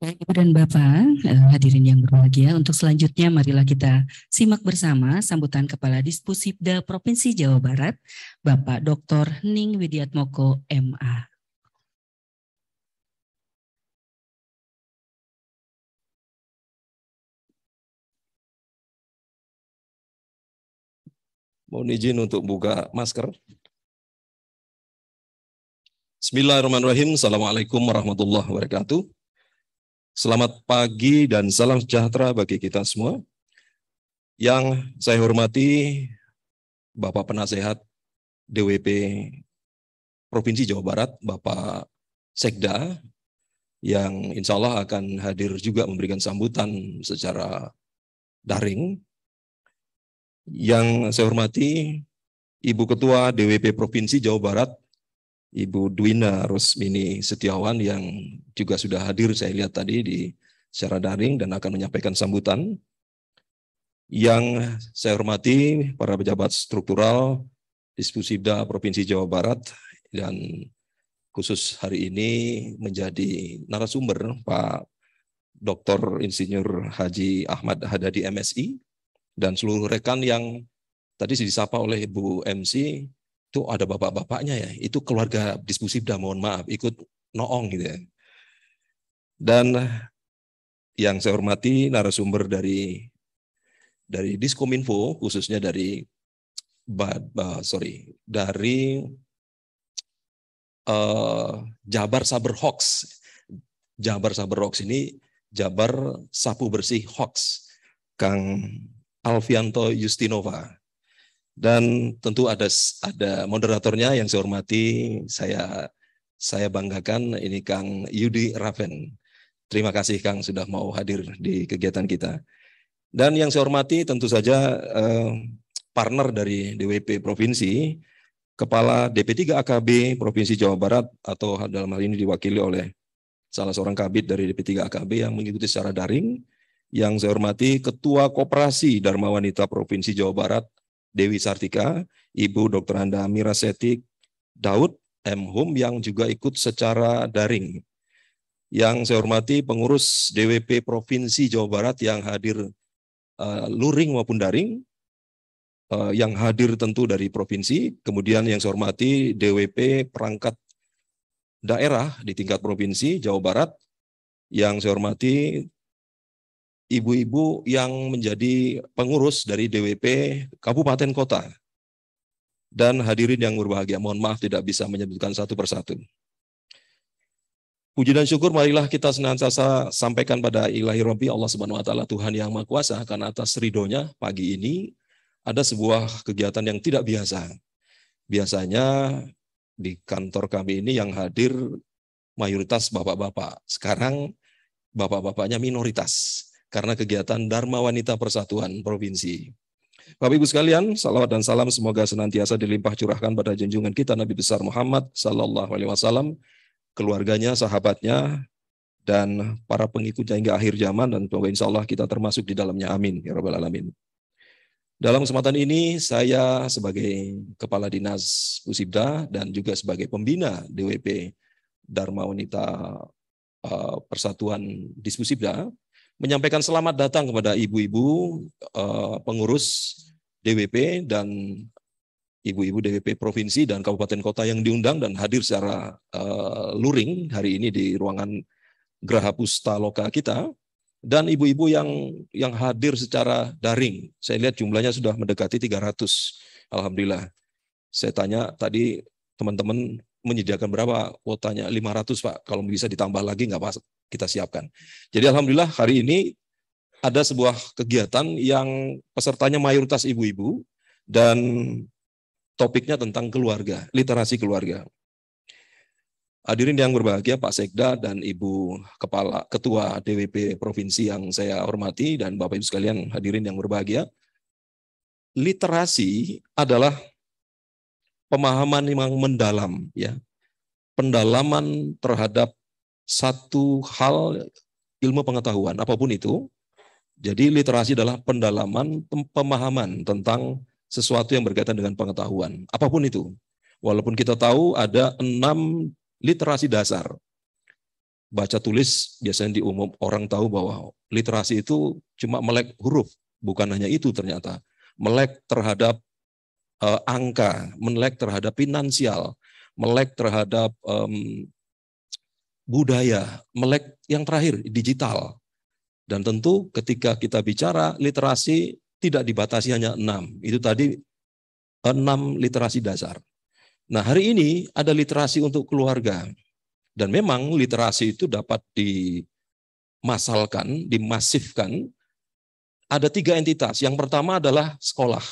Baik, Ibu dan Bapak, eh, hadirin yang berbahagia, untuk selanjutnya marilah kita simak bersama sambutan Kepala Dispusipda Provinsi Jawa Barat, Bapak Dr. Ning Widiatmoko, MA. Mohon izin untuk buka masker. Bismillahirrahmanirrahim. Assalamualaikum warahmatullahi wabarakatuh. Selamat pagi dan salam sejahtera bagi kita semua. Yang saya hormati Bapak Penasehat DWP Provinsi Jawa Barat, Bapak Sekda, yang insya Allah akan hadir juga memberikan sambutan secara daring. Yang saya hormati Ibu Ketua DWP Provinsi Jawa Barat, Ibu Dwina Rosmini Setiawan yang juga sudah hadir saya lihat tadi di secara daring dan akan menyampaikan sambutan. Yang saya hormati para pejabat struktural Dispusibda Provinsi Jawa Barat dan khusus hari ini menjadi narasumber Pak Dr. Insinyur Haji Ahmad Hadadi MSI dan seluruh rekan yang tadi disapa oleh Ibu MC itu ada bapak-bapaknya ya, itu keluarga diskusi sudah mohon maaf, ikut noong gitu ya. Dan yang saya hormati narasumber dari dari Diskominfo khususnya dari bah, bah, sorry dari uh, Jabar Saber Hoax. Jabar Saber Hoax ini Jabar Sapu Bersih Hoax Kang Alfianto Justinova dan tentu ada ada moderatornya yang saya hormati saya saya banggakan ini Kang Yudi Raven terima kasih Kang sudah mau hadir di kegiatan kita dan yang saya hormati tentu saja eh, partner dari DWP provinsi kepala DP3 AKB provinsi Jawa Barat atau dalam hal ini diwakili oleh salah seorang kabit dari DP3 AKB yang mengikuti secara daring yang saya hormati Ketua Koperasi Dharma Wanita Provinsi Jawa Barat Dewi Sartika, Ibu Dr. Anda Mira Setik, Daud M. Hum yang juga ikut secara daring. Yang saya hormati pengurus DWP Provinsi Jawa Barat yang hadir uh, luring maupun daring, uh, yang hadir tentu dari provinsi, kemudian yang saya hormati DWP perangkat daerah di tingkat provinsi Jawa Barat, yang saya hormati ibu-ibu yang menjadi pengurus dari DWP Kabupaten Kota. Dan hadirin yang berbahagia, mohon maaf tidak bisa menyebutkan satu persatu. Puji dan syukur marilah kita senantiasa sampaikan pada ilahi Rabbi Allah Subhanahu wa taala Tuhan yang Maha Kuasa karena atas ridhonya pagi ini ada sebuah kegiatan yang tidak biasa. Biasanya di kantor kami ini yang hadir mayoritas bapak-bapak. Sekarang bapak-bapaknya minoritas karena kegiatan Dharma Wanita Persatuan Provinsi. Bapak Ibu sekalian, salawat dan salam semoga senantiasa dilimpah curahkan pada junjungan kita Nabi besar Muhammad sallallahu alaihi wasallam, keluarganya, sahabatnya, dan para pengikutnya hingga akhir zaman dan semoga insya Allah kita termasuk di dalamnya. Amin. Ya Rabbal Alamin. Dalam kesempatan ini saya sebagai Kepala Dinas Pusibda dan juga sebagai pembina DWP Dharma Wanita eh, Persatuan Dispusibda menyampaikan selamat datang kepada ibu-ibu eh, pengurus DWP dan ibu-ibu DWP provinsi dan kabupaten kota yang diundang dan hadir secara eh, luring hari ini di ruangan Graha Pusta Loka kita dan ibu-ibu yang yang hadir secara daring. Saya lihat jumlahnya sudah mendekati 300. Alhamdulillah. Saya tanya tadi teman-teman menyediakan berapa kuotanya? 500 Pak. Kalau bisa ditambah lagi nggak kita siapkan. Jadi alhamdulillah hari ini ada sebuah kegiatan yang pesertanya mayoritas ibu-ibu dan topiknya tentang keluarga, literasi keluarga. Hadirin yang berbahagia Pak Sekda dan Ibu Kepala Ketua DWP Provinsi yang saya hormati dan Bapak Ibu sekalian hadirin yang berbahagia. Literasi adalah pemahaman yang mendalam ya. Pendalaman terhadap satu hal ilmu pengetahuan apapun itu. Jadi literasi adalah pendalaman pemahaman tentang sesuatu yang berkaitan dengan pengetahuan apapun itu. Walaupun kita tahu ada enam literasi dasar. Baca tulis biasanya di umum orang tahu bahwa literasi itu cuma melek huruf, bukan hanya itu ternyata. Melek terhadap eh, angka, melek terhadap finansial, melek terhadap um, budaya, melek yang terakhir digital. Dan tentu ketika kita bicara literasi tidak dibatasi hanya enam. Itu tadi enam literasi dasar. Nah hari ini ada literasi untuk keluarga. Dan memang literasi itu dapat dimasalkan, dimasifkan. Ada tiga entitas. Yang pertama adalah sekolah.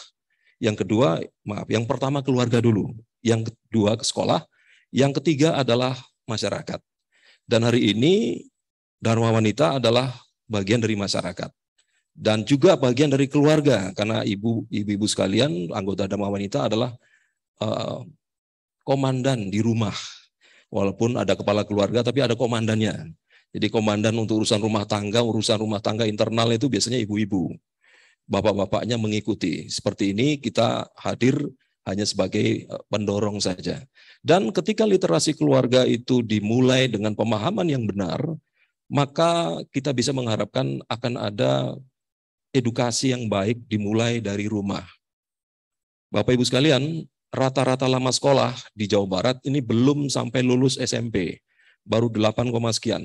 Yang kedua, maaf, yang pertama keluarga dulu. Yang kedua ke sekolah. Yang ketiga adalah masyarakat. Dan hari ini Dharma wanita adalah bagian dari masyarakat dan juga bagian dari keluarga karena ibu ibu sekalian anggota Dharma wanita adalah uh, komandan di rumah. Walaupun ada kepala keluarga tapi ada komandannya. Jadi komandan untuk urusan rumah tangga, urusan rumah tangga internal itu biasanya ibu-ibu. Bapak-bapaknya mengikuti. Seperti ini kita hadir hanya sebagai eh, pendorong saja. Dan ketika literasi keluarga itu dimulai dengan pemahaman yang benar, maka kita bisa mengharapkan akan ada edukasi yang baik dimulai dari rumah. Bapak Ibu sekalian, rata-rata lama sekolah di Jawa Barat ini belum sampai lulus SMP, baru 8, sekian.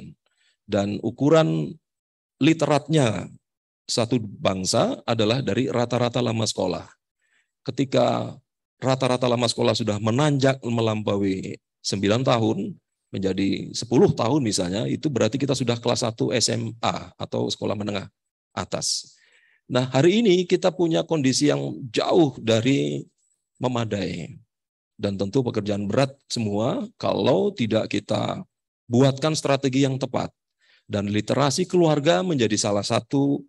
Dan ukuran literatnya satu bangsa adalah dari rata-rata lama sekolah. Ketika rata-rata lama sekolah sudah menanjak melampaui 9 tahun menjadi 10 tahun misalnya, itu berarti kita sudah kelas 1 SMA atau sekolah menengah atas. Nah, hari ini kita punya kondisi yang jauh dari memadai. Dan tentu pekerjaan berat semua kalau tidak kita buatkan strategi yang tepat. Dan literasi keluarga menjadi salah satu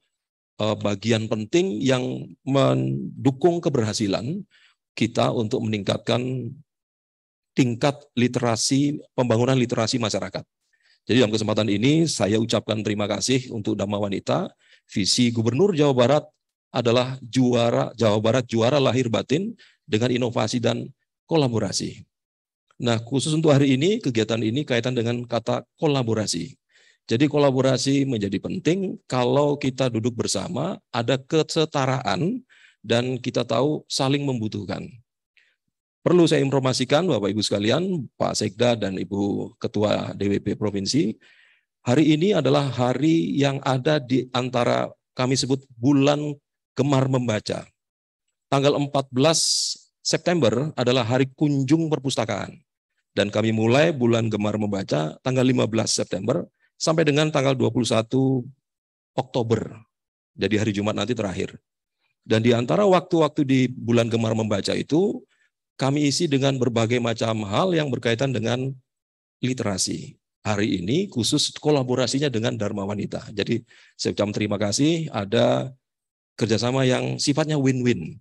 eh, bagian penting yang mendukung keberhasilan kita untuk meningkatkan tingkat literasi, pembangunan literasi masyarakat. Jadi dalam kesempatan ini saya ucapkan terima kasih untuk Dama Wanita. Visi Gubernur Jawa Barat adalah juara Jawa Barat juara lahir batin dengan inovasi dan kolaborasi. Nah, khusus untuk hari ini kegiatan ini kaitan dengan kata kolaborasi. Jadi kolaborasi menjadi penting kalau kita duduk bersama, ada kesetaraan dan kita tahu saling membutuhkan. Perlu saya informasikan Bapak Ibu sekalian, Pak Sekda dan Ibu Ketua DWP Provinsi, hari ini adalah hari yang ada di antara kami sebut bulan gemar membaca. Tanggal 14 September adalah hari kunjung perpustakaan. Dan kami mulai bulan gemar membaca tanggal 15 September sampai dengan tanggal 21 Oktober. Jadi hari Jumat nanti terakhir. Dan di antara waktu-waktu di bulan gemar membaca itu, kami isi dengan berbagai macam hal yang berkaitan dengan literasi. Hari ini khusus kolaborasinya dengan Dharma Wanita. Jadi saya ucapkan terima kasih ada kerjasama yang sifatnya win-win.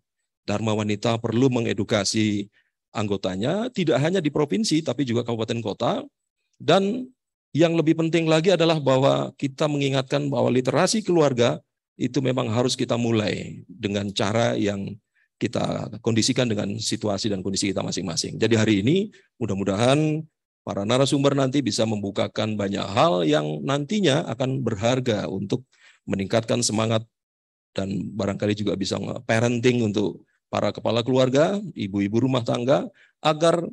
Dharma Wanita perlu mengedukasi anggotanya tidak hanya di provinsi tapi juga kabupaten kota dan yang lebih penting lagi adalah bahwa kita mengingatkan bahwa literasi keluarga itu memang harus kita mulai dengan cara yang kita kondisikan dengan situasi dan kondisi kita masing-masing. Jadi hari ini mudah-mudahan para narasumber nanti bisa membukakan banyak hal yang nantinya akan berharga untuk meningkatkan semangat dan barangkali juga bisa parenting untuk para kepala keluarga, ibu-ibu rumah tangga agar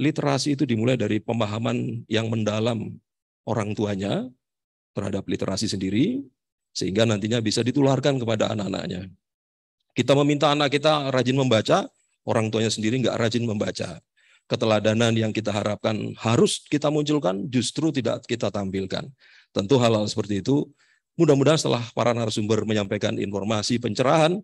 literasi itu dimulai dari pemahaman yang mendalam orang tuanya terhadap literasi sendiri, sehingga nantinya bisa ditularkan kepada anak-anaknya. Kita meminta anak kita rajin membaca, orang tuanya sendiri nggak rajin membaca. Keteladanan yang kita harapkan harus kita munculkan, justru tidak kita tampilkan. Tentu hal-hal seperti itu, mudah-mudahan setelah para narasumber menyampaikan informasi pencerahan,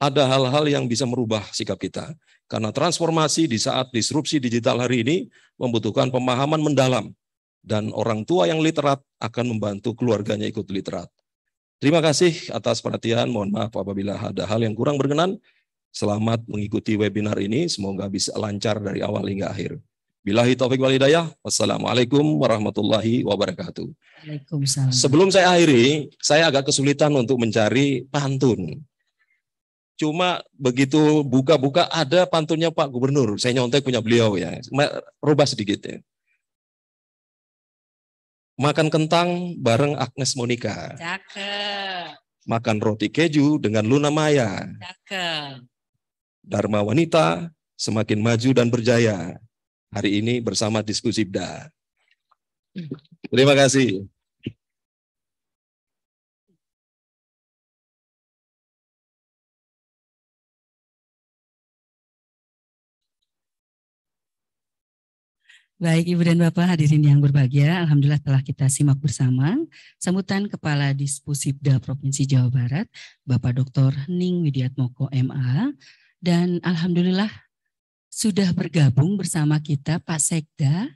ada hal-hal yang bisa merubah sikap kita. Karena transformasi di saat disrupsi digital hari ini membutuhkan pemahaman mendalam. Dan orang tua yang literat akan membantu keluarganya ikut literat. Terima kasih atas perhatian. Mohon maaf apabila ada hal yang kurang berkenan. Selamat mengikuti webinar ini. Semoga bisa lancar dari awal hingga akhir. Bilahi taufik wal Wassalamualaikum warahmatullahi wabarakatuh. Sebelum saya akhiri, saya agak kesulitan untuk mencari pantun. Cuma begitu buka-buka ada pantunnya Pak Gubernur. Saya nyontek punya beliau ya. Rubah sedikit ya makan kentang bareng Agnes Monica. Cakep. Makan roti keju dengan Luna Maya. Cakep. Dharma Wanita semakin maju dan berjaya. Hari ini bersama Diskusi Bda. Hmm. Terima kasih. Baik Ibu dan Bapak hadirin yang berbahagia, Alhamdulillah telah kita simak bersama sambutan Kepala Dispusibda Provinsi Jawa Barat, Bapak Dr. Ning Widiatmoko MA, dan Alhamdulillah sudah bergabung bersama kita Pak Sekda.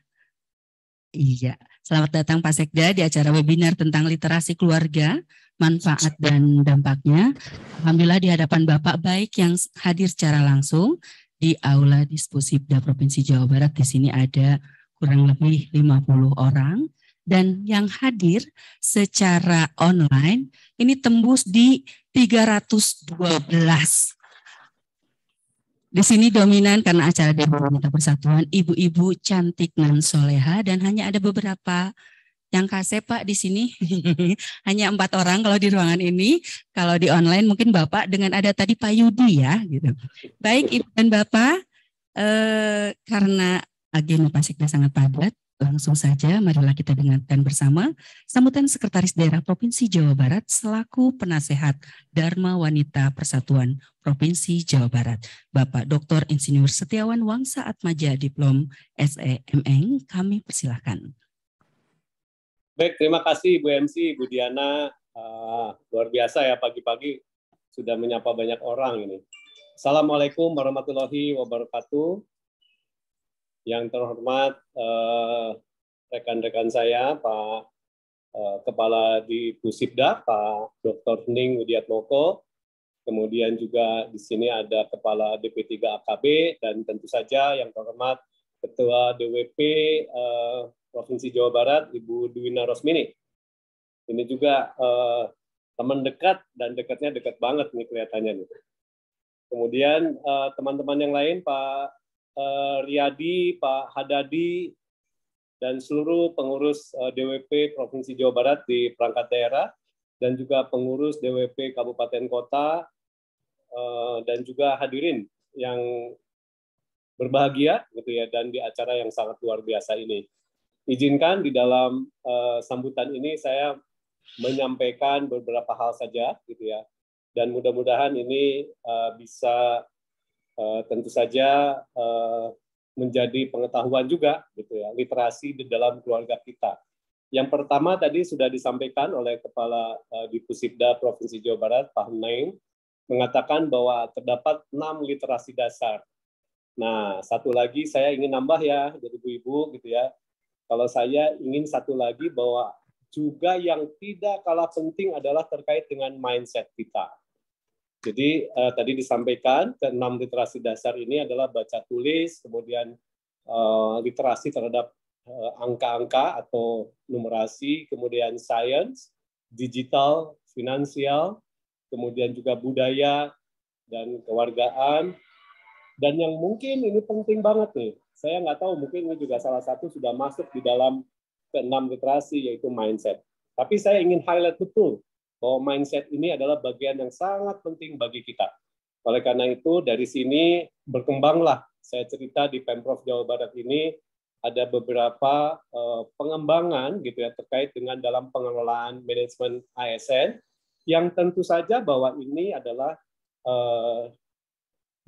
Iya, selamat datang Pak Sekda di acara webinar tentang literasi keluarga, manfaat dan dampaknya. Alhamdulillah di hadapan Bapak baik yang hadir secara langsung di Aula Dispusibda Provinsi Jawa Barat. Di sini ada kurang lebih 50 orang dan yang hadir secara online ini tembus di 312. Di sini dominan karena acara demo Wanita Persatuan ibu-ibu cantik nan soleha dan hanya ada beberapa yang pak di sini hanya empat orang kalau di ruangan ini. Kalau di online mungkin Bapak dengan ada tadi Pak Yudi ya. Gitu. Baik Ibu dan Bapak, eh, karena agenda pasiknya sangat padat, langsung saja marilah kita dengarkan bersama sambutan Sekretaris Daerah Provinsi Jawa Barat selaku penasehat Dharma Wanita Persatuan Provinsi Jawa Barat, Bapak Dr. Insinyur Setiawan Wangsa Atmaja Diplom SEMN, e kami persilahkan. Baik, terima kasih Bu MC, Bu Diana. Uh, luar biasa ya pagi-pagi sudah menyapa banyak orang ini. Assalamualaikum warahmatullahi wabarakatuh. Yang terhormat eh, rekan-rekan uh, saya, Pak eh, Kepala di Pusipda, Pak Dr. Ning Widiatmoko, kemudian juga di sini ada Kepala DP3 AKB, dan tentu saja yang terhormat Ketua DWP eh, Provinsi Jawa Barat, Ibu Duwina Rosmini. Ini juga eh, teman dekat dan dekatnya dekat banget nih kelihatannya nih. Kemudian teman eh, teman-teman yang lain Pak eh, Riyadi, Pak Hadadi, dan seluruh pengurus eh, DWP Provinsi Jawa Barat di perangkat daerah dan juga pengurus DWP Kabupaten Kota eh, dan juga hadirin yang berbahagia gitu ya dan di acara yang sangat luar biasa ini. Izinkan di dalam uh, sambutan ini saya menyampaikan beberapa hal saja gitu ya. Dan mudah-mudahan ini uh, bisa uh, tentu saja uh, menjadi pengetahuan juga gitu ya, literasi di dalam keluarga kita. Yang pertama tadi sudah disampaikan oleh Kepala uh, Dipusipda Provinsi Jawa Barat, Pak Neng mengatakan bahwa terdapat enam literasi dasar. Nah, satu lagi saya ingin nambah ya, jadi ibu-ibu gitu ya, kalau saya ingin satu lagi bahwa juga yang tidak kalah penting adalah terkait dengan mindset kita. Jadi eh, tadi disampaikan enam literasi dasar ini adalah baca tulis, kemudian eh, literasi terhadap eh, angka-angka eh, atau numerasi, kemudian sains, digital, finansial, kemudian juga budaya dan kewargaan. Dan yang mungkin ini penting banget nih, saya nggak tahu mungkin ini juga salah satu sudah masuk di dalam keenam literasi yaitu mindset. Tapi saya ingin highlight betul bahwa mindset ini adalah bagian yang sangat penting bagi kita. Oleh karena itu dari sini berkembanglah. Saya cerita di Pemprov Jawa Barat ini ada beberapa uh, pengembangan gitu ya terkait dengan dalam pengelolaan manajemen ASN yang tentu saja bahwa ini adalah uh,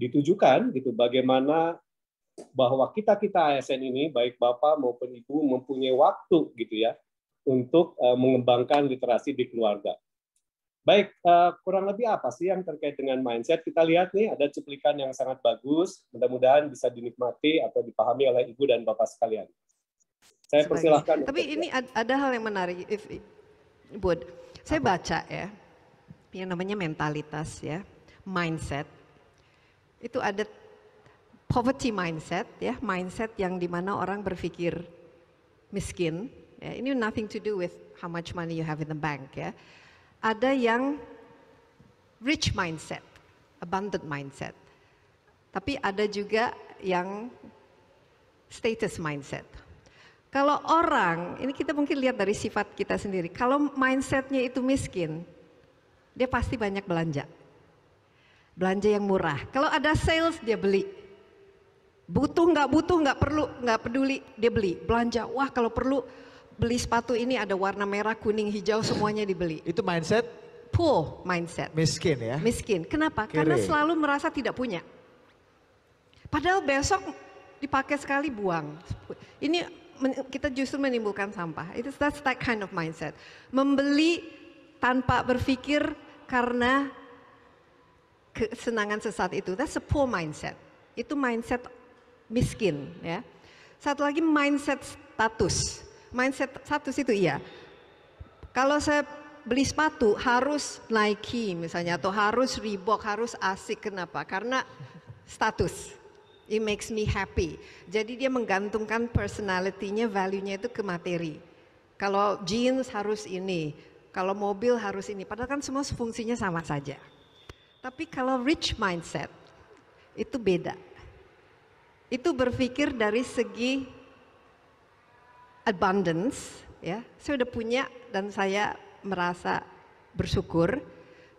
ditujukan gitu bagaimana bahwa kita kita ASN ini baik bapak maupun ibu mempunyai waktu gitu ya untuk uh, mengembangkan literasi di keluarga. Baik, uh, kurang lebih apa sih yang terkait dengan mindset? Kita lihat nih ada cuplikan yang sangat bagus, mudah-mudahan bisa dinikmati atau dipahami oleh ibu dan bapak sekalian. Saya Sebagai. persilahkan. Tapi ini ya. ada hal yang menarik, if, Bud. Saya apa? baca ya, yang namanya mentalitas ya, mindset. Itu ada poverty mindset, ya mindset yang dimana orang berpikir miskin. Ya, ini nothing to do with how much money you have in the bank. Ya. Ada yang rich mindset, abundant mindset. Tapi ada juga yang status mindset. Kalau orang, ini kita mungkin lihat dari sifat kita sendiri. Kalau mindsetnya itu miskin, dia pasti banyak belanja. Belanja yang murah. Kalau ada sales, dia beli butuh nggak butuh nggak perlu nggak peduli dia beli belanja wah kalau perlu beli sepatu ini ada warna merah kuning hijau semuanya dibeli itu mindset poor mindset miskin ya miskin kenapa Kiri. karena selalu merasa tidak punya padahal besok dipakai sekali buang ini kita justru menimbulkan sampah itu that's that kind of mindset membeli tanpa berpikir karena kesenangan sesaat itu that's a poor mindset itu mindset miskin ya. Satu lagi mindset status. Mindset status itu iya. Kalau saya beli sepatu harus Nike misalnya atau harus Reebok, harus asik. Kenapa? Karena status. It makes me happy. Jadi dia menggantungkan personality-nya, value-nya itu ke materi. Kalau jeans harus ini, kalau mobil harus ini. Padahal kan semua fungsinya sama saja. Tapi kalau rich mindset itu beda itu berpikir dari segi abundance ya saya udah punya dan saya merasa bersyukur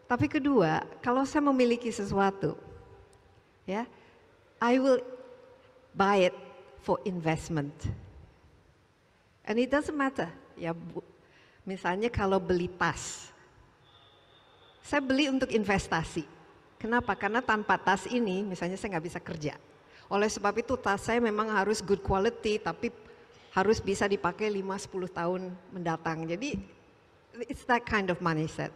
tapi kedua kalau saya memiliki sesuatu ya I will buy it for investment and it doesn't matter ya bu, misalnya kalau beli tas saya beli untuk investasi kenapa karena tanpa tas ini misalnya saya nggak bisa kerja oleh sebab itu tas saya memang harus good quality tapi harus bisa dipakai 5-10 tahun mendatang. Jadi it's that kind of mindset.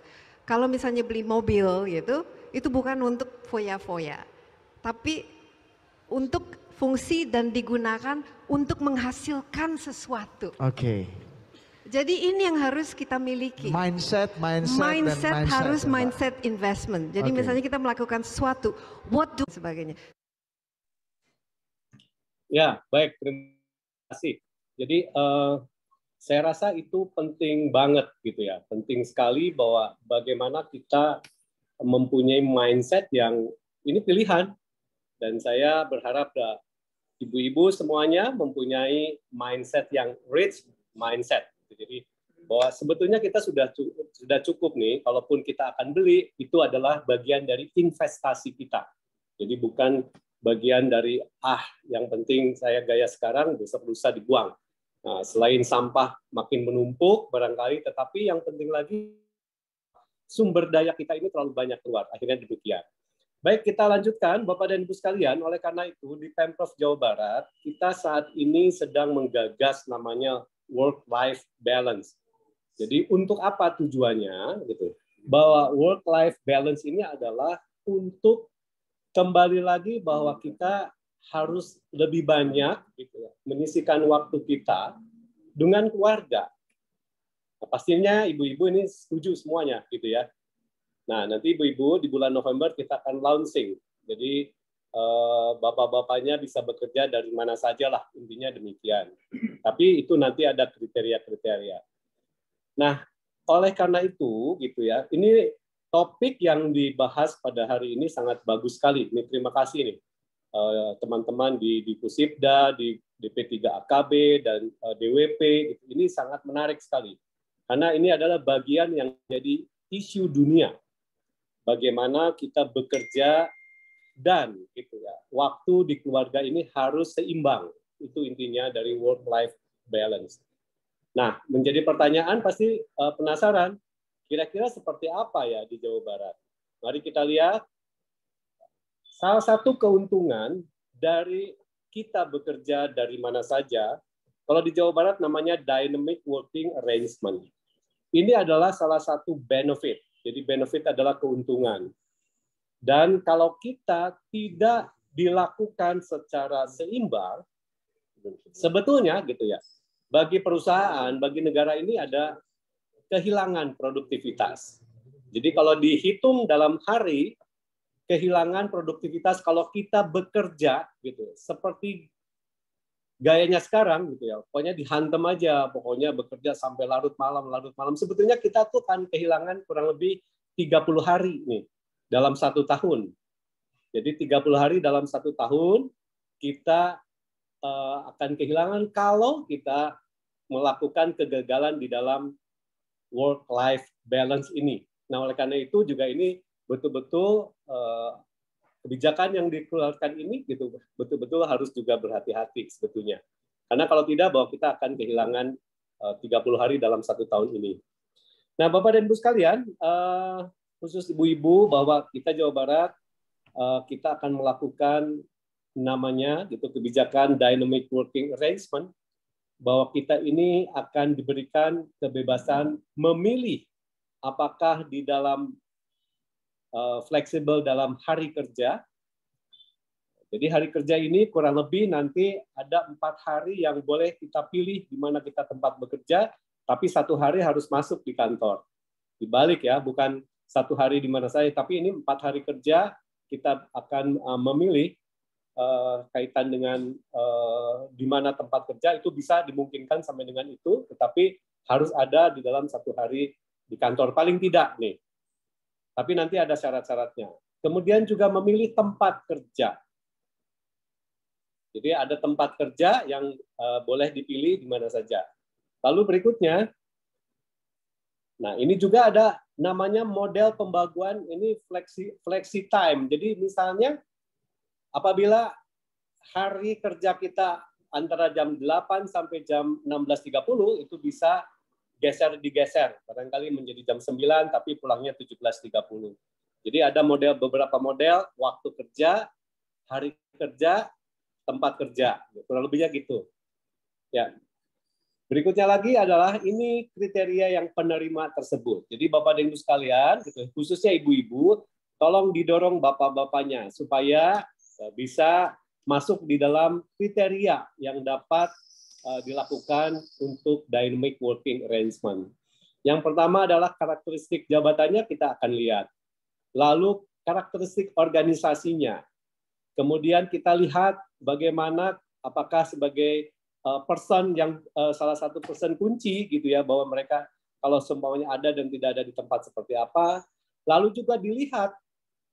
Kalau misalnya beli mobil gitu, itu bukan untuk foya-foya. Tapi untuk fungsi dan digunakan untuk menghasilkan sesuatu. Oke. Okay. Jadi ini yang harus kita miliki. Mindset, mindset, mindset dan mindset harus mindset investment. Jadi okay. misalnya kita melakukan sesuatu, what do sebagainya. Ya, baik. Terima kasih. Jadi uh, saya rasa itu penting banget gitu ya. Penting sekali bahwa bagaimana kita mempunyai mindset yang ini pilihan. Dan saya berharap ibu-ibu semuanya mempunyai mindset yang rich mindset. Jadi bahwa sebetulnya kita sudah sudah cukup nih, kalaupun kita akan beli itu adalah bagian dari investasi kita. Jadi bukan bagian dari ah yang penting saya gaya sekarang besok lusa dibuang. Nah, selain sampah makin menumpuk barangkali, tetapi yang penting lagi sumber daya kita ini terlalu banyak keluar. Akhirnya demikian. Baik, kita lanjutkan Bapak dan Ibu sekalian. Oleh karena itu, di Pemprov Jawa Barat, kita saat ini sedang menggagas namanya work-life balance. Jadi untuk apa tujuannya? Gitu. Bahwa work-life balance ini adalah untuk kembali lagi bahwa kita harus lebih banyak gitu ya, menyisikan waktu kita dengan keluarga. Nah, pastinya ibu-ibu ini setuju semuanya gitu ya. Nah, nanti ibu-ibu di bulan November kita akan launching. Jadi eh, bapak-bapaknya bisa bekerja dari mana saja lah, intinya demikian. Tapi itu nanti ada kriteria-kriteria. Nah, oleh karena itu gitu ya, ini topik yang dibahas pada hari ini sangat bagus sekali. Ini terima kasih nih eh, teman-teman di di Kusipda, di DP3 AKB dan eh, DWP Ini sangat menarik sekali. Karena ini adalah bagian yang jadi isu dunia. Bagaimana kita bekerja dan gitu ya. Waktu di keluarga ini harus seimbang. Itu intinya dari work life balance. Nah, menjadi pertanyaan pasti eh, penasaran Kira-kira seperti apa ya di Jawa Barat? Mari kita lihat. Salah satu keuntungan dari kita bekerja dari mana saja, kalau di Jawa Barat namanya dynamic working arrangement. Ini adalah salah satu benefit. Jadi benefit adalah keuntungan. Dan kalau kita tidak dilakukan secara seimbang, sebetulnya gitu ya, bagi perusahaan, bagi negara ini ada kehilangan produktivitas. Jadi kalau dihitung dalam hari, kehilangan produktivitas kalau kita bekerja gitu, seperti gayanya sekarang gitu ya. Pokoknya dihantam aja, pokoknya bekerja sampai larut malam, larut malam. Sebetulnya kita tuh kan kehilangan kurang lebih 30 hari nih dalam satu tahun. Jadi 30 hari dalam satu tahun kita uh, akan kehilangan kalau kita melakukan kegagalan di dalam work life balance ini. Nah, oleh karena itu juga ini betul-betul eh, kebijakan yang dikeluarkan ini gitu betul-betul harus juga berhati-hati sebetulnya. Karena kalau tidak bahwa kita akan kehilangan eh, 30 hari dalam satu tahun ini. Nah, Bapak dan Ibu sekalian, eh, khusus ibu-ibu bahwa kita Jawa Barat eh, kita akan melakukan namanya gitu kebijakan dynamic working arrangement bahwa kita ini akan diberikan kebebasan memilih apakah di dalam uh, fleksibel dalam hari kerja. Jadi hari kerja ini kurang lebih nanti ada empat hari yang boleh kita pilih di mana kita tempat bekerja, tapi satu hari harus masuk di kantor. Dibalik ya, bukan satu hari di mana saya, tapi ini empat hari kerja kita akan eh, memilih uh, kaitan dengan uh, di mana tempat kerja itu bisa dimungkinkan sampai dengan itu, tetapi harus ada di dalam satu hari di kantor paling tidak nih. Tapi nanti ada syarat-syaratnya. Kemudian juga memilih tempat kerja. Jadi ada tempat kerja yang uh, boleh dipilih di mana saja. Lalu berikutnya, nah ini juga ada namanya model pembagian ini flexi flexi time. Jadi misalnya Apabila hari kerja kita antara jam 8 sampai jam 16.30 itu bisa geser digeser. Barangkali menjadi jam 9 tapi pulangnya 17.30. Jadi ada model beberapa model waktu kerja, hari kerja, tempat kerja. Kurang lebihnya gitu. Ya. Berikutnya lagi adalah ini kriteria yang penerima tersebut. Jadi Bapak dan Ibu sekalian, gitu, khususnya ibu-ibu, tolong didorong bapak-bapaknya supaya Eh, bisa masuk di dalam kriteria yang dapat eh, dilakukan untuk dynamic working arrangement. Yang pertama adalah karakteristik jabatannya kita akan lihat. Lalu karakteristik organisasinya. Kemudian kita lihat bagaimana apakah sebagai eh, person yang salah satu person kunci gitu ya bahwa mereka kalau semuanya ada dan tidak ada di tempat seperti apa. Lalu juga dilihat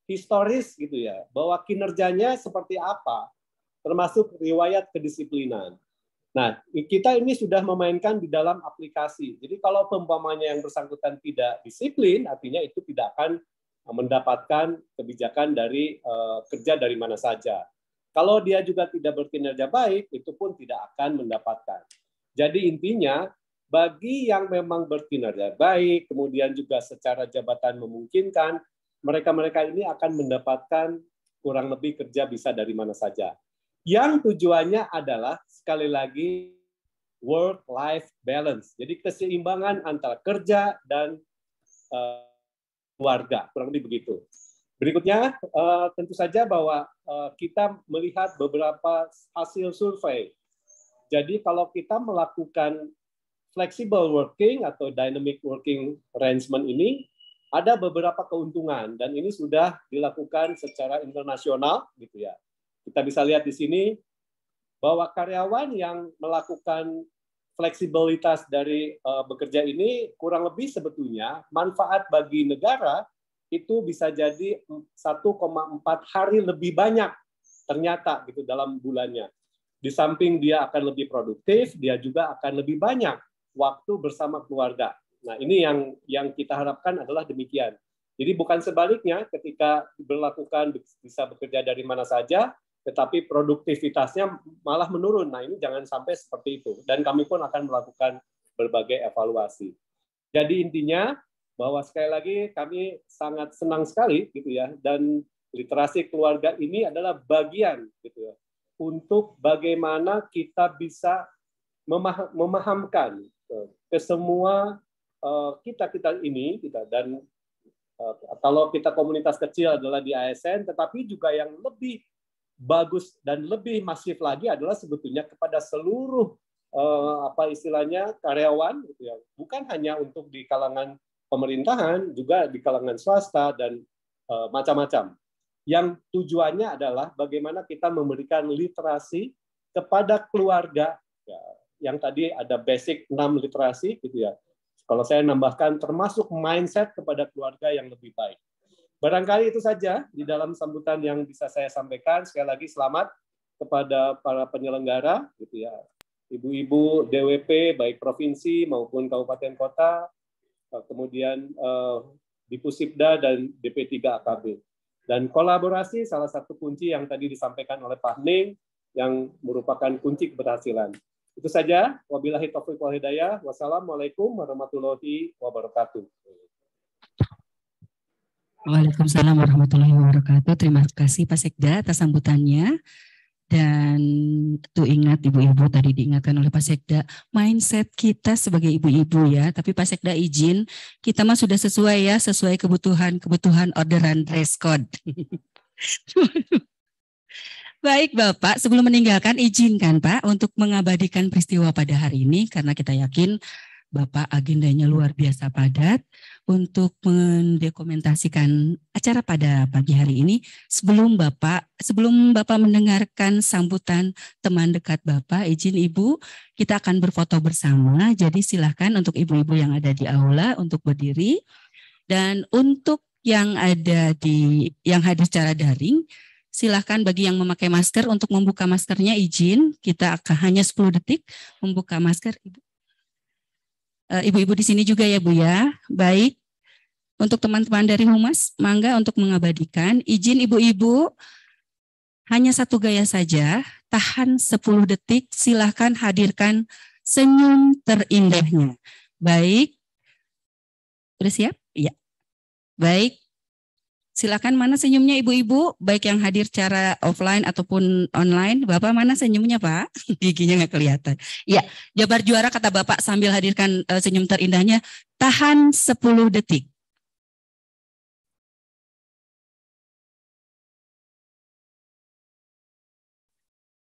historis gitu ya, bahwa kinerjanya seperti apa, termasuk riwayat kedisiplinan. Nah, kita ini sudah memainkan di dalam aplikasi. Jadi kalau pembamanya yang bersangkutan tidak disiplin, artinya itu tidak akan eh, mendapatkan kebijakan dari uh, kerja dari mana saja. Kalau dia juga tidak berkinerja baik, itu pun tidak akan mendapatkan. Jadi intinya, bagi yang memang berkinerja baik, kemudian juga secara jabatan memungkinkan, mereka-mereka ini akan mendapatkan kurang lebih kerja bisa dari mana saja. Yang tujuannya adalah sekali lagi work life balance. Jadi keseimbangan antara kerja dan uh, keluarga, kurang lebih begitu. Berikutnya uh, tentu saja bahwa uh, kita melihat beberapa hasil survei. Jadi kalau kita melakukan flexible working atau dynamic working arrangement ini ada beberapa keuntungan dan ini sudah dilakukan secara internasional gitu ya. Kita bisa lihat di sini bahwa karyawan yang melakukan fleksibilitas dari uh, bekerja ini kurang lebih sebetulnya manfaat bagi negara itu bisa jadi 1,4 hari lebih banyak ternyata gitu dalam bulannya. Di samping dia akan lebih produktif, dia juga akan lebih banyak waktu bersama keluarga Nah, ini yang yang kita harapkan adalah demikian. Jadi bukan sebaliknya ketika berlakukan bisa bekerja dari mana saja, tetapi produktivitasnya malah menurun. Nah, ini jangan sampai seperti itu. Dan kami pun akan melakukan berbagai evaluasi. Jadi intinya bahwa sekali lagi kami sangat senang sekali gitu ya dan literasi keluarga ini adalah bagian gitu ya untuk bagaimana kita bisa memah memahamkan gitu, ke semua Eh, kita kita ini kita dan eh, kalau kita komunitas kecil adalah di ASN, tetapi juga yang lebih bagus dan lebih masif lagi adalah sebetulnya kepada seluruh eh, apa istilahnya karyawan gitu ya, bukan hanya untuk di kalangan pemerintahan, juga di kalangan swasta dan macam-macam. Yang tujuannya adalah bagaimana kita memberikan literasi kepada keluarga ya. yang tadi ada basic 6 literasi gitu ya kalau saya nambahkan termasuk mindset kepada keluarga yang lebih baik. Barangkali itu saja di dalam sambutan yang bisa saya sampaikan. Sekali lagi selamat kepada para penyelenggara gitu ya. Ibu-ibu DWP baik provinsi maupun kabupaten kota, eh, kemudian eh, di Pusipda dan DP3 AKB. Dan kolaborasi salah satu kunci yang tadi disampaikan oleh Pak Ning yang merupakan kunci keberhasilan. Itu saja. Wabillahi taufiq wal hidayah. Wassalamualaikum warahmatullahi wabarakatuh. Waalaikumsalam warahmatullahi wabarakatuh. Terima kasih Pak Sekda atas sambutannya. Dan tuh ingat ibu-ibu tadi diingatkan oleh Pak Sekda, mindset kita sebagai ibu-ibu ya. Tapi Pak Sekda izin, kita mah sudah sesuai ya, sesuai kebutuhan-kebutuhan orderan dress code. Baik Bapak, sebelum meninggalkan izinkan Pak untuk mengabadikan peristiwa pada hari ini karena kita yakin Bapak agendanya luar biasa padat untuk mendokumentasikan acara pada pagi hari ini. Sebelum Bapak sebelum Bapak mendengarkan sambutan teman dekat Bapak, izin Ibu, kita akan berfoto bersama. Jadi silahkan untuk ibu-ibu yang ada di aula untuk berdiri dan untuk yang ada di yang hadir secara daring silahkan bagi yang memakai masker untuk membuka maskernya izin. Kita akan hanya 10 detik membuka masker. Eh, ibu-ibu di sini juga ya Bu ya. Baik. Untuk teman-teman dari Humas, mangga untuk mengabadikan. Izin ibu-ibu, hanya satu gaya saja. Tahan 10 detik, silahkan hadirkan senyum terindahnya. Baik. Sudah siap? ya Baik, Silakan mana senyumnya ibu-ibu, baik yang hadir secara offline ataupun online. Bapak mana senyumnya Pak? Giginya nggak kelihatan. Ya, jabar juara kata Bapak sambil hadirkan uh, senyum terindahnya. Tahan 10 detik.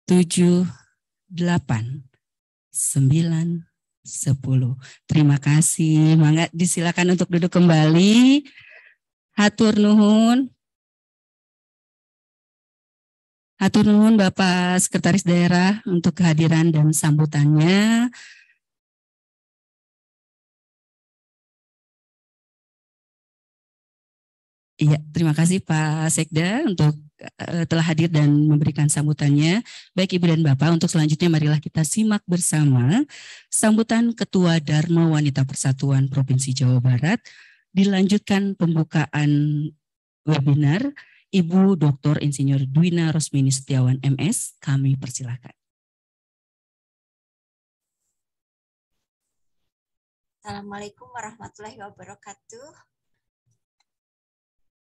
tujuh, delapan, sembilan, sepuluh. Terima kasih. Mangga, disilakan untuk duduk kembali. Hatur nuhun. Hatur nuhun Bapak Sekretaris Daerah untuk kehadiran dan sambutannya. Iya, terima kasih Pak Sekda untuk eh, telah hadir dan memberikan sambutannya. Baik Ibu dan Bapak, untuk selanjutnya marilah kita simak bersama sambutan Ketua Dharma Wanita Persatuan Provinsi Jawa Barat dilanjutkan pembukaan webinar Ibu Dr. Insinyur Dwina Rosmini Setiawan MS, kami persilahkan. Assalamualaikum warahmatullahi wabarakatuh.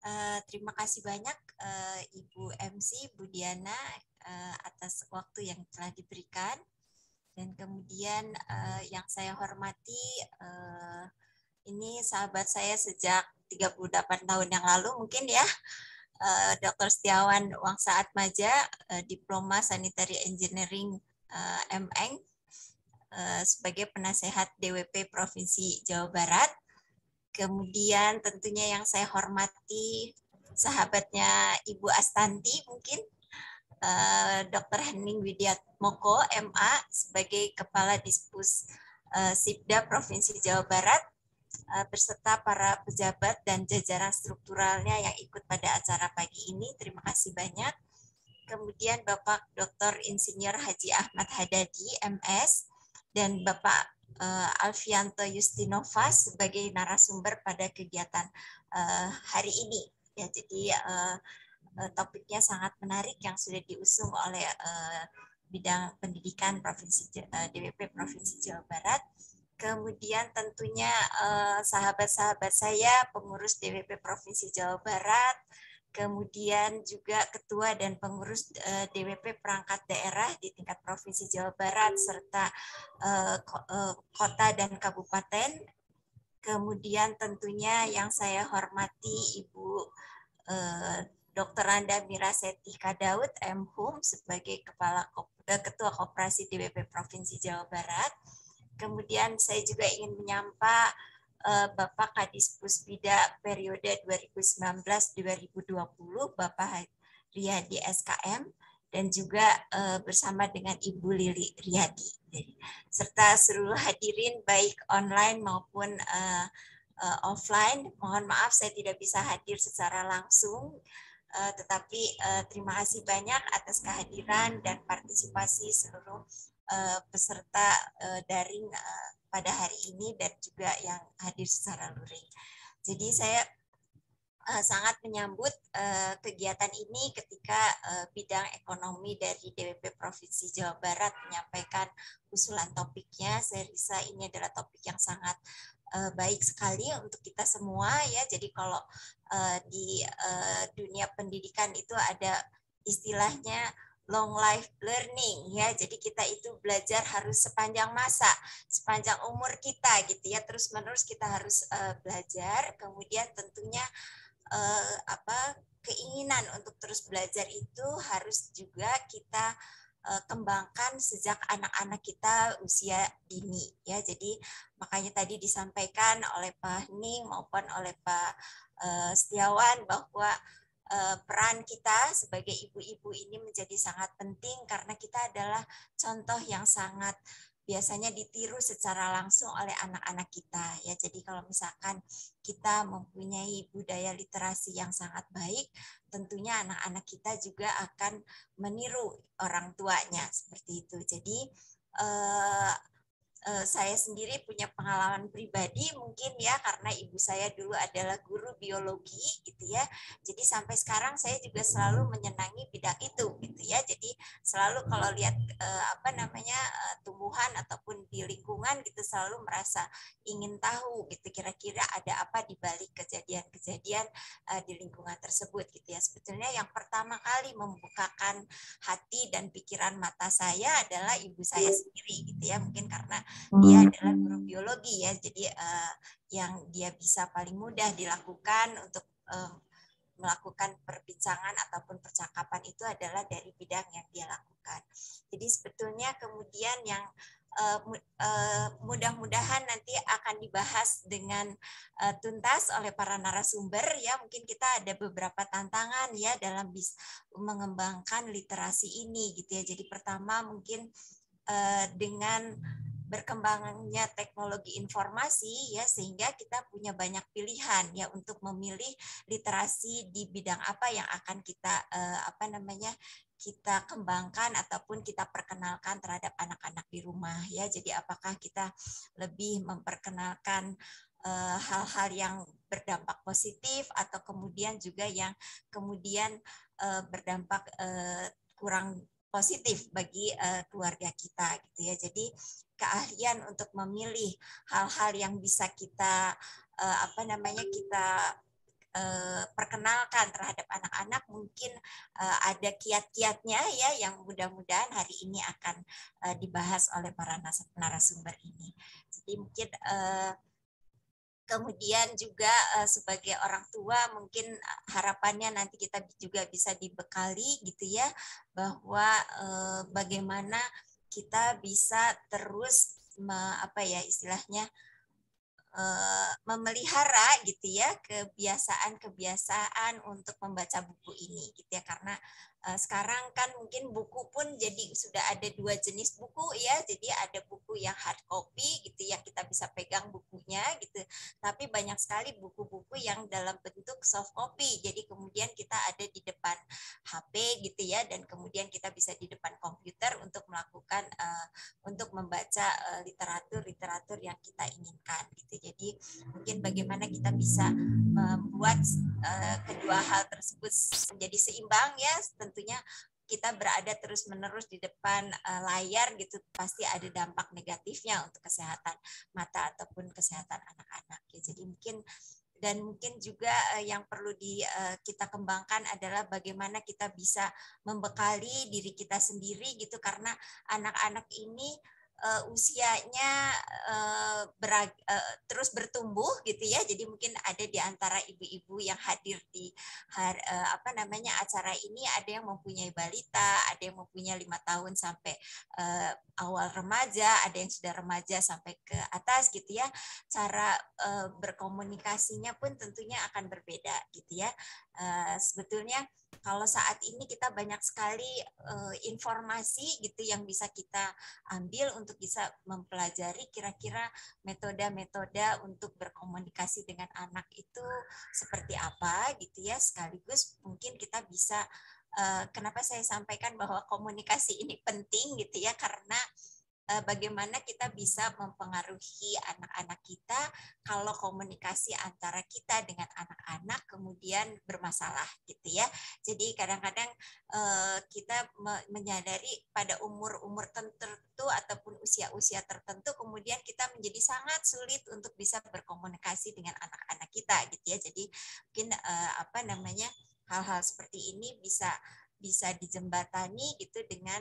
Uh, terima kasih banyak uh, Ibu MC Budiana uh, eh, atas waktu yang telah diberikan dan kemudian uh, yang saya hormati uh, ini sahabat saya sejak 38 tahun yang lalu mungkin ya. Eh, Dr. Setiawan Wangsa Atmaja, eh, Diploma Sanitary Engineering eh, MEng sebagai penasehat DWP Provinsi Jawa Barat. Kemudian tentunya yang saya hormati sahabatnya Ibu Astanti mungkin Dr. Henning Widiat Moko MA sebagai Kepala Dispus Sibda Provinsi Jawa Barat Eh, berserta para pejabat dan jajaran strukturalnya yang ikut pada acara pagi ini. Terima kasih banyak. Kemudian Bapak Dr. Insinyur Haji Ahmad Hadadi, MS, dan Bapak eh, Alfianto Yustinova sebagai narasumber pada kegiatan eh, hari ini. Ya, jadi topiknya sangat menarik yang sudah diusung oleh bidang pendidikan Provinsi DWP Provinsi Jawa Barat kemudian tentunya eh, sahabat-sahabat eh, saya, pengurus DPP Provinsi Jawa Barat, kemudian juga ketua dan pengurus eh, DWP perangkat daerah di tingkat Provinsi Jawa Barat, serta eh, eh, kota dan kabupaten. Kemudian tentunya yang saya hormati Ibu eh, Dr. Randa Mira Seti Kadaud, MHUM, sebagai Kepala Ketua Koperasi DWP Provinsi Jawa Barat Kemudian saya juga ingin menyapa eh, Bapak Kadis Puspida periode 2019-2020, Bapak Riyadi SKM, dan juga eh, bersama dengan Ibu Lili Riyadi. Serta seluruh hadirin baik online maupun eh, offline. Mohon maaf saya tidak bisa hadir secara langsung, tetapi terima kasih banyak atas kehadiran dan partisipasi seluruh Eh, peserta uh, daring uh, pada hari ini dan juga yang hadir secara luring. Jadi saya sangat menyambut kegiatan ini ketika bidang ekonomi dari DWP Provinsi Jawa Barat menyampaikan usulan topiknya. Saya rasa ini adalah topik yang sangat baik sekali untuk kita semua ya. Jadi kalau di dunia pendidikan itu ada istilahnya long life learning ya. Jadi kita itu belajar harus sepanjang masa, sepanjang umur kita gitu ya. Terus menerus kita harus uh, belajar. Kemudian tentunya uh, apa keinginan untuk terus belajar itu harus juga kita uh, kembangkan sejak anak-anak kita usia dini ya. Jadi makanya tadi disampaikan oleh Pak Hening maupun oleh Pak uh, Setiawan bahwa Eh, peran kita sebagai ibu-ibu ini menjadi sangat penting karena kita adalah contoh yang sangat biasanya ditiru secara langsung oleh anak-anak kita ya. Jadi kalau misalkan kita mempunyai budaya literasi yang sangat baik, tentunya anak-anak kita juga akan meniru orang tuanya seperti itu. Jadi eh, Eh, saya sendiri punya pengalaman pribadi mungkin ya karena ibu saya dulu adalah guru biologi gitu ya. Jadi sampai sekarang saya juga selalu menyenangi bidang itu gitu ya. Jadi selalu kalau lihat eh, apa namanya eh, tumbuhan ataupun di lingkungan gitu selalu merasa ingin tahu gitu kira-kira ada apa di balik kejadian-kejadian di lingkungan tersebut gitu ya. Sebetulnya yang pertama kali membukakan hati dan pikiran mata saya adalah ibu saya sendiri gitu ya. Mungkin karena hmm. dia adalah guru biologi ya jadi uh, yang dia bisa paling mudah dilakukan untuk uh, melakukan perbincangan ataupun percakapan itu adalah dari bidang yang dia lakukan jadi sebetulnya kemudian yang uh, uh, mudah-mudahan nanti akan dibahas dengan uh, tuntas oleh para narasumber ya mungkin kita ada beberapa tantangan ya dalam bis mengembangkan literasi ini gitu ya jadi pertama mungkin uh, dengan berkembangnya teknologi informasi ya sehingga kita punya banyak pilihan ya untuk memilih literasi di bidang apa yang akan kita eh, apa namanya kita kembangkan ataupun kita perkenalkan terhadap anak-anak di rumah ya. Jadi apakah kita lebih memperkenalkan eh, hal-hal eh, yang berdampak positif atau kemudian juga yang kemudian eh, berdampak eh, kurang positif bagi uh, keluarga kita gitu ya. Jadi keahlian untuk memilih hal-hal yang bisa kita uh, apa namanya kita eh, perkenalkan terhadap anak-anak mungkin eh, ada kiat-kiatnya ya yang mudah-mudahan hari ini akan dibahas oleh para narasumber ini. Jadi mungkin kemudian juga sebagai orang tua mungkin harapannya nanti kita juga bisa dibekali gitu ya bahwa bagaimana kita bisa terus me, apa ya istilahnya e, memelihara gitu ya kebiasaan-kebiasaan untuk membaca buku ini gitu ya karena Eh, sekarang kan mungkin buku pun jadi sudah ada dua jenis buku ya jadi ada buku yang hard copy gitu ya kita bisa pegang bukunya gitu tapi banyak sekali buku-buku yang dalam bentuk soft copy jadi kemudian kita ada di depan HP gitu ya dan kemudian kita bisa di depan komputer untuk melakukan uh, untuk membaca uh, eh, literatur literatur yang kita inginkan gitu jadi mungkin bagaimana kita bisa membuat Eh, kedua hal tersebut menjadi seimbang ya tentunya kita berada terus-menerus di depan eh, layar gitu pasti ada dampak negatifnya untuk kesehatan mata ataupun kesehatan anak-anak ya. Jadi mungkin dan mungkin juga eh, yang perlu di kita kembangkan adalah bagaimana kita bisa membekali diri kita sendiri gitu karena anak-anak ini uh, usianya uh, berag, uh, terus bertumbuh gitu ya. Jadi mungkin ada di antara ibu-ibu yang hadir di har, uh, apa namanya acara ini ada yang mempunyai balita, ada yang mempunyai lima tahun sampai uh, awal remaja, ada yang sudah remaja sampai ke atas gitu ya. Cara uh, berkomunikasinya pun tentunya akan berbeda gitu ya. Eh, sebetulnya kalau saat ini kita banyak sekali uh, informasi gitu yang bisa kita ambil untuk bisa mempelajari kira-kira metode-metode untuk berkomunikasi dengan anak itu seperti apa gitu ya sekaligus mungkin kita bisa uh, kenapa saya sampaikan bahwa komunikasi ini penting gitu ya karena uh, Eh, bagaimana kita bisa mempengaruhi anak-anak kita kalau komunikasi antara kita dengan anak-anak kemudian bermasalah gitu ya. Jadi kadang-kadang eh, kita menyadari pada umur-umur tertentu ataupun usia-usia tertentu kemudian kita menjadi sangat sulit untuk bisa berkomunikasi dengan anak-anak kita gitu ya. Jadi mungkin eh, apa namanya hal-hal seperti ini bisa bisa dijembatani gitu dengan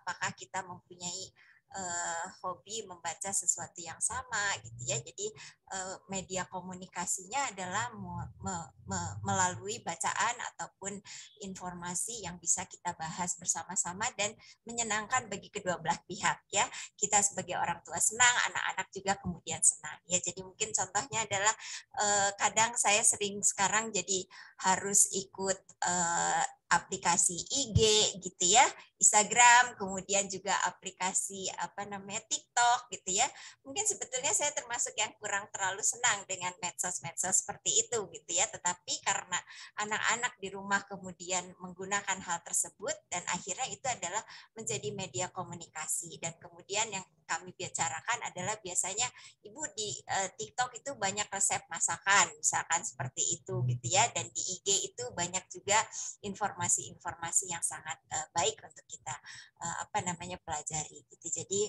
apakah kita mempunyai uh, hobi membaca sesuatu yang sama gitu ya. Jadi uh, media komunikasinya adalah me, me, me, melalui bacaan ataupun informasi yang bisa kita bahas bersama-sama dan menyenangkan bagi kedua belah pihak ya. Kita sebagai orang tua senang, anak-anak juga kemudian senang ya. Jadi mungkin contohnya adalah uh, kadang saya sering sekarang jadi harus ikut uh, aplikasi IG gitu ya, Instagram, kemudian juga aplikasi apa namanya TikTok gitu ya. Mungkin sebetulnya saya termasuk yang kurang terlalu senang dengan medsos-medsos seperti itu gitu ya, tetapi karena anak-anak di rumah kemudian menggunakan hal tersebut dan akhirnya itu adalah menjadi media komunikasi dan kemudian yang kami bicarakan adalah biasanya ibu di e, TikTok itu banyak resep masakan misalkan seperti itu gitu ya dan di IG itu banyak juga informasi informasi-informasi yang sangat uh, baik untuk kita uh, apa namanya pelajari gitu. Jadi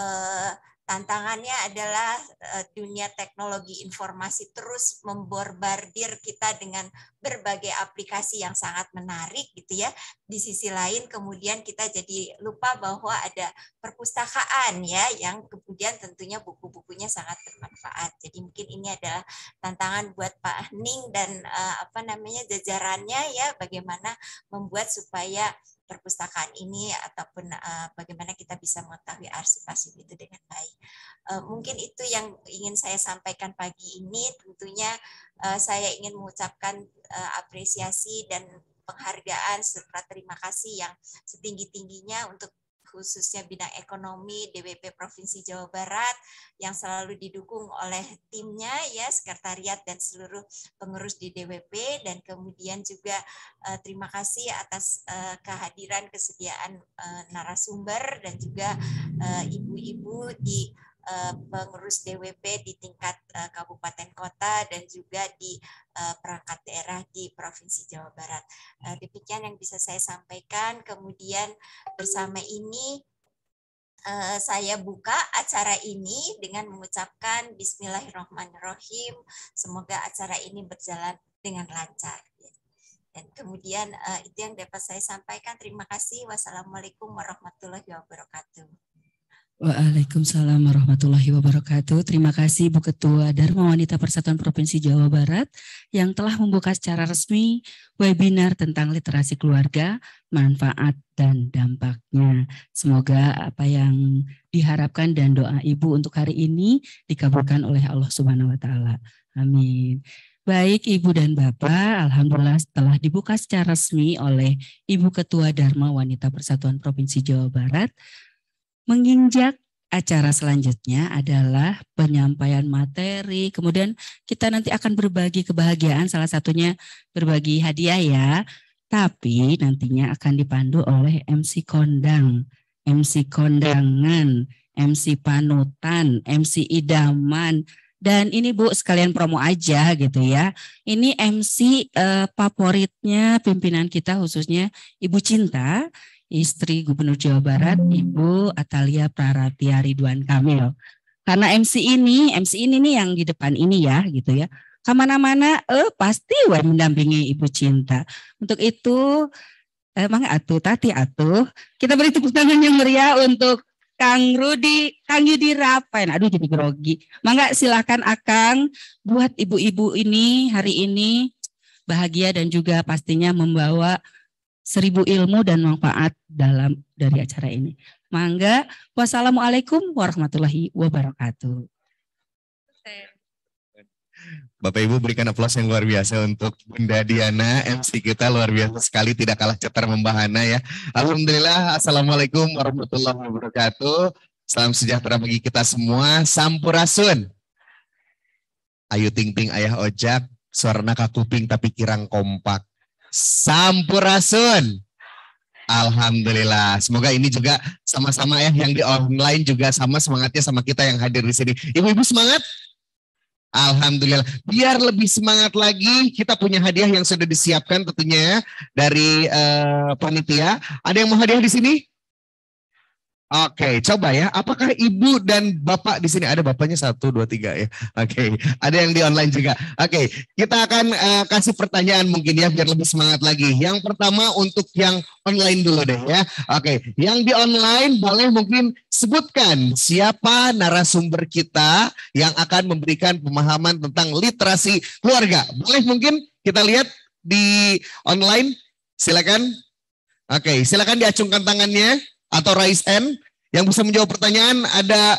uh, tantangannya adalah eh, dunia teknologi informasi terus memborbardir kita dengan berbagai aplikasi yang sangat menarik gitu ya. Di sisi lain kemudian kita jadi lupa bahwa ada perpustakaan ya yang kemudian tentunya buku-bukunya sangat bermanfaat. Jadi mungkin ini adalah tantangan buat Pak Ning dan eh, apa namanya jajarannya ya bagaimana membuat supaya perpustakaan ini ataupun uh, bagaimana kita bisa mengetahui arsip arsip itu dengan baik. Uh, mungkin itu yang ingin saya sampaikan pagi ini. Tentunya uh, saya ingin mengucapkan uh, apresiasi dan penghargaan serta terima kasih yang setinggi tingginya untuk khususnya bidang ekonomi DWP Provinsi Jawa Barat yang selalu didukung oleh timnya ya sekretariat dan seluruh pengurus di DWP dan kemudian juga eh, terima kasih atas eh, kehadiran kesediaan eh, narasumber dan juga eh, ibu-ibu di uh, pengurus DWP di tingkat eh, kabupaten kota dan juga di eh, perangkat daerah di Provinsi Jawa Barat. demikian yang bisa saya sampaikan. Kemudian bersama ini saya buka acara ini dengan mengucapkan Bismillahirrahmanirrahim. Semoga acara ini berjalan dengan lancar. Dan kemudian itu yang dapat saya sampaikan. Terima kasih. Wassalamualaikum warahmatullahi wabarakatuh. Waalaikumsalam warahmatullahi wabarakatuh. Terima kasih Bu Ketua Dharma Wanita Persatuan Provinsi Jawa Barat yang telah membuka secara resmi webinar tentang literasi keluarga, manfaat dan dampaknya. Semoga apa yang diharapkan dan doa Ibu untuk hari ini dikabulkan oleh Allah Subhanahu wa taala. Amin. Baik Ibu dan Bapak, Alhamdulillah telah dibuka secara resmi oleh Ibu Ketua Dharma Wanita Persatuan Provinsi Jawa Barat Menginjak acara selanjutnya adalah penyampaian materi. Kemudian kita nanti akan berbagi kebahagiaan, salah satunya berbagi hadiah ya. Tapi nantinya akan dipandu oleh MC Kondang, MC Kondangan, MC Panutan, MC Idaman. Dan ini Bu sekalian promo aja gitu ya. Ini MC eh, favoritnya pimpinan kita khususnya Ibu Cinta istri Gubernur Jawa Barat, Ibu Atalia Praratia Ridwan Kamil. Karena MC ini, MC ini nih yang di depan ini ya, gitu ya. Kemana-mana, eh pasti wah mendampingi Ibu Cinta. Untuk itu, emang atuh, tati atuh. Kita beri tepuk tangan yang meriah untuk Kang Rudi, Kang Yudi Rapen. Aduh jadi grogi. Mangga silahkan Akang buat ibu-ibu ini hari ini bahagia dan juga pastinya membawa seribu ilmu dan manfaat dalam dari acara ini. Mangga, wassalamualaikum warahmatullahi wabarakatuh. Bapak Ibu berikan aplaus yang luar biasa untuk Bunda Diana, MC kita luar biasa sekali, tidak kalah cetar membahana ya. Alhamdulillah, Assalamualaikum warahmatullahi wabarakatuh. Salam sejahtera bagi kita semua, Sampurasun. Ayu Ting Ting Ayah Ojak, suara kakuping tapi kirang kompak. Sampurasun. Alhamdulillah. Semoga ini juga sama-sama ya yang di online juga sama semangatnya sama kita yang hadir di sini. Ibu-ibu semangat? Alhamdulillah. Biar lebih semangat lagi, kita punya hadiah yang sudah disiapkan tentunya ya dari uh, panitia. Ada yang mau hadiah di sini? Oke, okay, coba ya. Apakah ibu dan bapak di sini ada bapaknya satu, dua, tiga ya? Oke, okay. ada yang di online juga. Oke, okay. kita akan uh, kasih pertanyaan mungkin ya biar lebih semangat lagi. Yang pertama untuk yang online dulu deh ya. Oke, okay. yang di online boleh mungkin sebutkan siapa narasumber kita yang akan memberikan pemahaman tentang literasi keluarga. Boleh mungkin kita lihat di online. Silakan. Oke, okay. silakan diacungkan tangannya atau Rais N yang bisa menjawab pertanyaan ada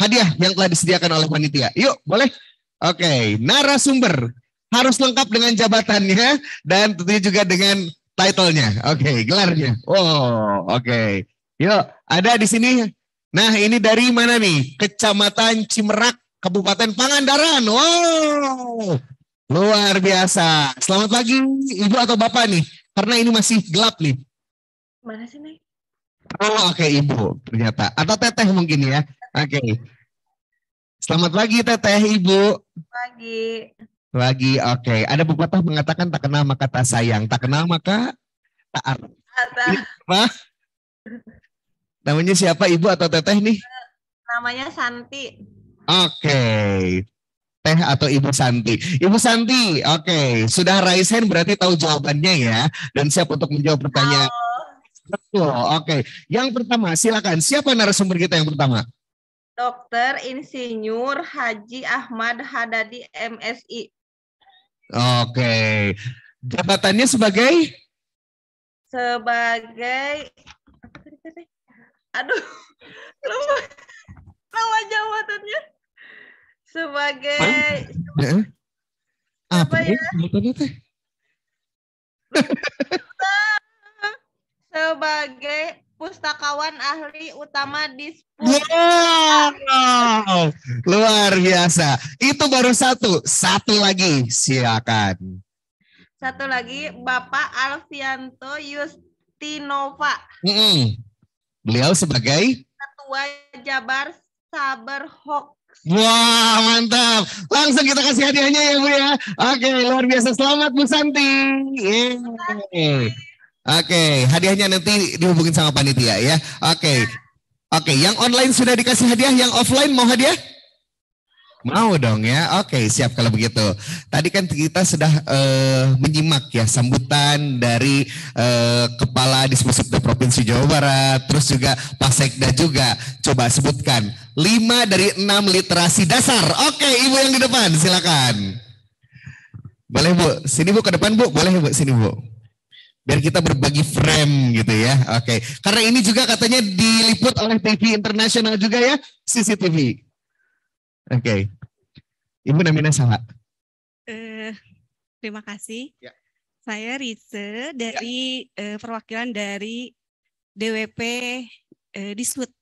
hadiah yang telah disediakan oleh panitia. Yuk, boleh? Oke, okay. narasumber harus lengkap dengan jabatannya dan tentunya juga dengan title-nya. Oke, okay, gelarnya. Oh, oke. Okay. Yuk, ada di sini. Nah, ini dari mana nih? Kecamatan Cimerak, Kabupaten Pangandaran. Wow, luar biasa. Selamat pagi, ibu atau bapak nih, karena ini masih gelap nih. Mana sih, Nek? Oh, oke okay, ibu ternyata. Atau teteh mungkin ya. Oke. Okay. Selamat pagi teteh ibu. Pagi. Lagi, oke. Okay. Ada pepatah mengatakan tak kenal maka tak sayang. Tak kenal maka Tak Apa? Namanya siapa ibu atau teteh nih? Namanya Santi. Oke. Okay. Teh atau Ibu Santi. Ibu Santi, oke. Okay. Sudah raise hand berarti tahu jawabannya ya. Dan siap untuk menjawab pertanyaan. Oh Betul. Oke. Okay. Yang pertama, silakan. Siapa narasumber kita yang pertama? Dokter Insinyur Haji Ahmad Hadadi MSI. Oke. Okay. Jabatannya sebagai? Sebagai Aduh, lupa Lupa jabatannya. Sebagai Apa, apa ya? Jabatannya teh? sebagai pustakawan ahli utama di Wow, wow, luar biasa. Itu baru satu, satu lagi silakan. Satu lagi Bapak Alfianto Yustinova. Mm hmm Beliau sebagai Ketua Jabar Saber Hok Wah, mantap. Langsung kita kasih hadiahnya ya, Bu ya. Oke, luar biasa. Selamat Bu Santi. Yeah. Oke, okay, hadiahnya nanti dihubungin sama panitia ya. Oke. Okay. Oke, okay, yang online sudah dikasih hadiah, yang offline mau hadiah? Mau dong ya. Oke, okay, siap kalau begitu. Tadi kan kita sudah uh, menyimak ya sambutan dari uh, kepala Dispensipda Provinsi Jawa Barat, terus juga Pak Sekda juga. Coba sebutkan lima dari enam literasi dasar. Oke, okay, Ibu yang di depan silakan. Boleh Bu, sini Bu ke depan Bu, boleh Bu sini Bu biar kita berbagi frame gitu ya. Oke. Okay. Karena ini juga katanya diliput oleh TV internasional juga ya, CCTV. Oke. Okay. Ibu namanya salah. Eh, terima kasih. Ya. Saya Rize dari ya. uh, perwakilan dari DWP uh, eh, Disput.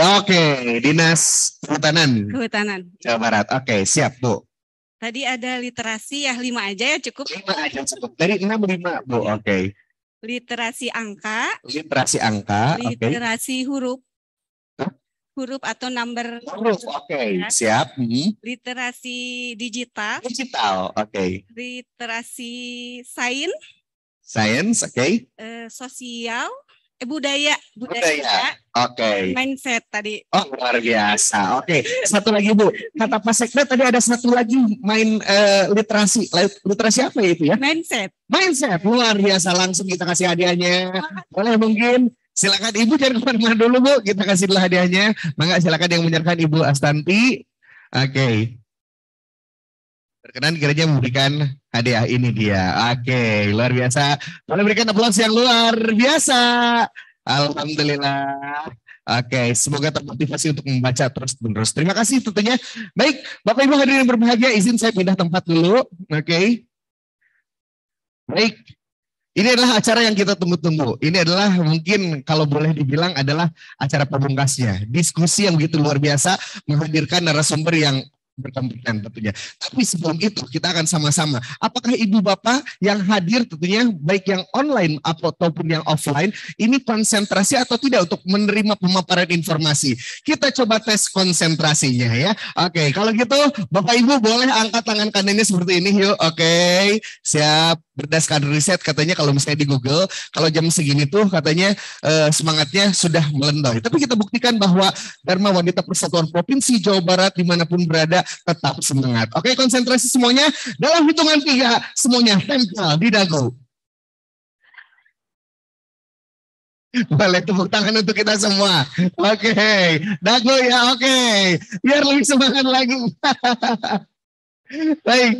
Oke, okay. Dinas Kehutanan. Kehutanan. Jawa Barat. Oke, okay, siap, tuh. Tadi ada literasi ya lima aja ya cukup. Lima aja cukup. Dari enam lima bu, iya. oke. Okay. Literasi angka. Literasi angka. Literasi huruf. Huh? Huruf atau number. Huruf, oke, okay. Ya. siap. Hmm. Literasi digital. Digital, oke. Okay. Literasi sains. Sains, oke. Okay. Uh, eh, sosial eh, budaya budaya, budaya. oke okay. mindset tadi oh luar biasa oke okay. satu lagi bu kata Pak Sekda tadi ada satu lagi main uh, literasi literasi apa ya itu ya mindset mindset luar biasa langsung kita kasih hadiahnya boleh mungkin silakan ibu jangan kemana-mana dulu bu kita kasihlah hadiahnya maka silakan yang menyerahkan ibu Astanti oke okay berkenan kiranya memberikan hadiah ini dia. Oke, okay, luar biasa. Boleh berikan aplaus yang luar biasa. Alhamdulillah. Oke, okay, semoga termotivasi untuk membaca terus menerus. Terima kasih tentunya. Baik, Bapak Ibu hadirin berbahagia, izin saya pindah tempat dulu. Oke. Okay. Baik. Ini adalah acara yang kita tunggu-tunggu. Ini adalah mungkin kalau boleh dibilang adalah acara pembungkasnya. Diskusi yang begitu luar biasa menghadirkan narasumber yang bertamburan tentunya. Tapi sebelum itu kita akan sama-sama. Apakah ibu bapak yang hadir tentunya baik yang online ataupun yang offline ini konsentrasi atau tidak untuk menerima pemaparan informasi? Kita coba tes konsentrasinya ya. Oke, kalau gitu bapak ibu boleh angkat tangan kanannya seperti ini yuk. Oke, siap berdasarkan riset katanya kalau misalnya di Google kalau jam segini tuh katanya eh, semangatnya sudah melendoy. Tapi kita buktikan bahwa Dharma Wanita Persatuan Provinsi Jawa Barat dimanapun berada tetap semangat. Oke konsentrasi semuanya dalam hitungan tiga semuanya tempel di dagu. Boleh tepuk tangan untuk kita semua. Oke, okay. dagu ya oke. Okay. Biar lebih semangat lagi. Baik,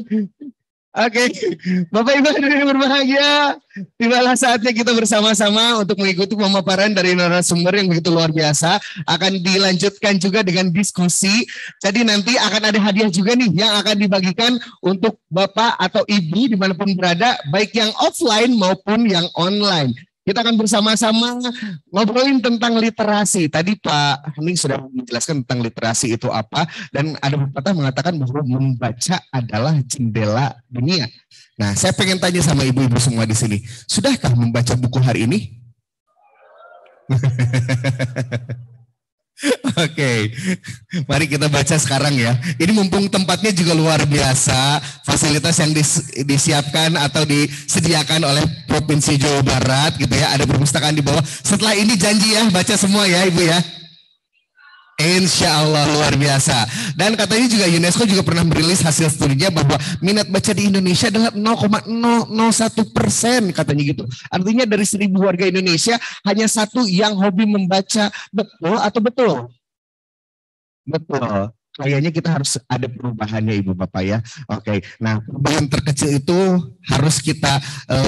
Oke, okay. Bapak Ibu hadirin berbahagia. Tibalah saatnya kita bersama-sama untuk mengikuti pemaparan dari narasumber yang begitu luar biasa. Akan dilanjutkan juga dengan diskusi. Jadi nanti akan ada hadiah juga nih yang akan dibagikan untuk Bapak atau Ibu dimanapun berada, baik yang offline maupun yang online. Kita akan bersama-sama ngobrolin tentang literasi. Tadi Pak Hening sudah menjelaskan tentang literasi itu apa. Dan ada pepatah mengatakan bahwa membaca adalah jendela dunia. Nah, saya pengen tanya sama ibu-ibu semua di sini. Sudahkah membaca buku hari ini? Oke, mari kita baca sekarang ya. Ini mumpung tempatnya juga luar biasa, fasilitas yang dis, disiapkan atau disediakan oleh Provinsi Jawa Barat gitu ya. Ada perpustakaan di bawah. Setelah ini janji ya, baca semua ya Ibu ya. Insya Allah luar biasa. Dan katanya juga UNESCO juga pernah merilis hasil studinya bahwa minat baca di Indonesia adalah 0,001 persen katanya gitu. Artinya dari seribu warga Indonesia hanya satu yang hobi membaca betul atau betul? Betul. Kayaknya kita harus ada perubahannya Ibu Bapak ya. Oke, nah perubahan terkecil itu harus kita e,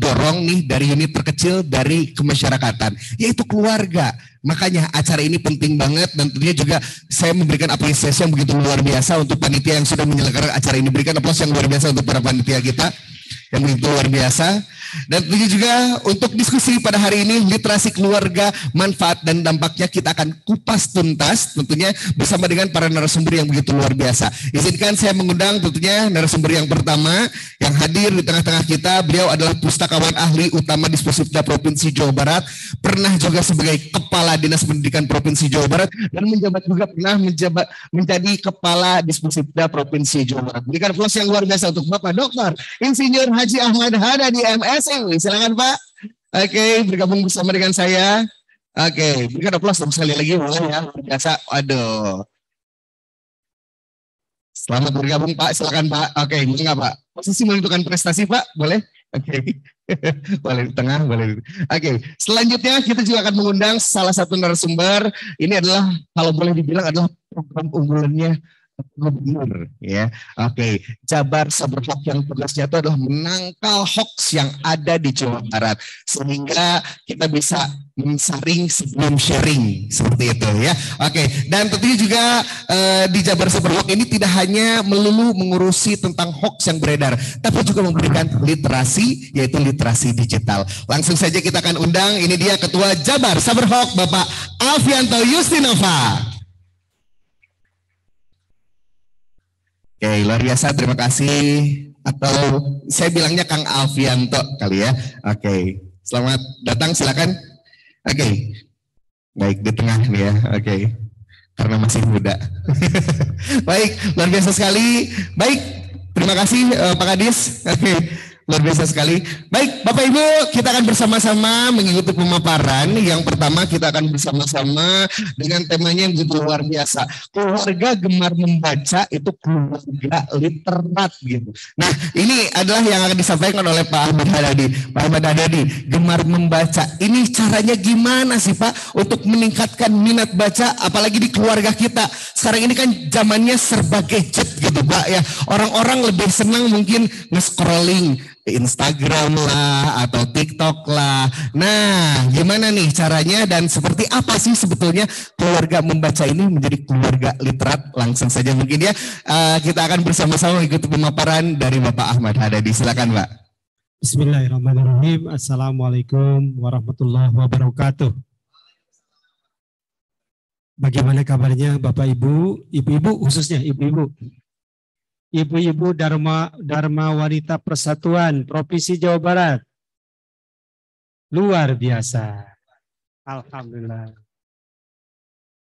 dorong nih dari unit terkecil dari kemasyarakatan, yaitu keluarga Makanya acara ini penting banget dan tentunya juga saya memberikan apresiasi yang begitu luar biasa untuk panitia yang sudah menyelenggarakan acara ini. Berikan aplaus yang luar biasa untuk para panitia kita yang begitu luar biasa. Dan tentunya juga untuk diskusi pada hari ini literasi keluarga, manfaat dan dampaknya kita akan kupas tuntas tentunya bersama dengan para narasumber yang begitu luar biasa. Izinkan saya mengundang tentunya narasumber yang pertama yang hadir di tengah-tengah kita. Beliau adalah pustakawan ahli utama Disposifda Provinsi Jawa Barat, pernah juga sebagai Kepala Dinas Pendidikan Provinsi Jawa Barat dan menjabat juga pernah menjabat menjadi Kepala Disposifda Provinsi Jawa Barat. Berikan aplaus yang luar biasa untuk Bapak Dokter Insinyur Insinyur Haji Ahmad Hada di MSI. Silakan Pak. Oke, okay, bergabung bersama dengan saya. Oke, okay, berikan aplaus dong sekali lagi boleh ya. Biasa, aduh. Selamat bergabung Pak, silakan Pak. Oke, okay, mungkin Pak. Posisi menentukan prestasi Pak, boleh? Oke, okay. boleh di tengah, boleh. Oke, okay. selanjutnya kita juga akan mengundang salah satu narasumber. Ini adalah kalau boleh dibilang adalah program unggulannya ya. Oke, okay. Jabar Saberhok yang tugasnya itu adalah menangkal hoax yang ada di Jawa Barat sehingga kita bisa mensaring sebelum sharing seperti itu ya. Oke, okay. dan tentunya juga eh, di Jabar Saberhok ini tidak hanya melulu mengurusi tentang hoax yang beredar, tapi juga memberikan literasi yaitu literasi digital. Langsung saja kita akan undang ini dia Ketua Jabar Saberhok Bapak Alfianto Yustinova. Oke, luar biasa. Terima kasih. Atau saya bilangnya Kang Alfianto kali ya. Oke, selamat datang. Silakan. Oke, baik di tengah nih ya. Oke, karena masih muda. baik, luar biasa sekali. Baik, terima kasih eh, Pak Kadis. Oke. Luar biasa sekali. Baik, Bapak Ibu, kita akan bersama-sama mengikuti pemaparan. Yang pertama kita akan bersama-sama dengan temanya yang begitu luar biasa. Keluarga gemar membaca itu keluarga literat gitu. Nah, ini adalah yang akan disampaikan oleh Pak Ahmad Hadadi. Pak Ahmad Hadadi, gemar membaca. Ini caranya gimana sih Pak untuk meningkatkan minat baca apalagi di keluarga kita. Sekarang ini kan zamannya serba gadget gitu Pak ya. Orang-orang lebih senang mungkin nge-scrolling Instagram lah atau TikTok lah. Nah, gimana nih caranya dan seperti apa sih sebetulnya keluarga membaca ini menjadi keluarga literat? Langsung saja mungkin ya uh, kita akan bersama-sama ikut pemaparan dari Bapak Ahmad Hadadi. Silakan, Pak. Bismillahirrahmanirrahim. Assalamualaikum warahmatullahi wabarakatuh. Bagaimana kabarnya Bapak Ibu, Ibu-ibu khususnya Ibu-ibu Ibu-ibu Dharma Dharma Wanita Persatuan Provinsi Jawa Barat. Luar biasa. Alhamdulillah.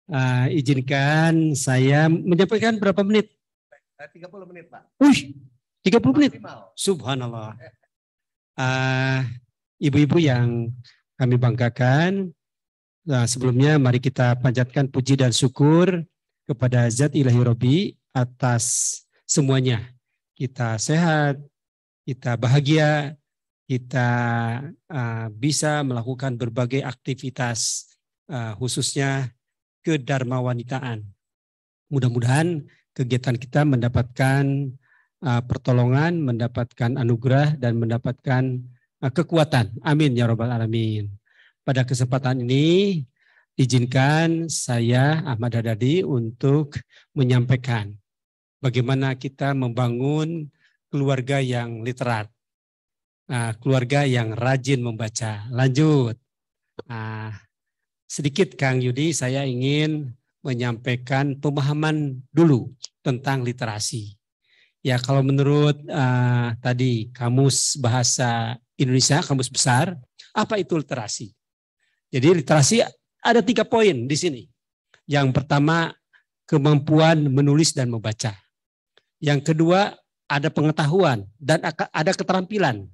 Uh, izinkan saya menyampaikan berapa menit? 30 eh, menit, Pak. tiga 30 menit. Subhanallah. Uh, ibu-ibu yang kami banggakan, nah, sebelumnya mari kita panjatkan puji dan syukur kepada Zat Ilahi Robi atas semuanya. Kita sehat, kita bahagia, kita uh, bisa melakukan berbagai aktivitas uh, khususnya Wanitaan. Mudah-mudahan kegiatan kita mendapatkan uh, pertolongan, mendapatkan anugerah dan mendapatkan uh, kekuatan. Amin ya rabbal alamin. Pada kesempatan ini izinkan saya Ahmad Hadadi untuk menyampaikan bagaimana kita membangun keluarga yang literat, nah, keluarga yang rajin membaca. Lanjut. nah, sedikit Kang Yudi, saya ingin menyampaikan pemahaman dulu tentang literasi. Ya kalau menurut uh, tadi kamus bahasa Indonesia, kamus besar, apa itu literasi? Jadi literasi ada tiga poin di sini. Yang pertama kemampuan menulis dan membaca. Yang kedua, ada pengetahuan dan ada keterampilan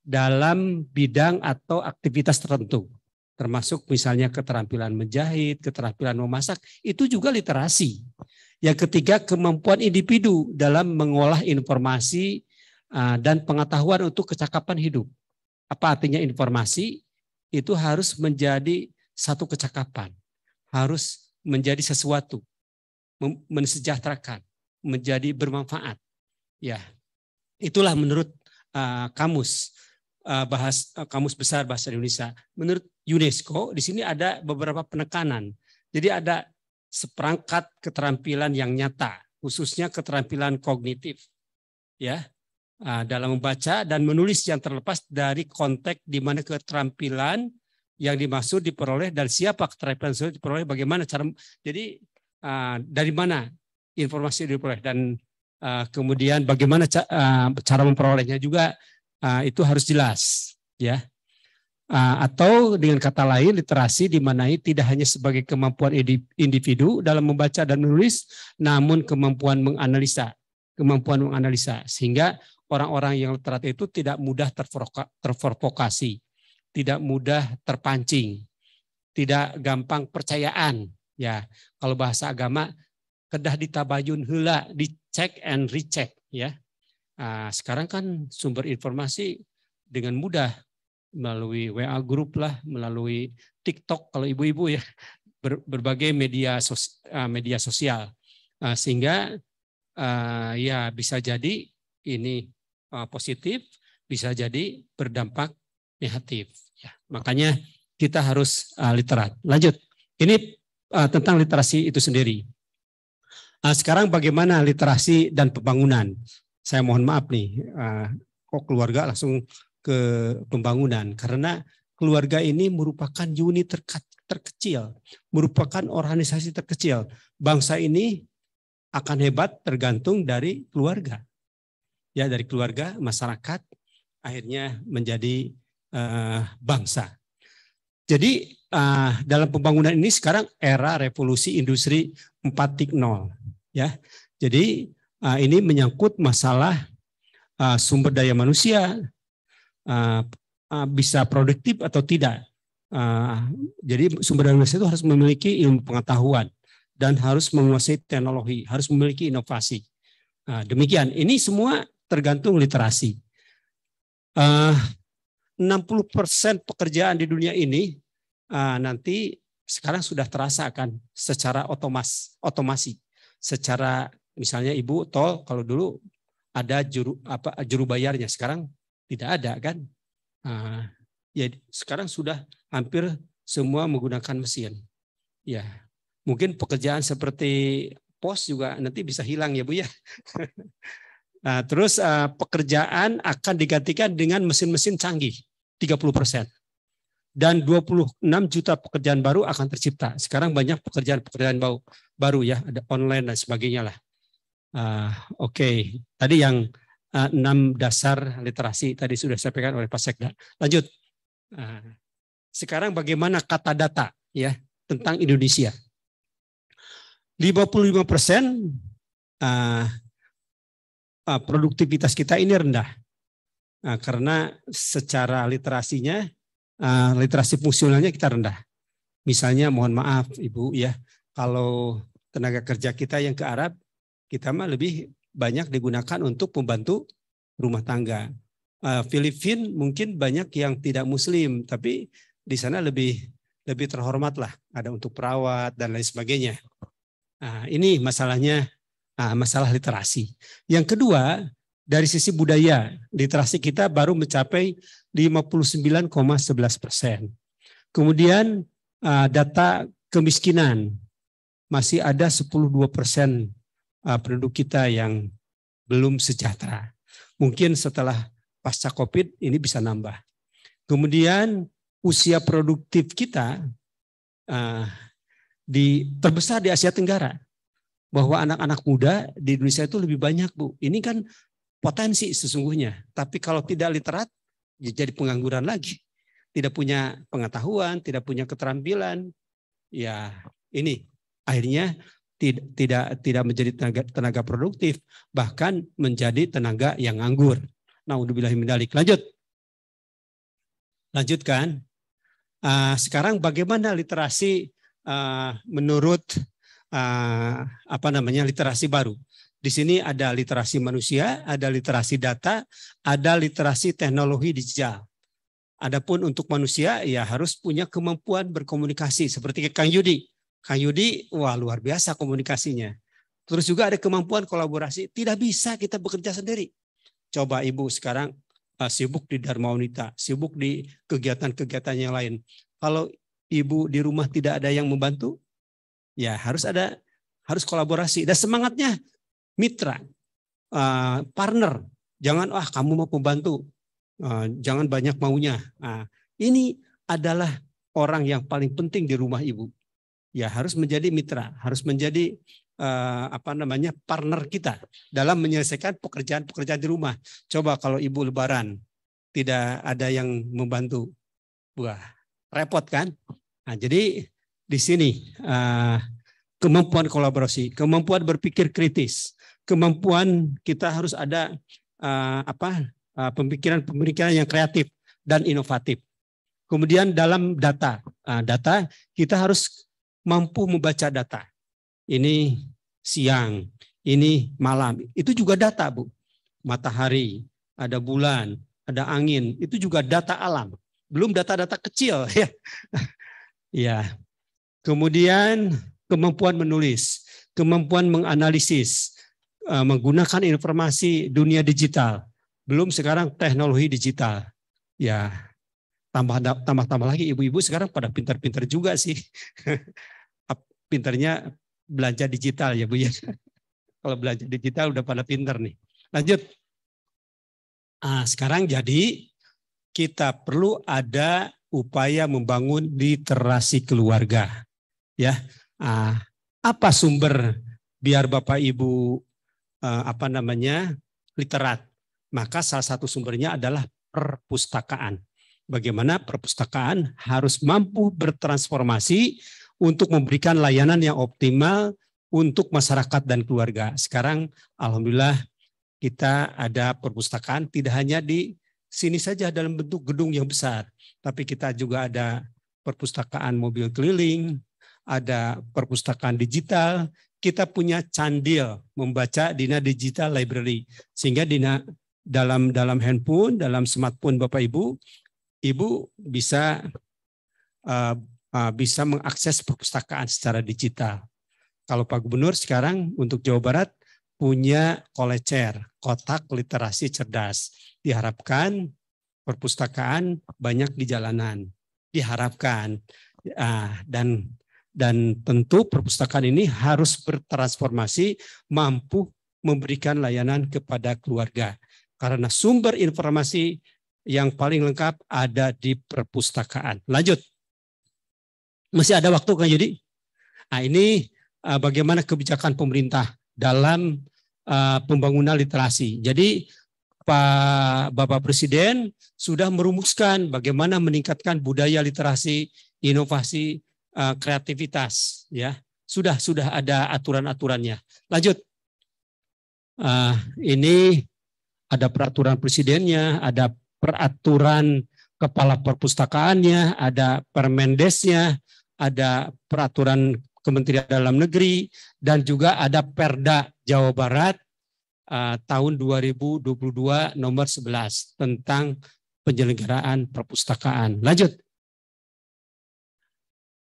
dalam bidang atau aktivitas tertentu. Termasuk misalnya keterampilan menjahit, keterampilan memasak, itu juga literasi. Yang ketiga, kemampuan individu dalam mengolah informasi dan pengetahuan untuk kecakapan hidup. Apa artinya informasi? Itu harus menjadi satu kecakapan. Harus menjadi sesuatu. Mensejahterakan menjadi bermanfaat. Ya, itulah menurut uh, kamus uh, bahas uh, kamus besar bahasa Indonesia. Menurut UNESCO di sini ada beberapa penekanan. Jadi ada seperangkat keterampilan yang nyata, khususnya keterampilan kognitif. Ya, uh, dalam membaca dan menulis yang terlepas dari konteks di mana keterampilan yang dimaksud diperoleh dan siapa keterampilan itu diperoleh bagaimana cara jadi uh, dari mana informasi diperoleh dan uh, kemudian bagaimana ca uh, cara memperolehnya juga uh, itu harus jelas ya atau dengan kata lain literasi dimanai tidak hanya sebagai kemampuan individu dalam membaca dan menulis namun kemampuan menganalisa kemampuan menganalisa sehingga orang-orang yang literat itu tidak mudah terprovokasi tidak mudah terpancing tidak gampang percayaan ya kalau bahasa agama kedah ditabayun hula, dicek and recheck ya. Nah, sekarang kan sumber informasi dengan mudah melalui WA grup lah, melalui TikTok kalau ibu-ibu ya, ber, berbagai media sos, ah, media sosial. Nah, sehingga uh, ya bisa jadi ini uh, positif, bisa jadi berdampak negatif. Ya, makanya kita harus uh, literat. Lanjut, ini uh, tentang literasi itu sendiri. Nah, sekarang bagaimana literasi dan pembangunan? Saya mohon maaf nih, eh, kok keluarga langsung ke pembangunan karena keluarga ini merupakan unit terkecil, merupakan organisasi terkecil. Bangsa ini akan hebat tergantung dari keluarga. Ya, dari keluarga, masyarakat akhirnya menjadi uh, bangsa. Jadi uh, dalam pembangunan ini sekarang era revolusi industri 4.0 ya. Jadi ah, ini menyangkut masalah ah, sumber daya manusia ah, bisa produktif atau tidak. jadi sumber daya manusia itu harus memiliki ilmu pengetahuan dan harus menguasai teknologi, harus memiliki inovasi. demikian, ini semua tergantung literasi. Uh, persen pekerjaan di dunia ini nanti sekarang sudah terasa akan secara otomas, otomasi. Secara misalnya ibu tol kalau dulu ada juru apa juru bayarnya sekarang tidak ada kan. Nah, ya sekarang sudah hampir semua menggunakan mesin. Ya, mungkin pekerjaan seperti pos juga nanti bisa hilang ya Bu ya. nah, terus ah, pekerjaan akan digantikan dengan mesin-mesin canggih 30 persen dan 26 juta pekerjaan baru akan tercipta. Sekarang banyak pekerjaan-pekerjaan baru, baru ya, ada online dan sebagainya lah. Uh, Oke, okay. tadi yang uh, ah, 6 dasar literasi tadi sudah sampaikan oleh Pak Sekda. Lanjut. Uh, sekarang bagaimana kata data ya tentang Indonesia? 55 persen uh, uh, produktivitas kita ini rendah. Nah, karena secara literasinya Eh, literasi fungsionalnya kita rendah. Misalnya mohon maaf Ibu ya, kalau tenaga kerja kita yang ke Arab, kita mah lebih banyak digunakan untuk pembantu rumah tangga. Uh, eh, Filipina mungkin banyak yang tidak muslim, tapi di sana lebih lebih terhormat lah. Ada untuk perawat dan lain sebagainya. Nah, ini masalahnya ah, masalah literasi. Yang kedua dari sisi budaya, literasi kita baru mencapai 59,11 persen. Kemudian uh, data kemiskinan masih ada 10 persen uh, penduduk kita yang belum sejahtera. Mungkin setelah pasca COVID ini bisa nambah. Kemudian usia produktif kita uh, di terbesar di Asia Tenggara bahwa anak-anak muda di Indonesia itu lebih banyak bu. Ini kan potensi sesungguhnya. Tapi kalau tidak literat Ya jadi pengangguran lagi. Tidak punya pengetahuan, tidak punya keterampilan. Ya, ini akhirnya tidak tidak tidak menjadi tenaga tenaga produktif, bahkan menjadi tenaga yang nganggur. mendalik. Lanjut. Lanjutkan. Uh, sekarang bagaimana literasi uh, menurut uh, apa namanya literasi baru? Di sini ada literasi manusia, ada literasi data, ada literasi teknologi digital. Adapun untuk manusia ya harus punya kemampuan berkomunikasi seperti Kang Yudi. Kang Yudi wah luar biasa komunikasinya. Terus juga ada kemampuan kolaborasi. Tidak bisa kita bekerja sendiri. Coba Ibu sekarang uh, sibuk di Dharma Unita, sibuk di kegiatan-kegiatan yang lain. Kalau Ibu di rumah tidak ada yang membantu, ya harus ada harus kolaborasi. Dan semangatnya mitra, uh, partner. Jangan ah kamu mau pembantu, uh, jangan banyak maunya. Uh, ini adalah orang yang paling penting di rumah ibu. Ya harus menjadi mitra, harus menjadi eh, apa namanya partner kita dalam menyelesaikan pekerjaan-pekerjaan di rumah. Coba kalau ibu lebaran tidak ada yang membantu, wah repot kan? Nah, jadi di sini eh, kemampuan kolaborasi, kemampuan berpikir kritis, kemampuan kita harus ada uh, apa eh, pemikiran-pemikiran uh, yang kreatif dan inovatif. Kemudian dalam data, uh, data kita harus mampu membaca data. Ini siang, ini malam. Itu juga data, Bu. Matahari, ada bulan, ada angin, itu juga data alam. Belum data-data kecil ya. ya. Kemudian kemampuan menulis, kemampuan menganalisis, Eh, menggunakan informasi dunia digital. Belum sekarang teknologi digital. Ya, tambah tambah tambah lagi ibu-ibu sekarang pada pintar-pintar juga sih. Pintarnya belanja digital ya Bu ya. Kalau belanja digital udah pada pintar nih. Lanjut. Nah, sekarang jadi kita perlu ada upaya membangun literasi keluarga. Ya. Nah, apa sumber biar Bapak Ibu Eh, apa namanya literat. Maka salah satu sumbernya adalah perpustakaan. Bagaimana perpustakaan harus mampu bertransformasi untuk memberikan layanan yang optimal untuk masyarakat dan keluarga. Sekarang alhamdulillah kita ada perpustakaan tidak hanya di sini saja dalam bentuk gedung yang besar, tapi kita juga ada perpustakaan mobil keliling, ada perpustakaan digital kita punya candil membaca Dina Digital Library. Sehingga Dina dalam dalam handphone, dalam smartphone Bapak Ibu, Ibu bisa uh, uh, bisa mengakses perpustakaan secara digital. Kalau Pak Gubernur sekarang untuk Jawa Barat punya kolecer, kotak literasi cerdas. Diharapkan perpustakaan banyak di jalanan. Diharapkan. Uh, dan dan tentu perpustakaan ini harus bertransformasi, mampu memberikan layanan kepada keluarga. Karena sumber informasi yang paling lengkap ada di perpustakaan. Lanjut. Masih ada waktu kan jadi? Nah ini eh, bagaimana kebijakan pemerintah dalam eh, pembangunan literasi. Jadi Pak Bapak Presiden sudah merumuskan bagaimana meningkatkan budaya literasi, inovasi, Eh, kreativitas ya sudah sudah ada aturan aturannya lanjut uh, ini ada peraturan presidennya ada peraturan kepala perpustakaannya ada permendesnya ada peraturan kementerian dalam negeri dan juga ada perda Jawa Barat uh, tahun 2022 nomor 11 tentang penyelenggaraan perpustakaan lanjut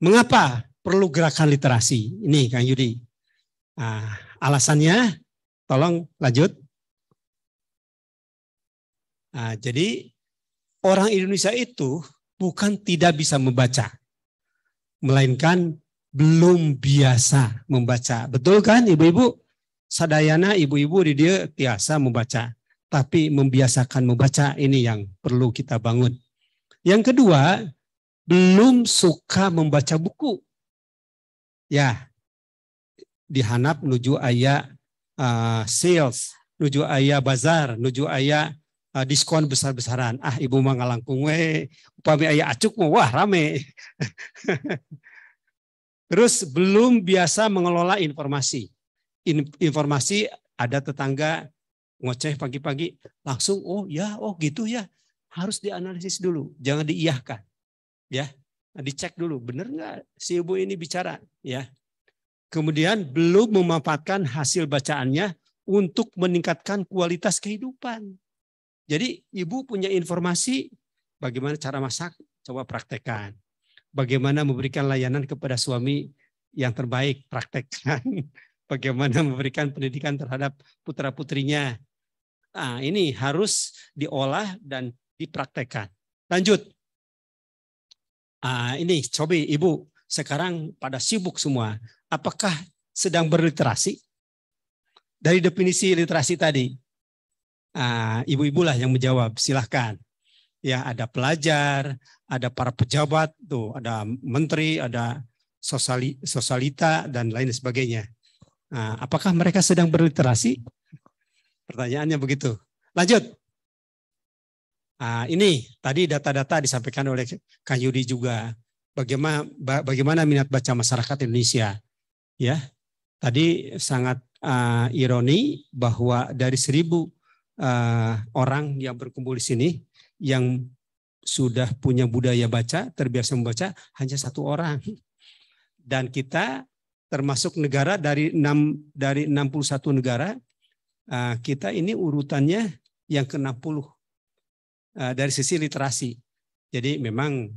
Mengapa perlu gerakan literasi? Ini Kang Yudi. Nah, alasannya, tolong lanjut. Nah, jadi orang Indonesia itu bukan tidak bisa membaca, melainkan belum biasa membaca. Betul kan ibu-ibu? Sadayana ibu-ibu di dia biasa membaca, tapi membiasakan membaca ini yang perlu kita bangun. Yang kedua, belum suka membaca buku. Ya, dihanap menuju ayah uh, sales, menuju ayah bazar, menuju ayah uh, diskon besar-besaran. Ah, ibu mah ngalangkung we, upami ayah acuk mah wah rame. Terus belum biasa mengelola informasi. In, informasi ada tetangga ngoceh pagi-pagi, langsung oh ya, oh gitu ya. Harus dianalisis dulu, jangan diiyahkan ya nah, dicek dulu bener nggak si ibu ini bicara ya kemudian belum memanfaatkan hasil bacaannya untuk meningkatkan kualitas kehidupan jadi ibu punya informasi bagaimana cara masak coba praktekkan bagaimana memberikan layanan kepada suami yang terbaik praktekkan bagaimana memberikan pendidikan terhadap putra putrinya Nah, ini harus diolah dan dipraktekkan. Lanjut, uh, ini coba ibu sekarang pada sibuk semua. Apakah sedang berliterasi? Dari definisi literasi tadi, ah, ibu ibu lah yang menjawab. Silahkan. Ya ada pelajar, ada para pejabat, tuh ada menteri, ada sosiali, sosialita dan lain sebagainya. uh, apakah mereka sedang berliterasi? Pertanyaannya begitu. Lanjut. Ah, ini tadi data-data disampaikan oleh Kang Yudi juga. Bagaimana bagaimana minat baca masyarakat Indonesia? Ya, tadi sangat uh, ironi bahwa dari seribu uh, orang yang berkumpul di sini yang sudah punya budaya baca, terbiasa membaca hanya satu orang. Dan kita termasuk negara dari 6 dari 61 negara kita ini urutannya yang ke-60 Eh, dari sisi literasi. Jadi memang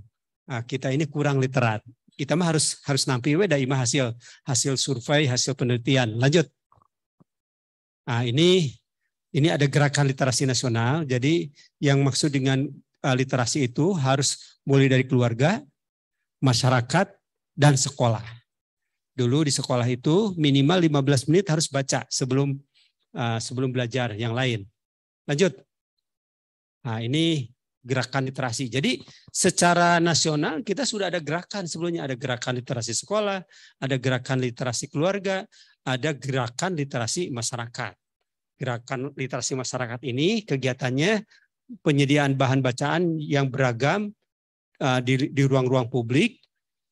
eh, kita ini kurang literat. Kita mah harus harus nampi weda imah hasil hasil survei, hasil penelitian. Lanjut. Nah, ini ini ada gerakan literasi nasional. Jadi yang maksud dengan eh, literasi itu harus mulai dari keluarga, masyarakat, dan sekolah. Dulu di sekolah itu minimal 15 menit harus baca sebelum sebelum belajar yang lain. Lanjut. Nah, ini gerakan literasi. Jadi secara nasional kita sudah ada gerakan sebelumnya ada gerakan literasi sekolah, ada gerakan literasi keluarga, ada gerakan literasi masyarakat. Gerakan literasi masyarakat ini kegiatannya penyediaan bahan bacaan yang beragam uh, di, di ruang-ruang publik,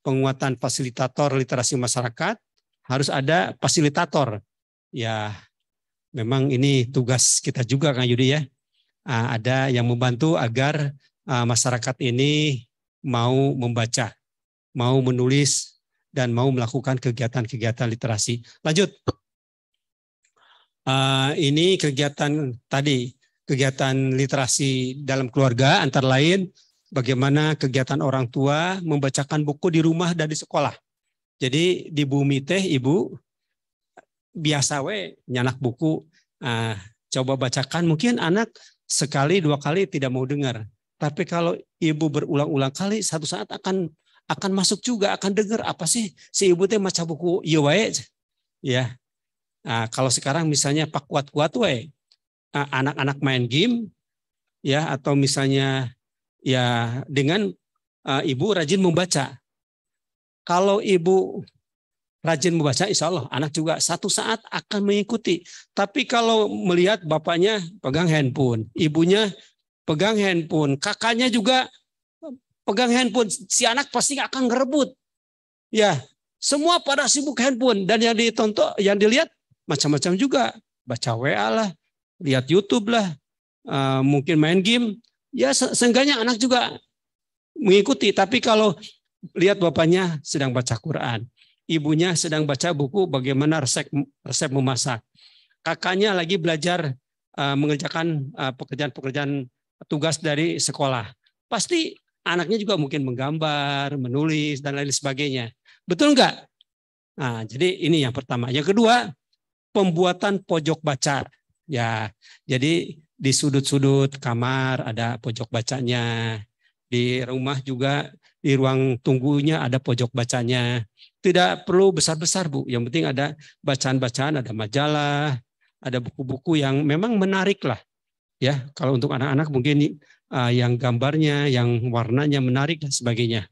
penguatan fasilitator literasi masyarakat, harus ada fasilitator. Ya, memang ini tugas kita juga Kang Yudi ya. Ah, ada yang membantu agar ah, masyarakat ini mau membaca, mau menulis, dan mau melakukan kegiatan-kegiatan literasi. Lanjut. Uh, ini kegiatan tadi, kegiatan literasi dalam keluarga antara lain bagaimana kegiatan orang tua membacakan buku di rumah dan di sekolah. Jadi di bumi teh ibu biasa we nyanak buku uh, coba bacakan mungkin anak sekali dua kali tidak mau dengar. Tapi kalau ibu berulang-ulang kali, satu saat akan akan masuk juga, akan dengar apa sih si ibu teh maca buku ieu Ya. Nah, kalau sekarang misalnya pak kuat-kuat wae, eh, anak-anak main game ya atau misalnya ya dengan uh, ibu rajin membaca. Kalau ibu rajin membaca, insya Allah anak juga satu saat akan mengikuti. Tapi kalau melihat bapaknya pegang handphone, ibunya pegang handphone, kakaknya juga pegang handphone, si anak pasti akan ngerebut. Ya, semua pada sibuk handphone dan yang ditonton, yang dilihat macam-macam juga, baca WA lah, lihat YouTube lah, eh, mungkin main game. Ya, se seenggaknya anak juga mengikuti. Tapi kalau lihat bapaknya sedang baca Quran, Ibunya sedang baca buku bagaimana resep, resep memasak. Kakaknya lagi belajar uh, mengerjakan eh, pekerjaan-pekerjaan uh, tugas dari sekolah. Pasti anaknya juga mungkin menggambar, menulis, dan lain sebagainya. Betul enggak? Nah, jadi ini yang pertama. Yang kedua, pembuatan pojok baca. Ya, jadi di sudut-sudut kamar ada pojok bacanya, di rumah juga di ruang tunggunya ada pojok bacanya tidak perlu besar-besar Bu. Yang penting ada bacaan-bacaan, ada majalah, ada buku-buku yang memang menarik lah. Ya, kalau untuk anak-anak mungkin uh, yang gambarnya, yang warnanya menarik dan sebagainya.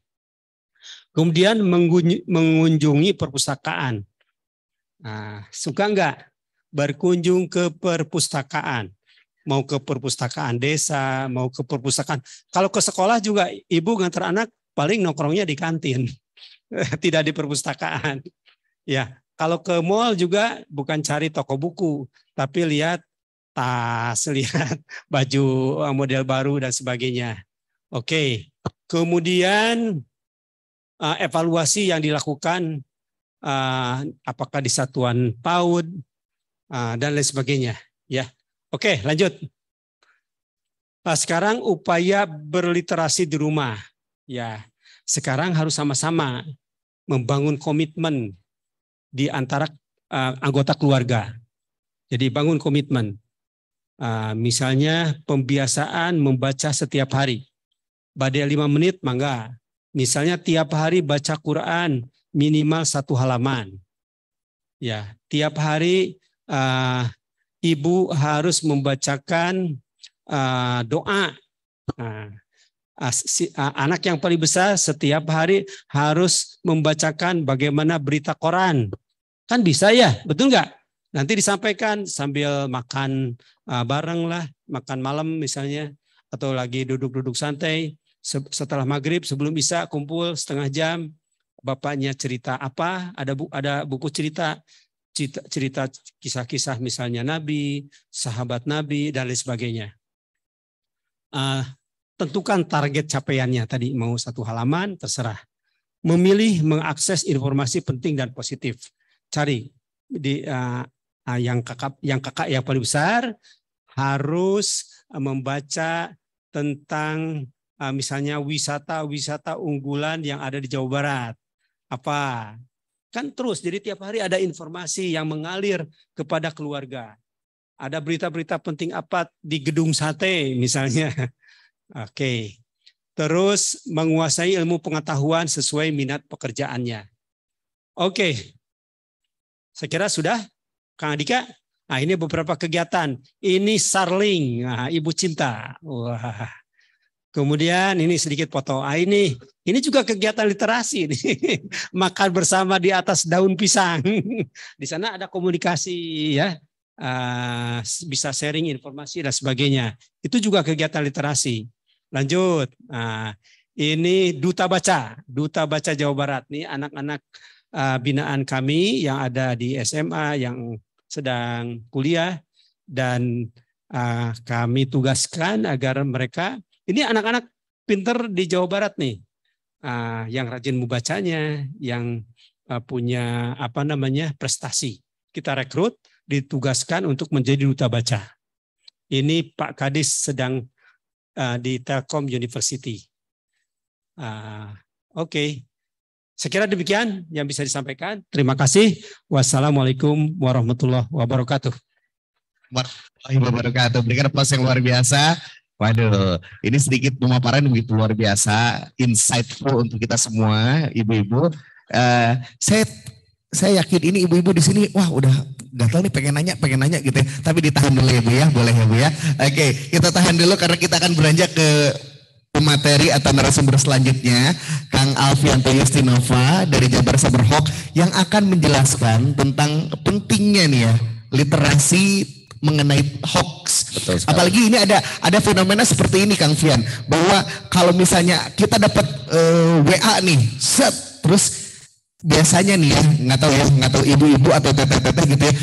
Kemudian mengunjungi perpustakaan. Nah, suka nggak berkunjung ke perpustakaan? Mau ke perpustakaan desa, mau ke perpustakaan. Kalau ke sekolah juga ibu ngantar anak paling nongkrongnya di kantin. tidak di perpustakaan. Ya, kalau ke mall juga bukan cari toko buku, tapi lihat tas, lihat baju eh, model baru dan sebagainya. Oke, kemudian eh, evaluasi yang dilakukan eh, apakah di satuan PAUD dan lain sebagainya. Ya, oke lanjut. Nah, sekarang upaya berliterasi di rumah. Ya, sekarang harus sama-sama membangun komitmen di antara uh, anggota keluarga. Jadi bangun komitmen. Uh, misalnya pembiasaan membaca setiap hari. Badai lima menit, mangga. Misalnya tiap hari baca Quran minimal satu halaman. Ya, tiap hari uh, ibu harus membacakan uh, doa. Nah, Ah, ah, anak yang paling besar setiap hari harus membacakan bagaimana berita koran. Kan bisa ya, betul nggak? Nanti disampaikan sambil makan ah, bareng lah, makan malam misalnya, atau lagi duduk-duduk santai. Setelah maghrib, sebelum bisa kumpul setengah jam, bapaknya cerita apa, ada ada buku cerita cerita kisah-kisah misalnya Nabi, sahabat Nabi, dan lain sebagainya. Uh, tentukan target capaiannya tadi mau satu halaman terserah. Memilih mengakses informasi penting dan positif. Cari di uh, yang kakak yang kakak yang paling besar harus eh, membaca tentang uh, misalnya wisata-wisata unggulan yang ada di Jawa Barat. Apa? Kan terus jadi tiap hari ada informasi yang mengalir kepada keluarga ada berita-berita penting apa di gedung sate misalnya Oke. Terus menguasai ilmu pengetahuan sesuai minat pekerjaannya. Oke. Okay. Saya kira sudah Kang Adika. Nah, ini beberapa kegiatan. Ini Sarling, nah, Ibu Cinta. Wah. Kemudian ini sedikit foto. Ah, ini ini juga kegiatan literasi nih. Makan bersama di atas daun pisang. di sana ada komunikasi ya. Ah, bisa sharing informasi dan sebagainya. Itu juga kegiatan literasi. Lanjut. Nah, ini duta baca, duta baca Jawa Barat. nih anak-anak eh, binaan kami yang ada di SMA yang sedang kuliah dan eh, kami tugaskan agar mereka ini anak-anak pinter di Jawa Barat nih. Eh, yang rajin membacanya, yang punya apa namanya prestasi. Kita rekrut, ditugaskan untuk menjadi duta baca. Ini Pak Kadis sedang uh, di Telkom University. Uh, Oke, okay. sekira demikian yang bisa disampaikan. Terima kasih. Wassalamualaikum warahmatullahi wabarakatuh. Warahmatullahi wabarakatuh. Berikan aplaus yang luar biasa. Waduh, ini sedikit pemaparan begitu luar biasa, insightful untuk kita semua, ibu-ibu. Uh, saya saya yakin ini ibu-ibu di sini, wah udah nggak tahu nih pengen nanya, pengen nanya gitu ya. Tapi ditahan dulu ya Bu ya, boleh ya Bu ya. Oke, okay, kita tahan dulu karena kita akan beranjak ke materi atau narasumber selanjutnya Kang Alfianto Yustinova dari Jabar Saberhok yang akan menjelaskan tentang pentingnya nih ya literasi mengenai hoax. Apalagi ini ada ada fenomena seperti ini Kang Fian bahwa kalau misalnya kita dapat uh, eh, WA nih set terus biasanya nih ya nggak tahu ya nggak tahu ibu-ibu atau teteh-teteh gitu ya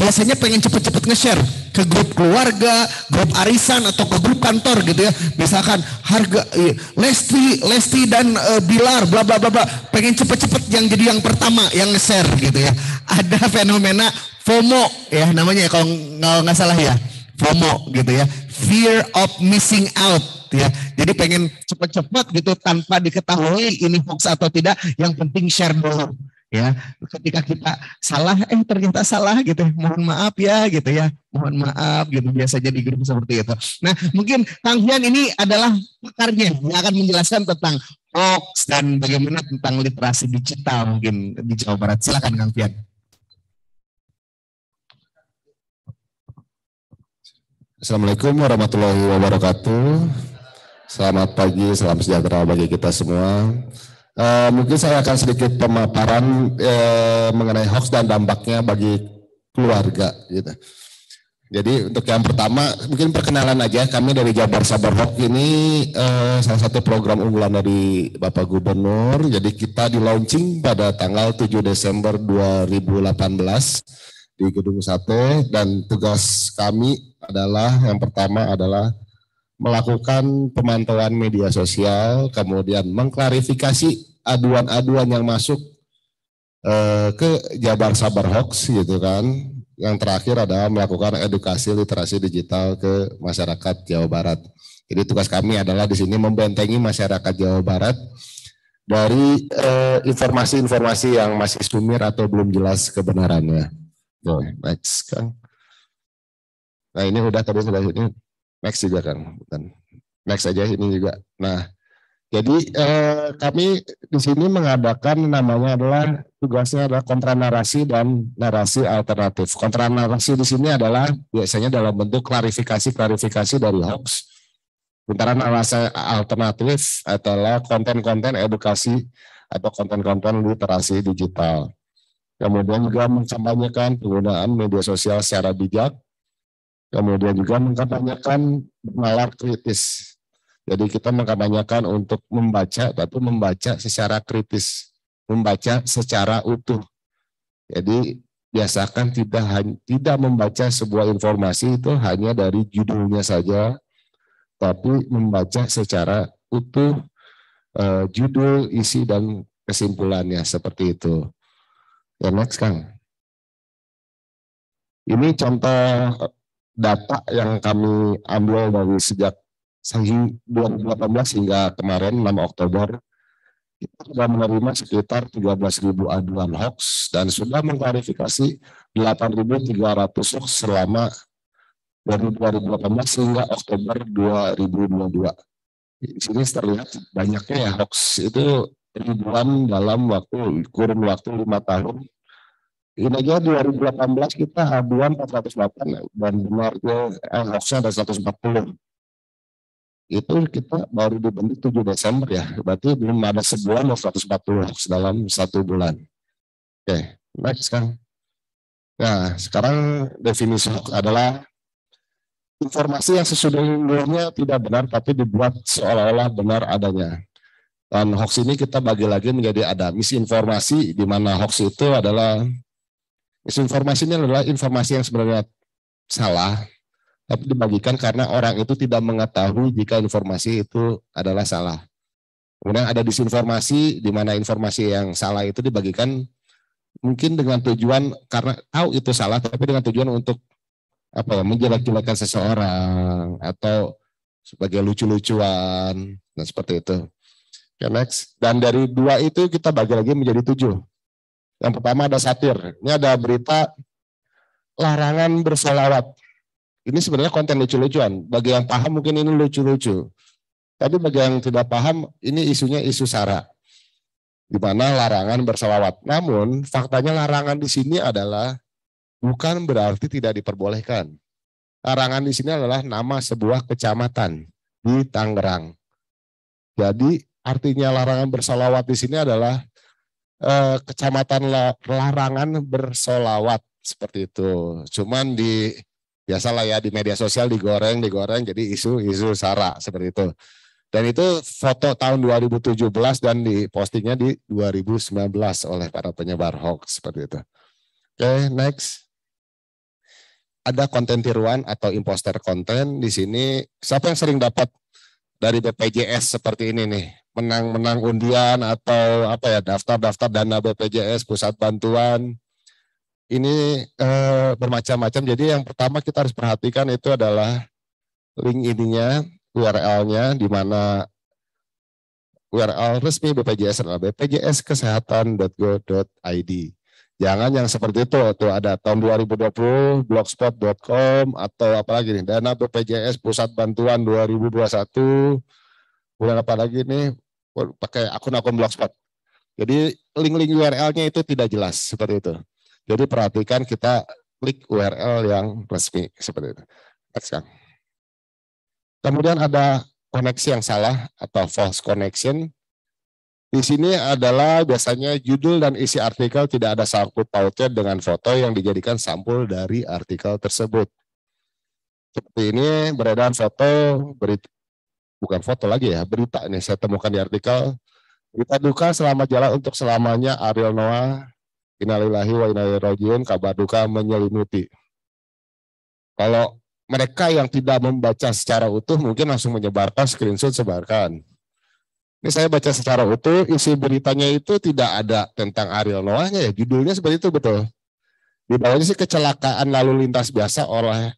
biasanya pengen cepet-cepet nge-share ke grup keluarga grup arisan atau ke grup kantor gitu ya misalkan harga eh, lesti lesti dan eh, bilar bla bla bla bla pengen cepet-cepet yang jadi yang pertama yang nge-share gitu ya ada fenomena FOMO ya namanya ya kalau nggak salah ya FOMO gitu ya fear of missing out ya. Jadi pengen cepat-cepat gitu tanpa diketahui ini hoax atau tidak, yang penting share dulu ya ketika kita salah eh ternyata salah gitu mohon maaf ya gitu ya mohon maaf gitu biasanya di grup seperti itu nah mungkin Kang Hian ini adalah pakarnya yang akan menjelaskan tentang hoax dan bagaimana tentang literasi digital mungkin di Jawa Barat silakan Kang Hian Assalamualaikum warahmatullahi wabarakatuh Selamat pagi, salam sejahtera bagi kita semua. Uh, mungkin saya akan sedikit pemaparan uh, mengenai hoax dan dampaknya bagi keluarga. Gitu. Jadi untuk yang pertama, mungkin perkenalan aja. Kami dari Jabar Sabar Hoax ini uh, salah satu program unggulan dari Bapak Gubernur. Jadi kita di launching pada tanggal 7 Desember 2018 di Gedung Sate dan tugas kami adalah yang pertama adalah melakukan pemantauan media sosial, kemudian mengklarifikasi aduan-aduan yang masuk eh, ke Jabar Sabar Hoax gitu kan. Yang terakhir adalah melakukan edukasi literasi digital ke masyarakat Jawa Barat. Jadi tugas kami adalah di sini membentengi masyarakat Jawa Barat dari eh, informasi-informasi eh, yang masih sumir atau belum jelas kebenarannya. Oh, next Kang. Nah ini udah tadi sudah ini Next juga kan, bukan. Next aja ini juga. Nah, jadi eh, kami di sini mengadakan namanya adalah tugasnya adalah kontra narasi dan narasi alternatif. Kontra narasi di sini adalah biasanya dalam bentuk klarifikasi-klarifikasi dari hoax. Sementara narasi alternatif adalah konten-konten edukasi atau konten-konten literasi digital. Kemudian juga mengkampanyekan penggunaan media sosial secara bijak Kemudian juga mengkampanyekan nalar kritis. Jadi kita mengkampanyekan untuk membaca, tapi membaca secara kritis, membaca secara utuh. Jadi biasakan tidak tidak membaca sebuah informasi itu hanya dari judulnya saja, tapi membaca secara utuh eh, judul, isi dan kesimpulannya seperti itu. Ya next Kang. Ini contoh data yang kami ambil dari sejak sejak 2018 hingga kemarin 6 Oktober kita sudah menerima sekitar 13.000 aduan hoax dan sudah mengklarifikasi 8.300 hoax selama dari 2018 hingga Oktober 2022. Di sini terlihat banyaknya ya hoax itu ribuan dalam waktu kurun waktu lima tahun aja 2018 kita habuan 408 ya, dan benarnya eh, harusnya ada 140. Itu kita baru dibentuk 7 Desember ya, berarti belum ada sebulan 140 dalam satu bulan. Oke, okay, next kan. Nah, sekarang definisi adalah informasi yang sesungguhnya tidak benar tapi dibuat seolah-olah benar adanya. Dan hoax ini kita bagi lagi menjadi ada misinformasi di mana hoax itu adalah Misinformasi ini adalah informasi yang sebenarnya salah, tapi dibagikan karena orang itu tidak mengetahui jika informasi itu adalah salah. Kemudian ada disinformasi, di mana informasi yang salah itu dibagikan mungkin dengan tujuan karena tahu itu salah, tapi dengan tujuan untuk apa ya menjelek-jelekan seseorang atau sebagai lucu-lucuan dan seperti itu. Okay, next. Dan dari dua itu kita bagi lagi menjadi tujuh. Yang pertama ada satir. Ini ada berita larangan bersolawat. Ini sebenarnya konten lucu-lucuan. Bagi yang paham mungkin ini lucu-lucu. Tapi bagi yang tidak paham, ini isunya isu sara. Di mana larangan bersolawat. Namun faktanya larangan di sini adalah bukan berarti tidak diperbolehkan. Larangan di sini adalah nama sebuah kecamatan di Tangerang. Jadi artinya larangan bersolawat di sini adalah eh, kecamatan larangan bersolawat seperti itu. Cuman di biasalah ya di media sosial digoreng digoreng jadi isu-isu sara seperti itu. Dan itu foto tahun 2017 dan dipostingnya di 2019 oleh para penyebar hoax seperti itu. Oke, okay, next ada konten tiruan atau imposter konten di sini siapa yang sering dapat dari BPJS seperti ini nih menang-menang undian atau apa ya daftar-daftar dana BPJS pusat bantuan ini eh, bermacam-macam jadi yang pertama kita harus perhatikan itu adalah link ininya URL-nya di mana URL resmi BPJS adalah bpjskesehatan.go.id Jangan yang seperti itu tuh ada tahun 2020 blogspot.com atau apalagi ini nih dana BPJS Pusat Bantuan 2021 bulan apa lagi nih pakai akun-akun blogspot. Jadi link-link URL-nya itu tidak jelas seperti itu. Jadi perhatikan kita klik URL yang resmi seperti itu. Next kan. Kemudian ada koneksi yang salah atau false connection. Di sini adalah biasanya judul dan isi artikel tidak ada sangkut pautnya dengan foto yang dijadikan sampul dari artikel tersebut. Seperti ini beredar foto berita bukan foto lagi ya berita ini saya temukan di artikel berita duka selamat jalan untuk selamanya Ariel Noah Inalillahi wa rojiun kabar duka menyelimuti. Kalau mereka yang tidak membaca secara utuh mungkin langsung menyebarkan screenshot sebarkan ini saya baca secara utuh, isi beritanya itu tidak ada tentang Ariel Noahnya ya. Judulnya seperti itu betul. Di bawahnya sih kecelakaan lalu lintas biasa oleh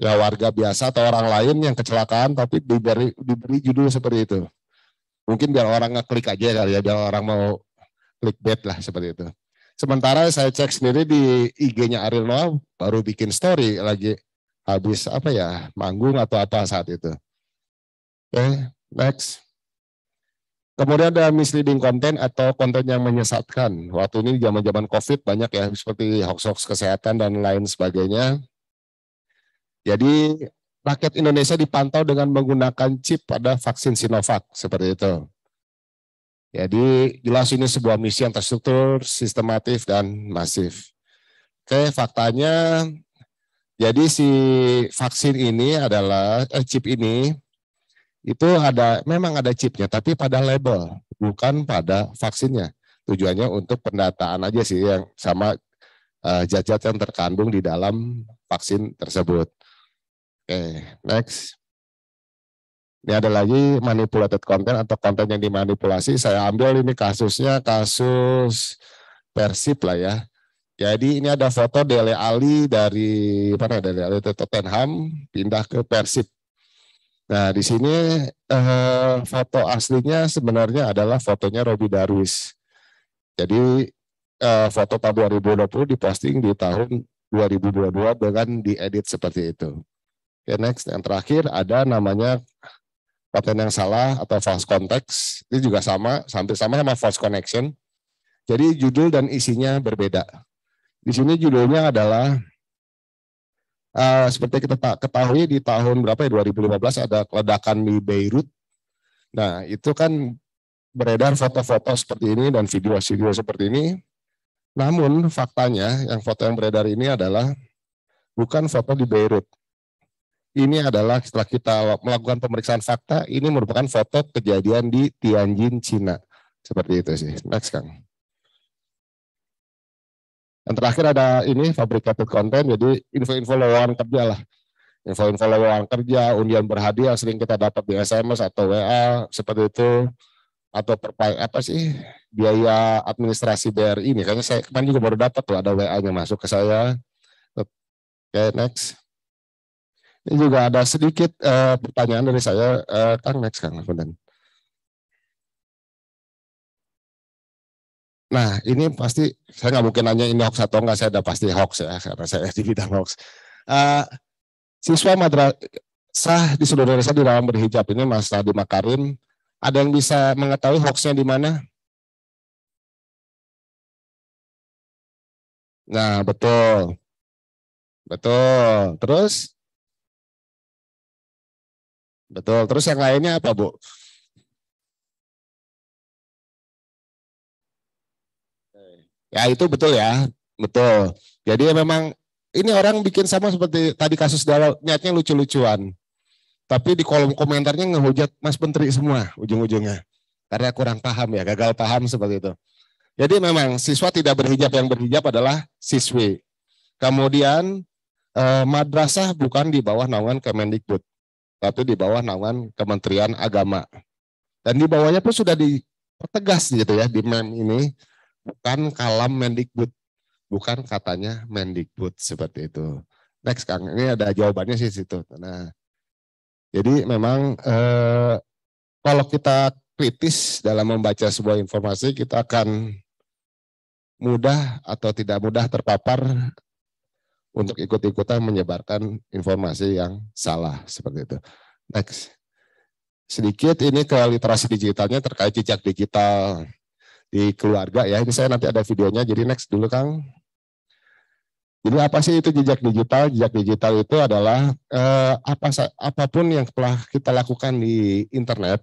ya warga biasa atau orang lain yang kecelakaan tapi diberi diberi judul seperti itu. Mungkin biar orang ngeklik aja kali ya, biar orang mau klik bet lah seperti itu. Sementara saya cek sendiri di IG-nya Ariel Noah baru bikin story lagi habis apa ya manggung atau apa saat itu. Oke, okay, next. Kemudian ada misleading content atau konten yang menyesatkan. Waktu ini zaman-zaman COVID banyak ya seperti hoax-hoax kesehatan dan lain sebagainya. Jadi rakyat Indonesia dipantau dengan menggunakan chip pada vaksin Sinovac seperti itu. Jadi jelas ini sebuah misi yang terstruktur, sistematif dan masif. Oke, faktanya jadi si vaksin ini adalah eh, chip ini itu ada memang ada chipnya tapi pada label bukan pada vaksinnya tujuannya untuk pendataan aja sih yang sama uh, yang terkandung di dalam vaksin tersebut oke okay, next ini ada lagi manipulated content atau konten yang dimanipulasi saya ambil ini kasusnya kasus persib lah ya jadi ini ada foto Dele Ali dari mana ya, Dele Ali Tottenham pindah ke Persib Nah, di sini eh, foto aslinya sebenarnya adalah fotonya Robi Darwis. Jadi eh, foto tahun 2020 diposting di tahun 2022 dengan diedit seperti itu. Oke, okay, next. Yang terakhir ada namanya konten yang salah atau false context. Ini juga sama, hampir sama sama false connection. Jadi judul dan isinya berbeda. Di sini judulnya adalah Eh, seperti kita ketahui di tahun berapa ya 2015 ada ledakan di Beirut. Nah, itu kan beredar foto-foto seperti ini dan video-video seperti ini. Namun faktanya yang foto yang beredar ini adalah bukan foto di Beirut. Ini adalah setelah kita melakukan pemeriksaan fakta, ini merupakan foto kejadian di Tianjin, Cina. Seperti itu sih. Next, Kang. Dan terakhir ada ini fabricated content, jadi info-info lowongan kerja lah. Info-info lowongan kerja, undian berhadiah sering kita dapat di SMS atau WA seperti itu atau perpa, apa sih biaya administrasi BRI ini kayaknya saya kemarin juga baru dapat tuh ada WA-nya masuk ke saya. Oke, okay, next. Ini juga ada sedikit uh, pertanyaan dari saya, uh, Kang Next, Kang Fudan. Nah ini pasti saya nggak mungkin nanya ini hoax atau enggak, saya udah pasti hoax ya karena saya di bidang hoax. Uh, siswa madrasah di seluruh Indonesia di dalam berhijab ini Mas Tadi Makarim, ada yang bisa mengetahui hoaxnya di mana? Nah betul, betul. Terus, betul. Terus yang lainnya apa Bu? Ya itu betul ya, betul. Jadi memang ini orang bikin sama seperti tadi kasus dalam niatnya lucu-lucuan. Tapi di kolom komentarnya ngehujat Mas Menteri semua ujung-ujungnya. Karena kurang paham ya, gagal paham seperti itu. Jadi memang siswa tidak berhijab, yang berhijab adalah siswi. Kemudian eh, madrasah bukan di bawah naungan Kemendikbud, tapi di bawah naungan Kementerian Agama. Dan di bawahnya pun sudah dipertegas gitu ya di mem ini bukan kalam Mendikbud, bukan katanya Mendikbud seperti itu. Next Kang, ini ada jawabannya sih situ. Nah, jadi memang eh, kalau kita kritis dalam membaca sebuah informasi, kita akan mudah atau tidak mudah terpapar untuk ikut-ikutan menyebarkan informasi yang salah seperti itu. Next. Sedikit ini ke literasi digitalnya terkait jejak digital di keluarga ya. Ini saya nanti ada videonya. Jadi next dulu Kang. Jadi apa sih itu jejak digital? Jejak digital itu adalah eh, apa apapun yang telah kita lakukan di internet.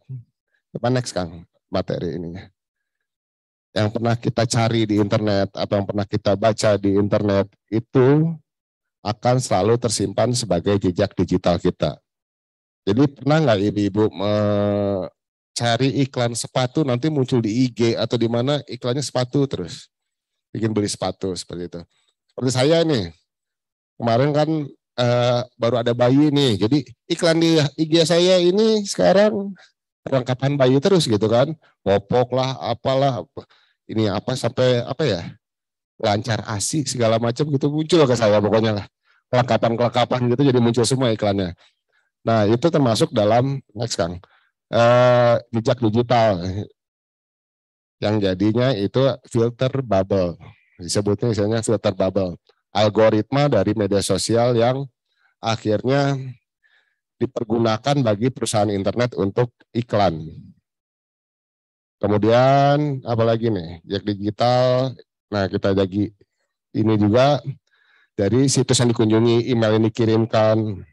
Apa next Kang materi ini Yang pernah kita cari di internet atau yang pernah kita baca di internet itu akan selalu tersimpan sebagai jejak digital kita. Jadi pernah nggak ibu-ibu cari iklan sepatu nanti muncul di IG atau di mana iklannya sepatu terus bikin beli sepatu seperti itu seperti saya ini kemarin kan uh, baru ada bayi nih jadi iklan di IG saya ini sekarang perlengkapan bayi terus gitu kan popok lah apalah ini apa sampai apa ya lancar asi segala macam gitu muncul ke saya pokoknya lah kelengkapan kelengkapan gitu jadi muncul semua iklannya nah itu termasuk dalam next kang uh, jejak digital yang jadinya itu filter bubble disebutnya misalnya filter bubble algoritma dari media sosial yang akhirnya dipergunakan bagi perusahaan internet untuk iklan. Kemudian apalagi nih, jejak digital. Nah, kita jadi ini juga dari situs yang dikunjungi, email yang dikirimkan,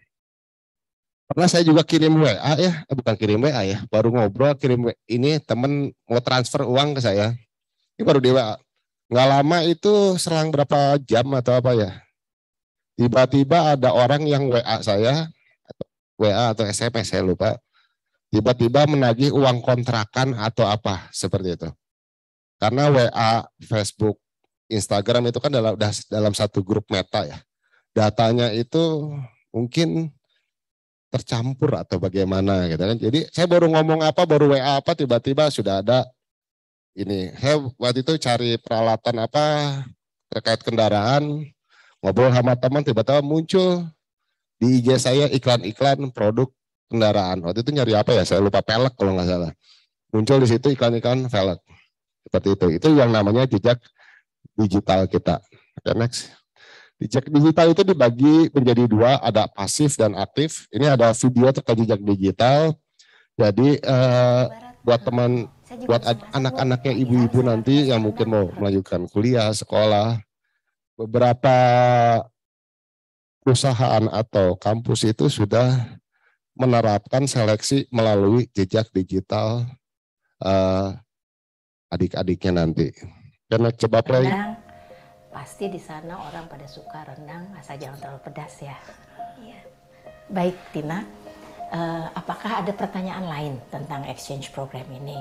Pernah saya juga kirim WA ya, eh, bukan kirim WA ya, baru ngobrol kirim WA. ini temen mau transfer uang ke saya. Ini baru di WA. Nggak lama itu selang berapa jam atau apa ya. Tiba-tiba ada orang yang WA saya, WA atau SMS e saya lupa. Tiba-tiba menagih uang kontrakan atau apa seperti itu. Karena WA, Facebook, Instagram itu kan dalam dalam satu grup meta ya. Datanya itu mungkin tercampur atau bagaimana gitu kan. Jadi saya baru ngomong apa, baru WA apa, tiba-tiba sudah ada ini. Saya waktu itu cari peralatan apa terkait kendaraan, ngobrol sama teman, tiba-tiba muncul di IG saya iklan-iklan produk kendaraan. Waktu itu nyari apa ya, saya lupa pelek kalau nggak salah. Muncul di situ iklan-iklan pelek. Seperti itu. Itu yang namanya jejak digital kita. Okay, next. Jejak digital itu dibagi menjadi dua, ada pasif dan aktif. Ini ada video terkait jejak digital. Jadi uh, buat teman, buat anak-anaknya ibu-ibu nanti yang mungkin mau melanjutkan kuliah, sekolah, beberapa perusahaan atau kampus itu sudah menerapkan seleksi melalui jejak digital uh, adik-adiknya nanti. Karena coba play pasti di sana orang pada suka rendang asal jangan terlalu pedas ya. Iya. Baik Tina, uh, apakah ada pertanyaan lain tentang exchange program ini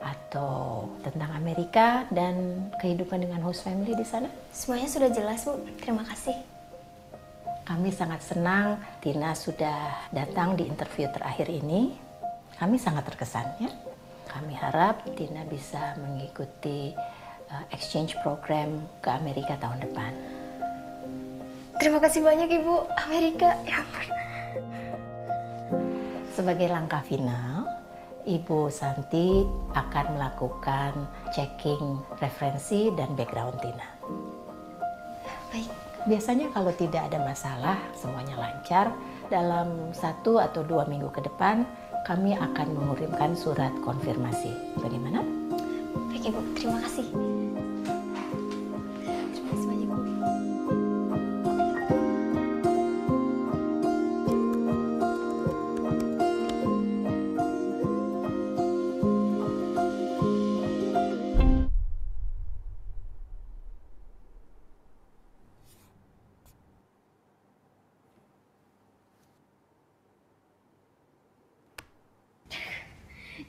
atau tentang Amerika dan kehidupan dengan host family di sana? Semuanya sudah jelas Bu. Terima kasih. Kami sangat senang Tina sudah datang di interview terakhir ini. Kami sangat terkesan ya. Kami harap Tina bisa mengikuti Eh, exchange program ke Amerika tahun depan. Terima kasih banyak Ibu, Amerika. Ya ampun. Sebagai langkah final, Ibu Santi akan melakukan checking referensi dan background Tina. Baik. Biasanya kalau tidak ada masalah, semuanya lancar, dalam satu atau dua minggu ke depan kami akan mengirimkan surat konfirmasi. Bagaimana? Baik Ibu, terima kasih.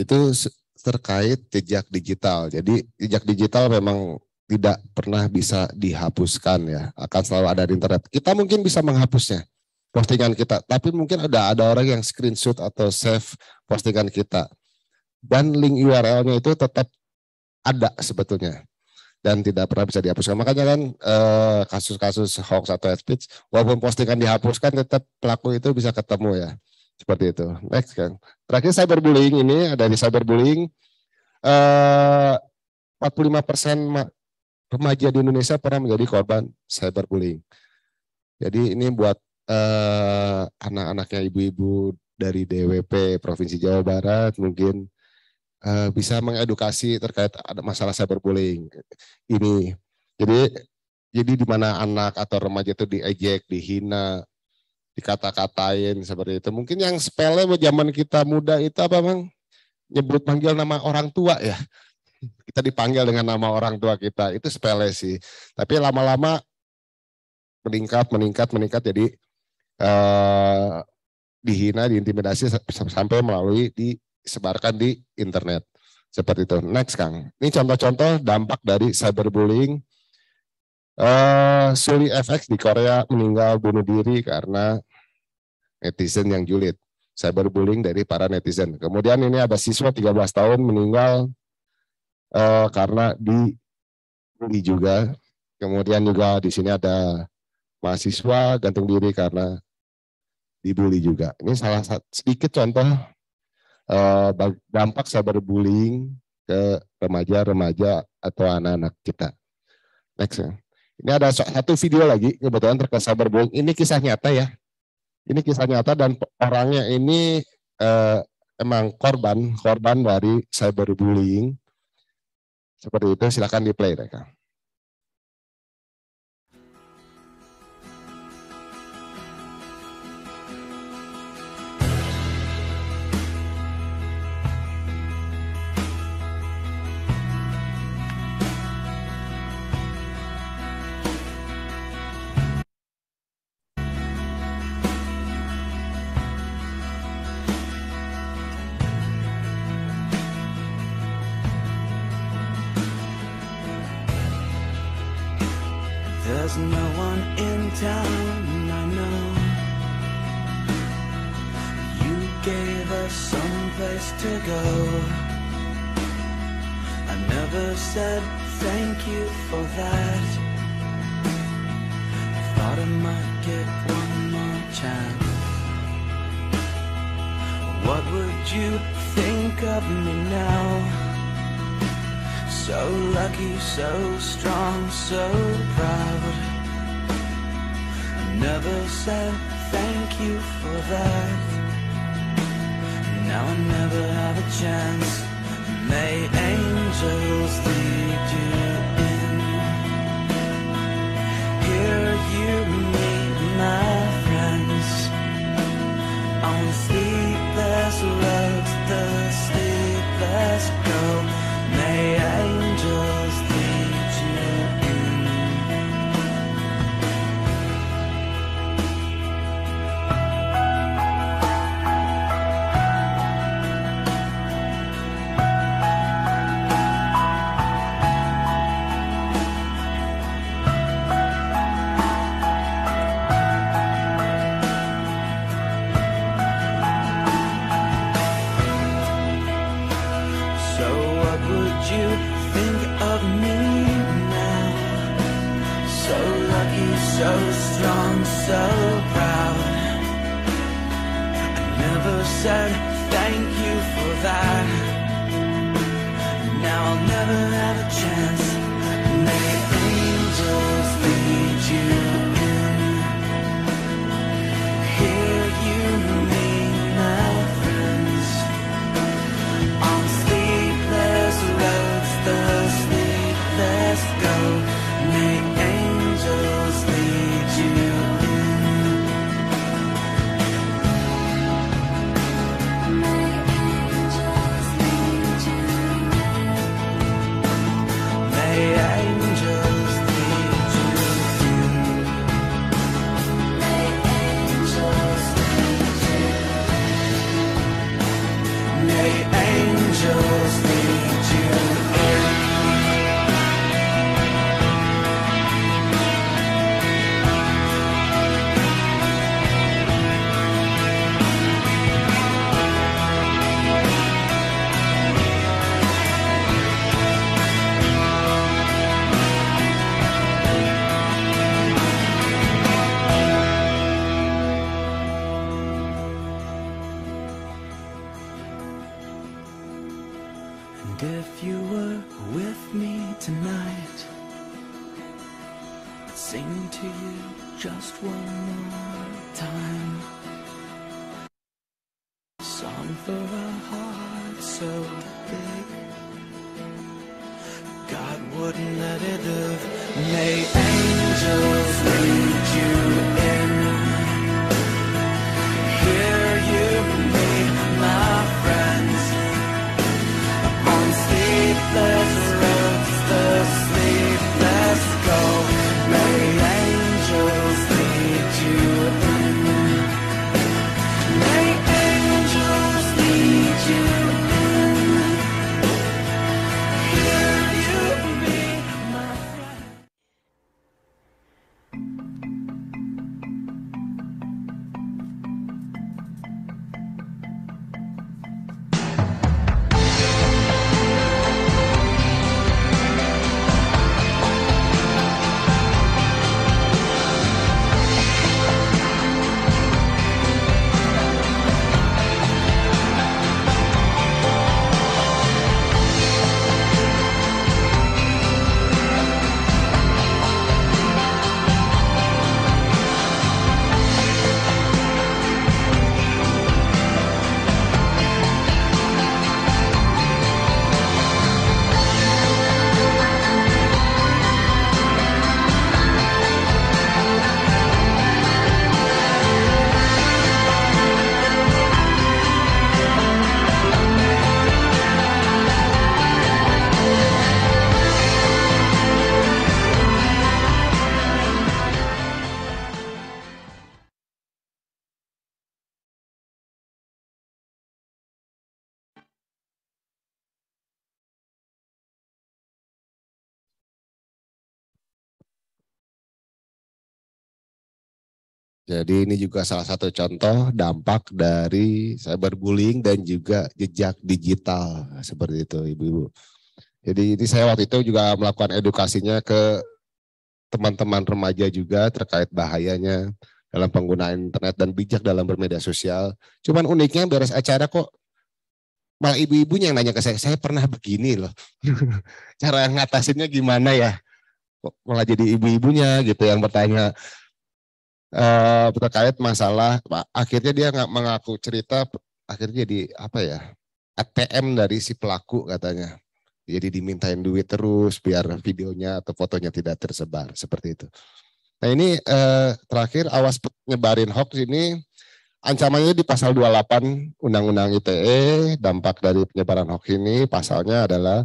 itu terkait jejak digital. Jadi jejak digital memang tidak pernah bisa dihapuskan ya. Akan selalu ada di internet. Kita mungkin bisa menghapusnya postingan kita, tapi mungkin ada ada orang yang screenshot atau save postingan kita. Dan link URL-nya itu tetap ada sebetulnya dan tidak pernah bisa dihapuskan. Makanya kan eh, kasus-kasus eh, hoax atau hate speech, walaupun postingan dihapuskan, tetap pelaku itu bisa ketemu ya. Seperti itu. Next kan. Terakhir cyberbullying ini ada di cyberbullying eh, Uh, 45% remaja di Indonesia pernah menjadi korban cyberbullying. Jadi ini buat uh, anak-anaknya ibu-ibu dari DWP Provinsi Jawa Barat mungkin uh, bisa mengedukasi terkait masalah cyberbullying ini. Jadi jadi di mana anak atau remaja itu diejek, dihina, dikata-katain seperti itu. Mungkin yang sepele zaman kita muda itu apa bang? Nyebut panggil nama orang tua ya. Kita dipanggil dengan nama orang tua kita itu sepele sih. Tapi lama-lama meningkat, meningkat, meningkat jadi eh, dihina, diintimidasi sampai melalui disebarkan di internet seperti itu. Next Kang, ini contoh-contoh dampak dari cyberbullying Uh, eh, Suli FX di Korea meninggal bunuh diri karena netizen yang julid. Cyberbullying dari para netizen. Kemudian ini ada siswa 13 tahun meninggal uh, karena dibully juga. Kemudian juga di sini ada mahasiswa gantung diri karena dibully juga. Ini salah satu sedikit contoh uh, dampak cyberbullying ke remaja-remaja atau anak-anak kita. Next ya. Ini ada satu video lagi, kebetulan terkesan berbohong. Ini kisah nyata ya. Ini kisah nyata dan orangnya ini eh, emang korban, korban dari cyber bullying. Seperti itu, silakan di play mereka. There's no one in town, I know You gave us some place to go I never said thank you for that I thought I might get one more chance What would you think of me now? So lucky, so strong, so proud I never said thank you for that Now I never have a chance May angels lead you so proud. I never said. Jadi ini juga salah satu contoh dampak dari cyberbullying dan juga jejak digital nah, seperti itu ibu-ibu. Jadi ini saya waktu itu juga melakukan edukasinya ke teman-teman remaja juga terkait bahayanya dalam penggunaan internet dan bijak dalam bermedia sosial. Cuman uniknya beres acara kok malah ibu-ibunya yang nanya ke saya, saya pernah begini loh. Cara ngatasinnya gimana ya? Kok malah jadi ibu-ibunya gitu yang bertanya uh, terkait masalah akhirnya dia nggak mengaku cerita akhirnya jadi apa ya ATM dari si pelaku katanya jadi dimintain duit terus biar videonya atau fotonya tidak tersebar seperti itu nah ini uh, terakhir awas nyebarin hoax ini ancamannya di pasal 28 undang-undang ITE dampak dari penyebaran hoax ini pasalnya adalah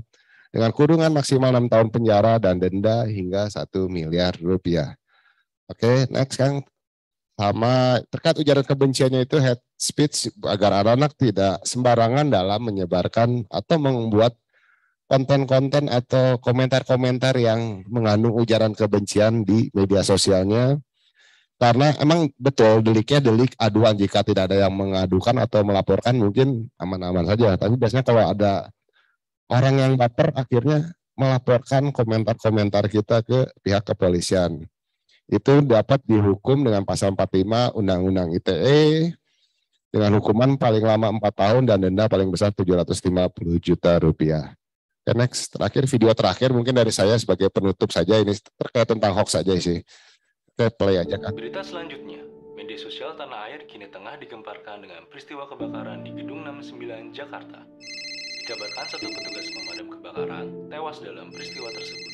dengan kurungan maksimal 6 tahun penjara dan denda hingga 1 miliar rupiah. Oke, okay, next Kang sama terkait ujaran kebenciannya itu head speech agar anak-anak tidak sembarangan dalam menyebarkan atau membuat konten-konten atau komentar-komentar yang mengandung ujaran kebencian di media sosialnya karena emang betul deliknya delik aduan jika tidak ada yang mengadukan atau melaporkan mungkin aman-aman saja tapi biasanya kalau ada orang yang baper akhirnya melaporkan komentar-komentar kita ke pihak kepolisian itu dapat dihukum dengan pasal 45 Undang-Undang ITE dengan hukuman paling lama 4 tahun dan denda paling besar 750 juta rupiah. Okay, next, terakhir video terakhir mungkin dari saya sebagai penutup saja ini terkait tentang hoax saja sih. Oke, play aja kan. Berita selanjutnya, media sosial tanah air kini tengah digemparkan dengan peristiwa kebakaran di Gedung 69 Jakarta. Dikabarkan satu petugas pemadam kebakaran tewas dalam peristiwa tersebut.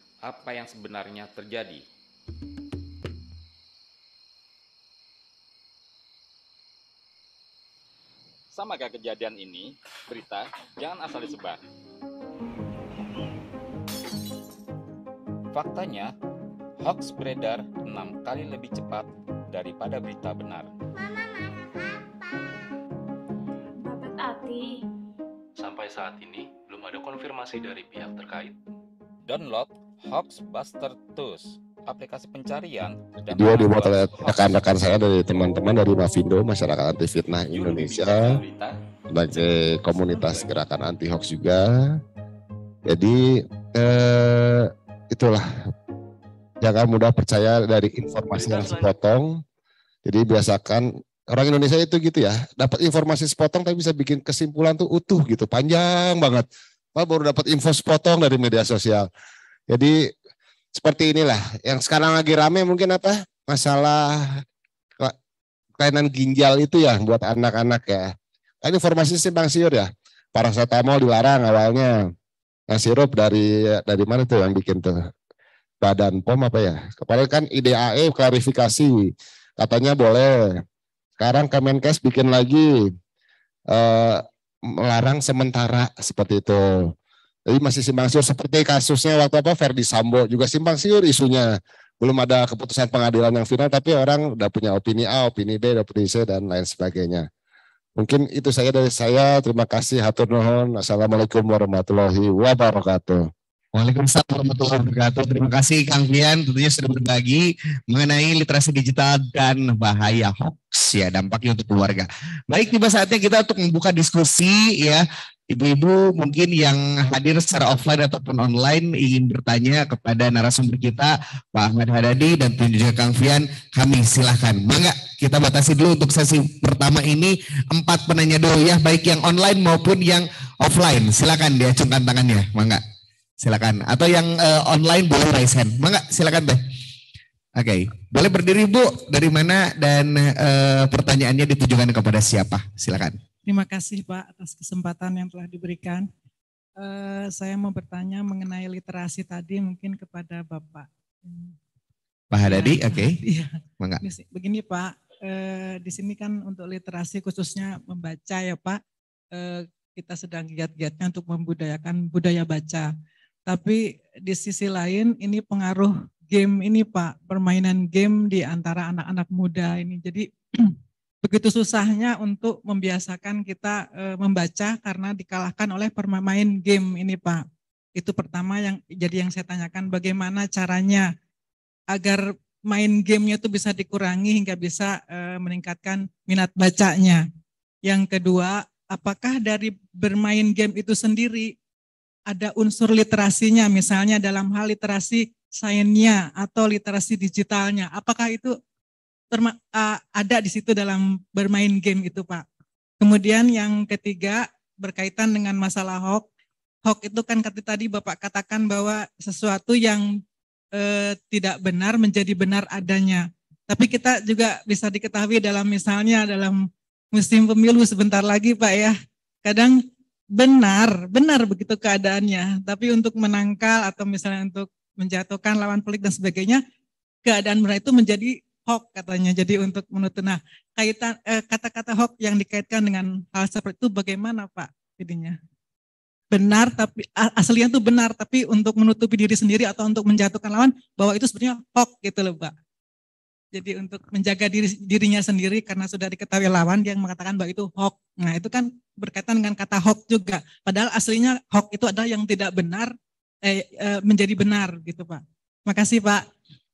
apa yang sebenarnya terjadi. Sama kayak kejadian ini, berita jangan asal disebar. Faktanya, hoax beredar enam kali lebih cepat daripada berita benar. Mama Babat hati. Sampai saat ini, belum ada konfirmasi dari pihak terkait. Download Buster Tools aplikasi pencarian video dibuat oleh rekan-rekan saya dari teman-teman dari Mavindo Masyarakat Anti Fitnah Indonesia sebagai komunitas gerakan anti hoax juga jadi eh, itulah jangan mudah percaya dari informasi yang sepotong jadi biasakan orang Indonesia itu gitu ya dapat informasi sepotong tapi bisa bikin kesimpulan tuh utuh gitu panjang banget Pak baru dapat info sepotong dari media sosial jadi seperti inilah. Yang sekarang lagi rame mungkin apa? Masalah kelainan ginjal itu ya buat anak-anak ya. Nah, ini informasi sih Bang Siur ya. Paracetamol dilarang awalnya. Nah, sirup dari dari mana tuh yang bikin tuh? Badan POM apa ya? Kemarin kan IDAE klarifikasi katanya boleh. Sekarang Kemenkes bikin lagi eh, melarang sementara seperti itu. Jadi masih simpang siur seperti kasusnya waktu apa Ferdi Sambo juga simpang siur isunya. Belum ada keputusan pengadilan yang final tapi orang udah punya opini A, opini B, opini C dan lain sebagainya. Mungkin itu saja dari saya. Terima kasih. Hatur nuhun. Assalamualaikum warahmatullahi wabarakatuh. Waalaikumsalam warahmatullahi wabarakatuh. Terima kasih Kang Fian tentunya sudah berbagi mengenai literasi digital dan bahaya hoax ya dampaknya untuk keluarga. Baik tiba saatnya kita untuk membuka diskusi ya ibu-ibu mungkin yang hadir secara offline ataupun online ingin bertanya kepada narasumber kita Pak Ahmad Hadadi dan juga Kang Fian, kami silahkan. Mangga kita batasi dulu untuk sesi pertama ini empat penanya dulu ya, baik yang online maupun yang offline. Silahkan diacungkan tangannya, mangga. Silakan. Atau yang uh, online boleh raise hand. Mangga, silakan teh. Oke, okay. boleh berdiri Bu. Dari mana dan uh, pertanyaannya ditujukan kepada siapa? Silakan. Terima kasih Pak atas kesempatan yang telah diberikan. Uh, saya mau bertanya mengenai literasi tadi mungkin kepada Bapak. Pak Hadadi, ya, oke. Okay. Iya. Mangga. Begini Pak, di sini kan untuk literasi khususnya membaca ya Pak, kita sedang giat-giatnya untuk membudayakan budaya baca. Tapi di sisi lain ini pengaruh game ini Pak, permainan game di antara anak-anak muda ini. Jadi begitu susahnya untuk membiasakan kita e, membaca karena dikalahkan oleh permainan game ini Pak. Itu pertama yang jadi yang saya tanyakan bagaimana caranya agar main gamenya itu bisa dikurangi hingga bisa e, meningkatkan minat bacanya. Yang kedua, apakah dari bermain game itu sendiri ada unsur literasinya, misalnya dalam hal literasi sainsnya atau literasi digitalnya. Apakah itu terma, eh, ada di situ dalam bermain game itu, Pak? Kemudian yang ketiga berkaitan dengan masalah hoax. Hoax itu kan kata tadi Bapak katakan bahwa sesuatu yang eh, tidak benar menjadi benar adanya. Tapi kita juga bisa diketahui dalam misalnya dalam musim pemilu sebentar lagi Pak ya. Kadang benar, benar begitu keadaannya. Tapi untuk menangkal atau misalnya untuk menjatuhkan lawan pelik dan sebagainya, keadaan mereka itu menjadi hoax katanya. Jadi untuk menutup. Nah, kaitan eh, kata-kata hoax yang dikaitkan dengan hal seperti itu bagaimana Pak jadinya? Benar tapi aslinya itu benar tapi untuk menutupi diri sendiri atau untuk menjatuhkan lawan bahwa itu sebenarnya hoax gitu loh Pak. Jadi untuk menjaga diri, dirinya sendiri karena sudah diketahui lawan dia mengatakan bahwa itu hoax. Nah itu kan berkaitan dengan kata hoax juga. Padahal aslinya hoax itu adalah yang tidak benar eh, eh, menjadi benar gitu Pak. Makasih Pak.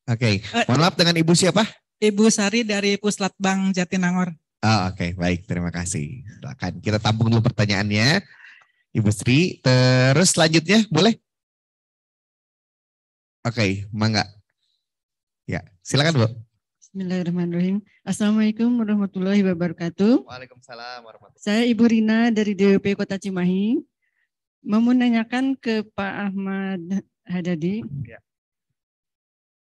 Oke, okay. Eh, mohon maaf dengan Ibu siapa? Ibu Sari dari Puslat Bank Jatinangor. Oh, Oke, okay. baik. Terima kasih. Silakan kita tampung dulu pertanyaannya, Ibu Sri. Terus selanjutnya boleh? Oke, okay, mangga. Ya, silakan Bu. Bismillahirrahmanirrahim. Assalamualaikum warahmatullahi wabarakatuh. Waalaikumsalam warahmatullahi wabarakatuh. Saya Ibu Rina dari DWP Kota Cimahi. Mau ke Pak Ahmad Hadadi. Ya.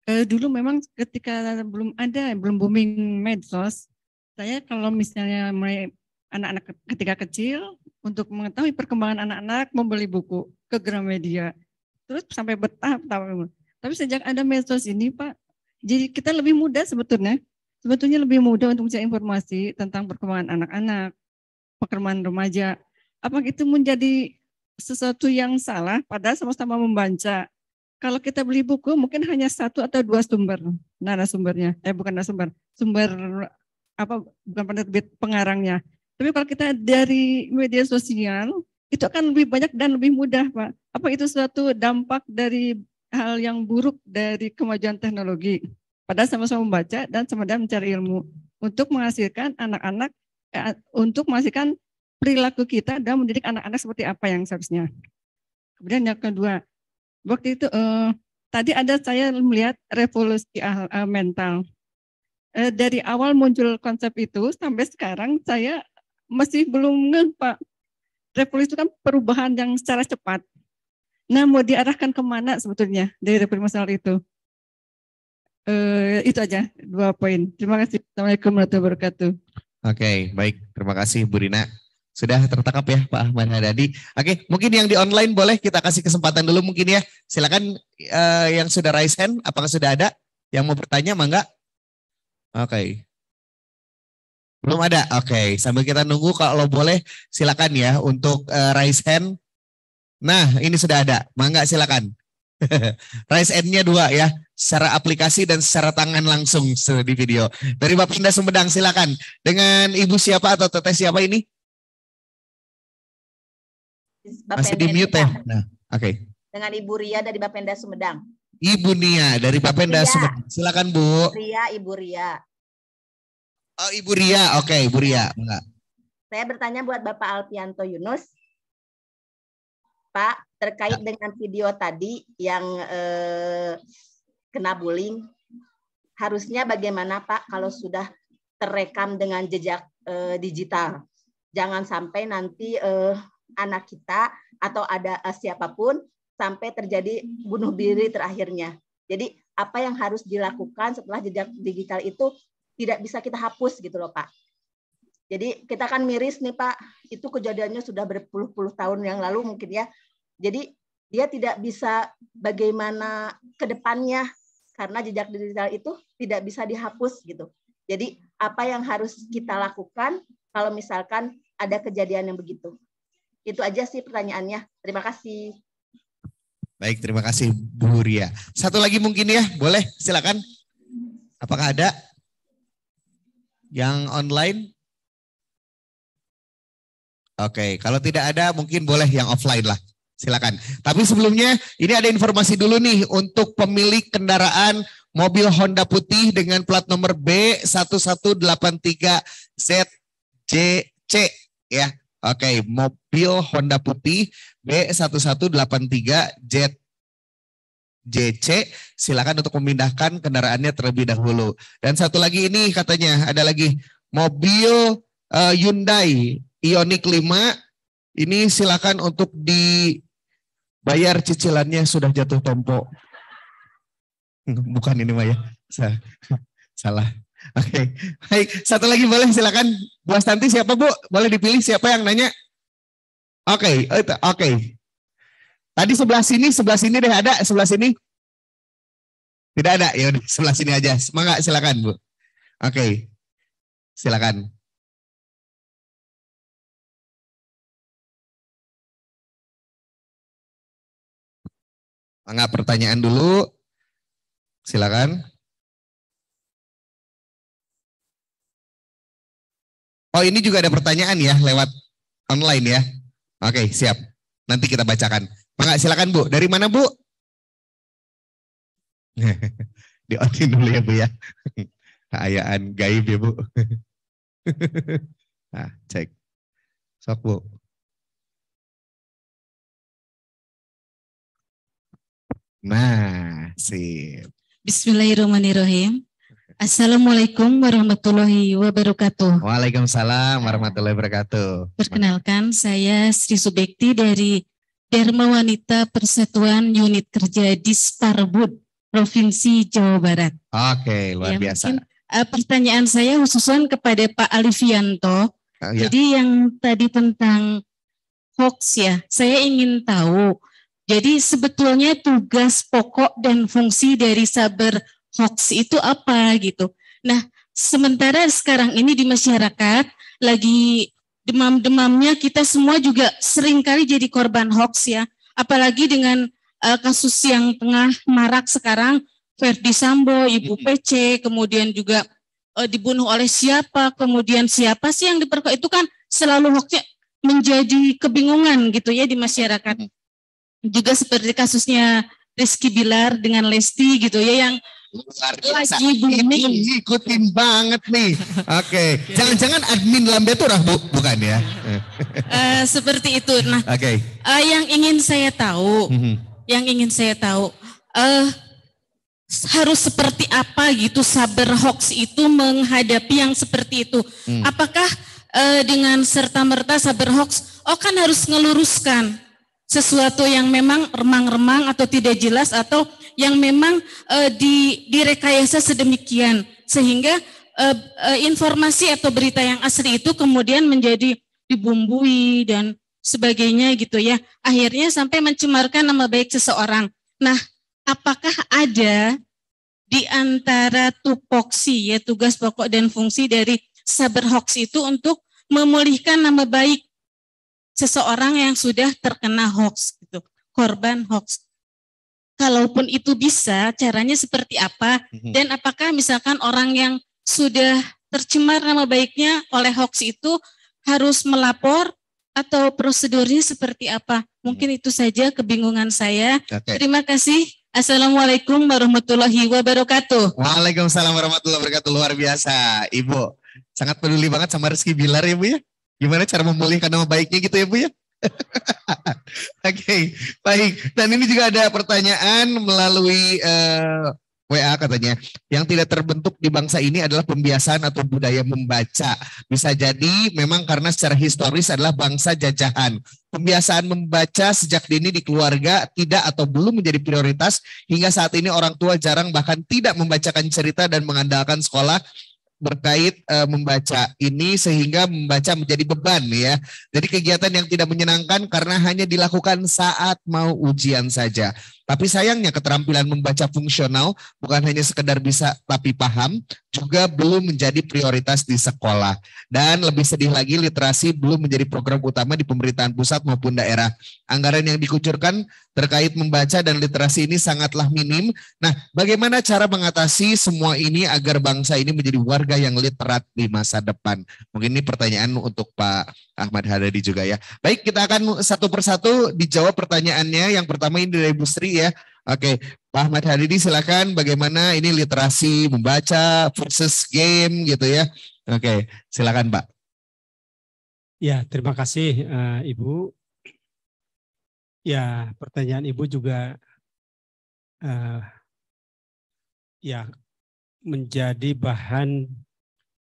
E, dulu memang ketika belum ada, belum booming medsos, saya kalau misalnya anak-anak ketika kecil untuk mengetahui perkembangan anak-anak membeli buku ke Gramedia. Terus sampai betah Tapi sejak ada medsos ini Pak, jadi kita lebih mudah sebetulnya, sebetulnya lebih mudah untuk mencari informasi tentang perkembangan anak-anak, perkembangan remaja. Apa itu menjadi sesuatu yang salah padahal sama-sama membaca. Kalau kita beli buku mungkin hanya satu atau dua sumber narasumbernya. Eh bukan narasumber, sumber apa bukan penerbit pengarangnya. Tapi kalau kita dari media sosial itu akan lebih banyak dan lebih mudah, Pak. Apa itu suatu dampak dari hal yang buruk dari kemajuan teknologi. Padahal sama-sama membaca dan sama-sama mencari ilmu untuk menghasilkan anak-anak eh, untuk menghasilkan perilaku kita dan mendidik anak-anak seperti apa yang seharusnya. Kemudian yang kedua, waktu itu eh, tadi ada saya melihat revolusi ah, ah mental. Eh, dari awal muncul konsep itu sampai sekarang saya masih belum ngeh Pak. Revolusi itu kan perubahan yang secara cepat. Nah, mau diarahkan kemana sebetulnya dari permasalahan itu? Uh, itu aja dua poin. Terima kasih. Assalamualaikum warahmatullahi wabarakatuh. Oke, okay, baik. Terima kasih Bu Rina. Sudah tertangkap ya Pak Ahmad Hadadi. Oke, okay, mungkin yang di online boleh kita kasih kesempatan dulu mungkin ya. Silakan uh, yang sudah raise hand, apakah sudah ada yang mau bertanya, mangga? Oke. Okay. Belum ada. Oke, okay. sambil kita nunggu kalau boleh silakan ya untuk uh, raise hand Nah, ini sudah ada. Mangga silakan. Rise N-nya dua ya, secara aplikasi dan secara tangan langsung di video. Dari Bapenda Sumedang silakan. Dengan Ibu siapa atau Teteh siapa ini? Bapak Masih di mute ya. Nah, oke. Okay. Dengan Ibu Ria dari Bapenda Sumedang. Ibu Nia dari Bapenda Ria. Sumedang. Silakan Bu. Ria, Ibu Ria. Oh, Ibu Ria. Oke, okay, Ibu Ria. Enggak. Saya bertanya buat Bapak Alpianto Yunus. Pak terkait dengan video tadi yang eh, kena bullying harusnya bagaimana Pak kalau sudah terekam dengan jejak eh, digital jangan sampai nanti eh, anak kita atau ada eh, siapapun sampai terjadi bunuh diri terakhirnya jadi apa yang harus dilakukan setelah jejak digital itu tidak bisa kita hapus gitu loh Pak jadi kita kan miris nih Pak, itu kejadiannya sudah berpuluh-puluh tahun yang lalu mungkin ya. Jadi dia tidak bisa bagaimana ke depannya karena jejak digital itu tidak bisa dihapus gitu. Jadi apa yang harus kita lakukan kalau misalkan ada kejadian yang begitu? Itu aja sih pertanyaannya. Terima kasih. Baik, terima kasih Bu Ria. Satu lagi mungkin ya, boleh silakan. Apakah ada yang online? Oke, okay. kalau tidak ada mungkin boleh yang offline lah. Silakan. Tapi sebelumnya ini ada informasi dulu nih untuk pemilik kendaraan mobil Honda putih dengan plat nomor B1183ZJC ya. Oke, okay. mobil Honda putih B1183Z JC, silakan untuk memindahkan kendaraannya terlebih dahulu. Dan satu lagi ini katanya ada lagi mobil uh, Hyundai Ionic 5 ini silakan untuk dibayar cicilannya sudah jatuh tempo. Bukan ini Maya. Salah. Oke. Okay. Baik, satu lagi boleh silakan Bu Astanti siapa Bu? Boleh dipilih siapa yang nanya? Oke, okay. Eh, oke. Okay. Tadi sebelah sini, sebelah sini deh ada, sebelah sini. Tidak ada, ya sebelah sini aja. Semangat silakan Bu. Oke. Okay. Silakan. Angga pertanyaan dulu. Silakan. Oh ini juga ada pertanyaan ya lewat online ya. Oke siap. Nanti kita bacakan. Mangga silakan Bu. Dari mana Bu? Di otin dulu ya Bu ya. Kayaan gaib ya Bu. nah, cek. Sok Bu. Nah, sip. Bismillahirrahmanirrahim. Assalamualaikum warahmatullahi wabarakatuh. Waalaikumsalam warahmatullahi wabarakatuh. Perkenalkan, saya Sri Subekti dari Dharma Wanita Persatuan Unit Kerja Disparbud, Provinsi Jawa Barat. Oke, luar ya, biasa. Mungkin, uh, eh, pertanyaan saya khususan kepada Pak Alifianto. Uh, oh, ya. Jadi yang tadi tentang hoax ya, saya ingin tahu jadi sebetulnya tugas pokok dan fungsi dari saber hoax itu apa gitu. Nah, sementara sekarang ini di masyarakat lagi demam-demamnya kita semua juga seringkali jadi korban hoax ya. Apalagi dengan uh, kasus yang tengah marak sekarang Ferdi Sambo, Ibu PC, kemudian juga uh, dibunuh oleh siapa, kemudian siapa sih yang diperkuat, itu kan selalu hoaxnya menjadi kebingungan gitu ya di masyarakat juga seperti kasusnya Rizky Bilar dengan Lesti gitu ya yang luar biasa. Lagi booming. Ini ikutin banget nih. Oke, okay. jangan-jangan admin lambet tuh bu bukan ya? uh, seperti itu. Nah, okay. uh, eh, yang ingin saya tahu, mm-hmm. yang ingin saya tahu, uh, harus seperti apa gitu saber hoax itu menghadapi yang seperti itu? Mm. Apakah uh, dengan serta merta saber hoax? Oh kan harus ngeluruskan sesuatu yang memang remang-remang atau tidak jelas atau yang memang e, di direkayasa sedemikian sehingga e, e, informasi atau berita yang asli itu kemudian menjadi dibumbui dan sebagainya gitu ya akhirnya sampai mencemarkan nama baik seseorang. Nah, apakah ada di antara tupoksi ya tugas pokok dan fungsi dari cyber hoax itu untuk memulihkan nama baik seseorang yang sudah terkena hoax gitu, korban hoax. Kalaupun itu bisa, caranya seperti apa? Mhm. Dan apakah misalkan orang yang sudah tercemar nama baiknya oleh hoax itu harus melapor atau prosedurnya seperti apa? Mungkin mhm. itu saja kebingungan saya. Okay. Terima kasih. Assalamualaikum warahmatullahi wabarakatuh. Waalaikumsalam warahmatullahi wabarakatuh. Luar biasa, Ibu. Sangat peduli banget sama Rizky Bilar ya, ya. Gimana cara memulihkan nama baiknya gitu ya Bu ya? Oke, okay, baik. Dan ini juga ada pertanyaan melalui uh, eh, WA katanya, yang tidak terbentuk di bangsa ini adalah pembiasaan atau budaya membaca. Bisa jadi memang karena secara historis adalah bangsa jajahan. Pembiasaan membaca sejak dini di keluarga tidak atau belum menjadi prioritas hingga saat ini orang tua jarang bahkan tidak membacakan cerita dan mengandalkan sekolah berkait e, membaca ini sehingga membaca menjadi beban ya. Jadi kegiatan yang tidak menyenangkan karena hanya dilakukan saat mau ujian saja. Tapi sayangnya keterampilan membaca fungsional bukan hanya sekedar bisa tapi paham, juga belum menjadi prioritas di sekolah. Dan lebih sedih lagi literasi belum menjadi program utama di pemerintahan pusat maupun daerah. Anggaran yang dikucurkan terkait membaca dan literasi ini sangatlah minim. Nah, bagaimana cara mengatasi semua ini agar bangsa ini menjadi warga yang literat di masa depan? Mungkin ini pertanyaan untuk Pak Ahmad Hadadi juga ya. Baik, kita akan satu persatu dijawab pertanyaannya. Yang pertama ini dari Bu Sri ya ya. Oke, Pak Ahmad Hadidi silakan bagaimana ini literasi membaca versus game gitu ya. Oke, silakan Pak. Ya, terima kasih uh, Ibu. Ya, pertanyaan Ibu juga uh, ya menjadi bahan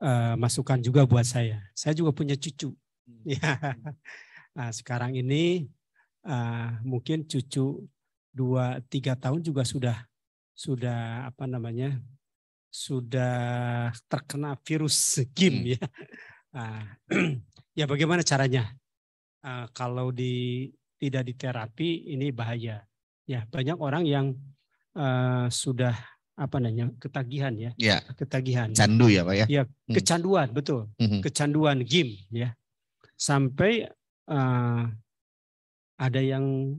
uh, masukan juga buat saya. Saya juga punya cucu. Hmm. Ya. Nah, sekarang ini uh, mungkin cucu dua tiga tahun juga sudah sudah apa namanya sudah terkena virus game hmm. ya nah, ya bagaimana caranya ah, kalau di tidak di terapi ini bahaya ya banyak orang yang uh, sudah apa namanya ketagihan ya, ya. ketagihan candu ya pak ya ya hmm. kecanduan betul hmm. kecanduan game ya sampai uh, ada yang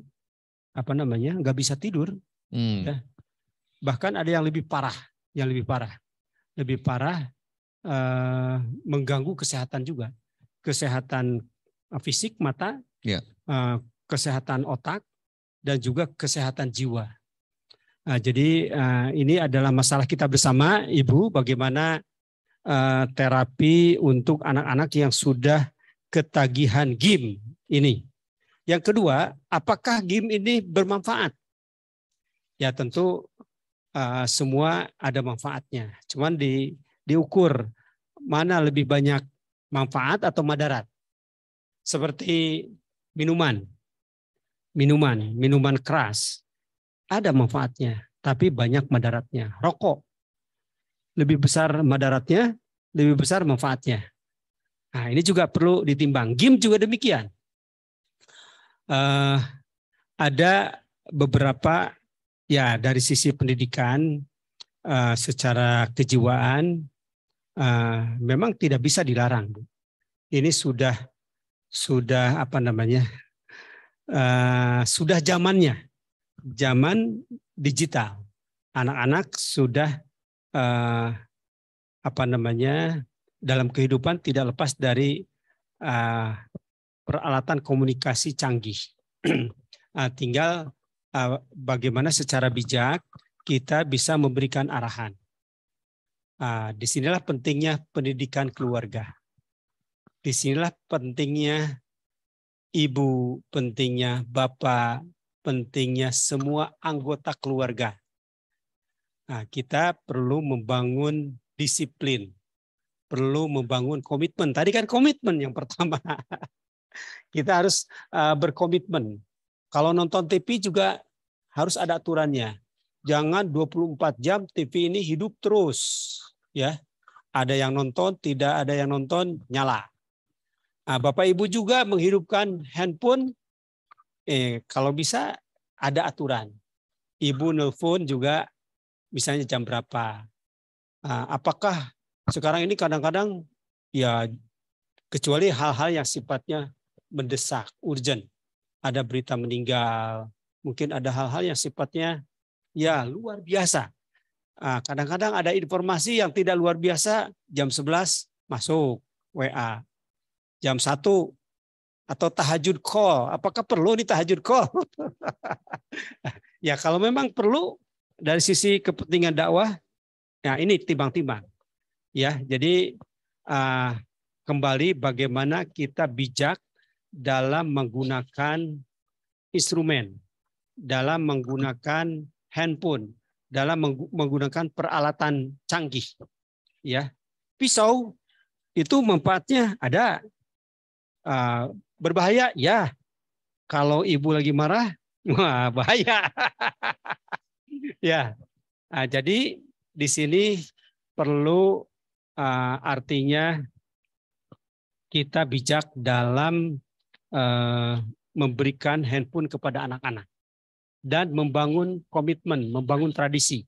apa namanya nggak bisa tidur. Hmm. Ya. Bahkan ada yang lebih parah, yang lebih parah, lebih parah eh, mengganggu kesehatan juga, kesehatan eh, fisik mata, ya. eh, kesehatan otak, dan juga kesehatan jiwa. Nah, jadi eh, ini adalah masalah kita bersama, Ibu, bagaimana eh, terapi untuk anak-anak yang sudah ketagihan game ini. Yang kedua, apakah game ini bermanfaat? Ya tentu uh, semua ada manfaatnya. Cuman di diukur mana lebih banyak manfaat atau madarat. Seperti minuman. Minuman, minuman keras. Ada manfaatnya, tapi banyak madaratnya. Rokok. Lebih besar madaratnya, lebih besar manfaatnya. Nah, ini juga perlu ditimbang. Game juga demikian uh, ada beberapa ya dari sisi pendidikan uh, secara kejiwaan uh, memang tidak bisa dilarang. bu. Ini sudah sudah apa namanya uh, sudah zamannya zaman digital. Anak-anak sudah uh, apa namanya dalam kehidupan tidak lepas dari uh, peralatan komunikasi canggih. nah, tinggal uh, bagaimana secara bijak kita bisa memberikan arahan. Ah, disinilah pentingnya pendidikan keluarga. Disinilah pentingnya ibu, pentingnya bapak, pentingnya semua anggota keluarga. Nah, kita perlu membangun disiplin, perlu membangun komitmen. Tadi kan komitmen yang pertama. Kita harus eh, berkomitmen. Kalau nonton TV juga harus ada aturannya. Jangan 24 jam TV ini hidup terus, ya. Ada yang nonton, tidak ada yang nonton, nyala. Nah, Bapak Ibu juga menghidupkan handphone. Eh, kalau bisa ada aturan. Ibu nelpon juga misalnya jam berapa. Nah, apakah sekarang ini kadang-kadang ya kecuali hal-hal yang sifatnya mendesak, urgent. Ada berita meninggal, mungkin ada hal-hal yang sifatnya ya luar biasa. Ah, kadang-kadang ada informasi yang tidak luar biasa, jam 11 masuk WA. Jam 1 atau tahajud call. Apakah perlu nih tahajud call? ya kalau memang perlu dari sisi kepentingan dakwah, ya ini timbang-timbang. Ya, jadi uh, kembali bagaimana kita bijak dalam menggunakan instrumen, dalam menggunakan handphone, dalam menggunakan peralatan canggih. Ya, pisau itu manfaatnya ada. Ah, berbahaya ya. Kalau ibu lagi marah, wah bahaya. ya. Nah, jadi di sini perlu ah, artinya kita bijak dalam uh, memberikan handphone kepada anak-anak dan membangun komitmen, membangun tradisi.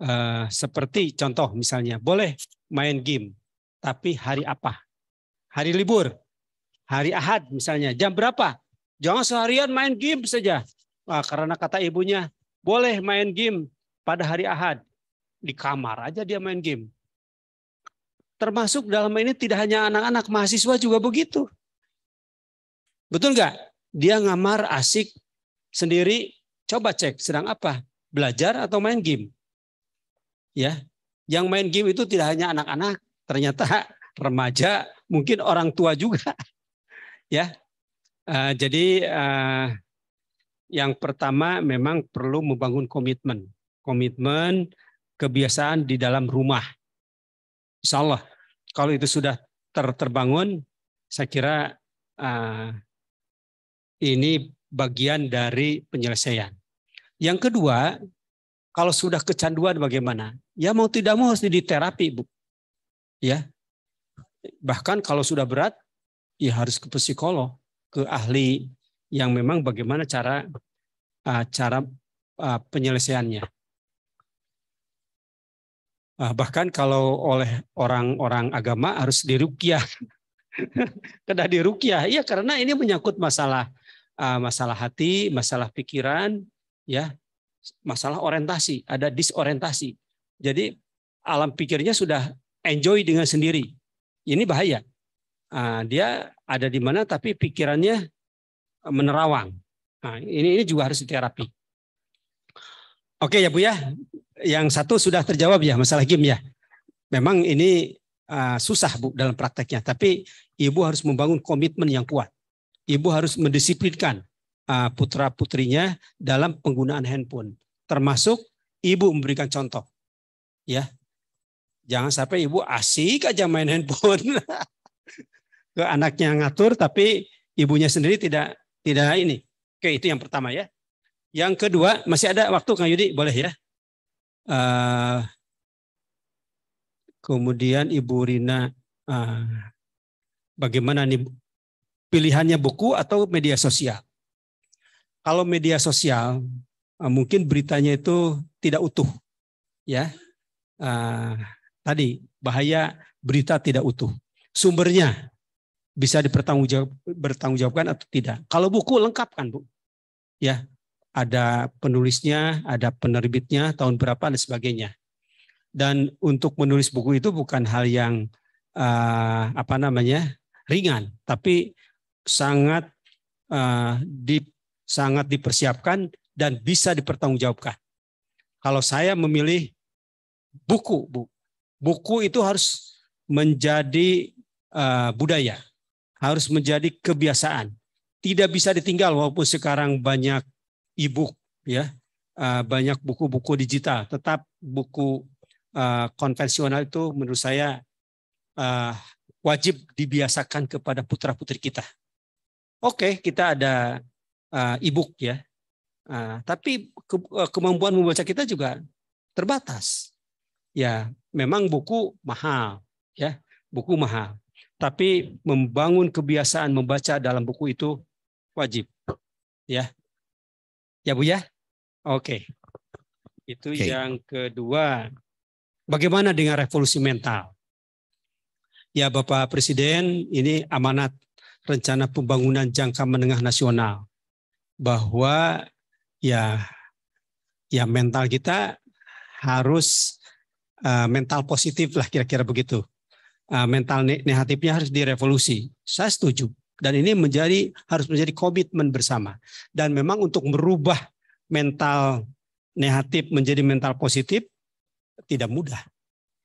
Uh, seperti contoh misalnya, boleh main game, tapi hari apa? Hari libur, hari Ahad misalnya, jam berapa? Jangan seharian main game saja. Nah, karena kata ibunya, boleh main game pada hari Ahad. Di kamar aja dia main game. Termasuk dalam ini tidak hanya anak-anak, mahasiswa juga begitu. Betul nggak? Dia ngamar asik sendiri. Coba cek sedang apa? Belajar atau main game? Ya, yang main game itu tidak hanya anak-anak, ternyata remaja, mungkin orang tua juga. ya, uh, jadi uh, yang pertama memang perlu membangun komitmen, komitmen kebiasaan di dalam rumah. Insya Allah, kalau itu sudah ter terbangun, saya kira uh, ini bagian dari penyelesaian. Yang kedua, kalau sudah kecanduan bagaimana? Ya mau tidak mau harus terapi, Bu. Ya. Bahkan kalau sudah berat, ya harus ke psikolog, ke ahli yang memang bagaimana cara cara penyelesaiannya. Bahkan kalau oleh orang-orang agama harus dirukyah. Kedah dirukyah. Iya karena ini menyangkut masalah Ah, masalah hati, masalah pikiran, ya, masalah orientasi, ada disorientasi. Jadi alam pikirnya sudah enjoy dengan sendiri. Ini bahaya. Ah, dia ada di mana tapi pikirannya eh, menerawang. Nah, ini ini juga harus diterapi. Oke ya Bu ya, yang satu sudah terjawab ya masalah game ya. Memang ini uh, susah Bu dalam prakteknya, tapi Ibu harus membangun komitmen yang kuat ibu harus mendisiplinkan ah, putra putrinya dalam penggunaan handphone, termasuk ibu memberikan contoh. Ya, jangan sampai ibu asik aja main handphone ke anaknya ngatur, tapi ibunya sendiri tidak tidak ini. Oke, itu yang pertama ya. Yang kedua, masih ada waktu Kang Yudi, boleh ya? Uh, kemudian Ibu Rina, uh, bagaimana nih pilihannya buku atau media sosial. Kalau media sosial, eh, mungkin beritanya itu tidak utuh, ya. Uh, tadi bahaya berita tidak utuh. Sumbernya bisa dipertanggungjawabkan atau tidak. Kalau buku lengkap kan bu, ya ada penulisnya, ada penerbitnya, tahun berapa dan sebagainya. Dan untuk menulis buku itu bukan hal yang uh, apa namanya ringan, tapi sangat uh, di, sangat dipersiapkan dan bisa dipertanggungjawabkan. Kalau saya memilih buku, bu, buku itu harus menjadi uh, budaya, harus menjadi kebiasaan. Tidak bisa ditinggal walaupun sekarang banyak e-book ya, eh, banyak buku-buku digital, tetap buku konvensional itu menurut saya wajib dibiasakan kepada putra-putri kita. Oke, okay, kita ada uh, e-book ya. Uh, tapi ke, eh, kemampuan membaca kita juga terbatas. Ya, memang buku mahal ya, buku mahal. Tapi membangun kebiasaan membaca dalam buku itu wajib. Ya. Ya, Bu ya? Oke. Okay. Itu okay. yang kedua. Bagaimana dengan revolusi mental? Ya, Bapak Presiden, ini amanat rencana pembangunan jangka menengah nasional bahwa ya ya mental kita harus uh, mental positif lah kira-kira begitu. Uh, mental negatifnya harus direvolusi. Saya setuju dan ini menjadi harus menjadi komitmen bersama dan memang untuk merubah mental negatif menjadi mental positif tidak mudah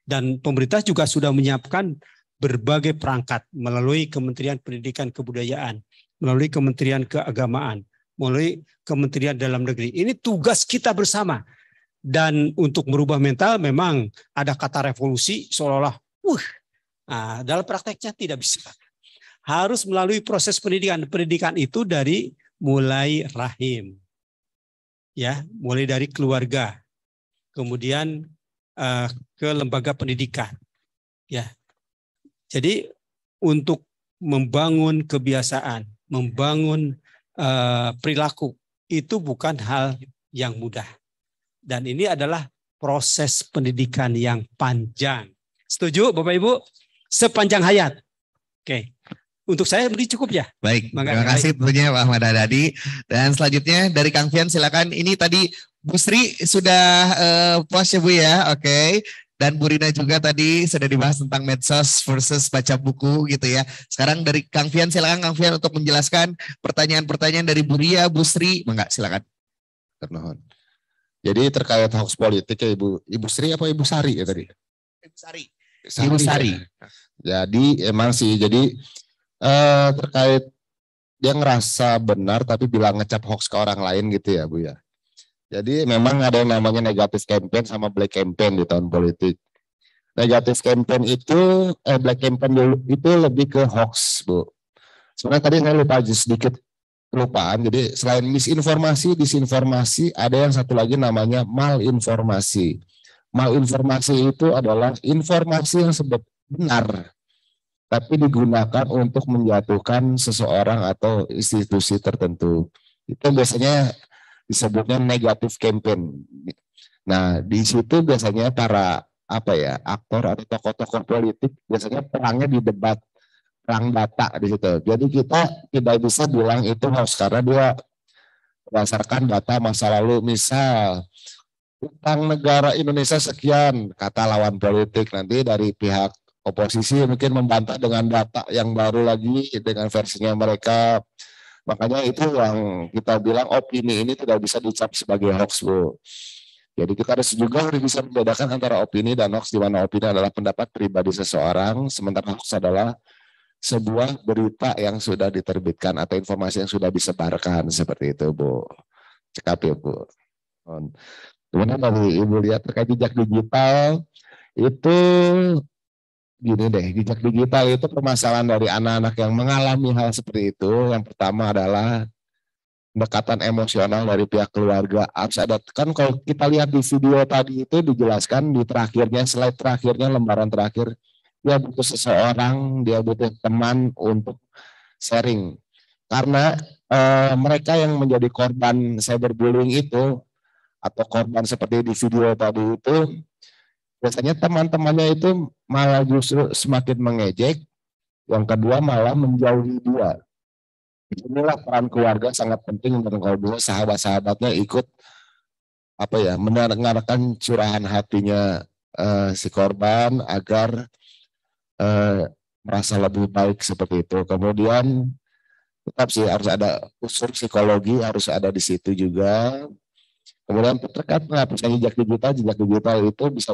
dan pemerintah juga sudah menyiapkan berbagai perangkat melalui Kementerian Pendidikan Kebudayaan, melalui Kementerian Keagamaan, melalui Kementerian Dalam Negeri. Ini tugas kita bersama. Dan untuk merubah mental memang ada kata revolusi seolah-olah, uh nah, dalam prakteknya tidak bisa. Harus melalui proses pendidikan. Pendidikan itu dari mulai rahim, ya, mulai dari keluarga, kemudian uh, ke lembaga pendidikan, ya, jadi untuk membangun kebiasaan, membangun uh, perilaku itu bukan hal yang mudah. Dan ini adalah proses pendidikan yang panjang. Setuju Bapak Ibu? Sepanjang hayat. Oke. Untuk saya beri cukup ya. Baik. Mangga, terima kasih tentunya Pak Ahmad Adadi. Dan selanjutnya dari Kang Fian silakan. Ini tadi Bu Sri sudah uh, puas ya Bu ya. Oke. Okay dan Burina juga tadi sudah dibahas tentang medsos versus baca buku gitu ya. Sekarang dari Kang Fian silakan Kang Fian untuk menjelaskan pertanyaan-pertanyaan dari Bu Ria, Bu Sri, enggak silakan. Ternohon. Jadi terkait hoax politik ya Ibu Ibu Sri apa Ibu Sari ya tadi? Ibu Sari. Sari Ibu Sari. Jadi emang sih jadi eh, terkait dia ngerasa benar tapi bilang ngecap hoax ke orang lain gitu ya Bu ya. Jadi memang ada yang namanya negatif campaign sama black campaign di tahun politik. Negatif campaign itu eh, black campaign dulu itu lebih ke hoax, Bu. Sebenarnya tadi saya lupa aja sedikit kelupaan. Jadi selain misinformasi, disinformasi, ada yang satu lagi namanya malinformasi. Malinformasi itu adalah informasi yang sebenarnya benar tapi digunakan untuk menjatuhkan seseorang atau institusi tertentu. Itu biasanya disebutnya negatif campaign. Nah, di situ biasanya para apa ya aktor atau tokoh-tokoh politik biasanya perangnya di debat perang data di situ. Jadi kita tidak bisa bilang itu hoax karena dia berdasarkan data masa lalu. Misal utang negara Indonesia sekian kata lawan politik nanti dari pihak oposisi mungkin membantah dengan data yang baru lagi dengan versinya mereka Makanya itu yang kita bilang opini oh, ini tidak bisa dicap sebagai hoax, Bu. Jadi kita harus juga harus bisa membedakan antara opini dan hoax, di mana opini adalah pendapat pribadi seseorang, sementara hoax adalah sebuah berita yang sudah diterbitkan atau informasi yang sudah disebarkan seperti itu, Bu. Cekap ya, Bu. Kemudian dari Ibu lihat terkait jejak digital, itu gini deh, jejak digital itu permasalahan dari anak-anak yang mengalami hal seperti itu. Yang pertama adalah pendekatan emosional dari pihak keluarga. Harus ada kan kalau kita lihat di video tadi itu dijelaskan di terakhirnya slide terakhirnya lembaran terakhir dia butuh seseorang, dia butuh teman untuk sharing. Karena e, mereka yang menjadi korban cyberbullying itu atau korban seperti di video tadi itu Biasanya teman-temannya itu malah justru semakin mengejek, yang kedua malah menjauhi dia. Inilah peran keluarga sangat penting untuk kalau dulu sahabat-sahabatnya ikut apa ya mendengarkan curahan hatinya uh, si korban agar uh, merasa lebih baik seperti itu. Kemudian tetap sih harus ada unsur psikologi harus ada di situ juga. Kemudian terkait penghapusan jejak digital, jejak digital itu bisa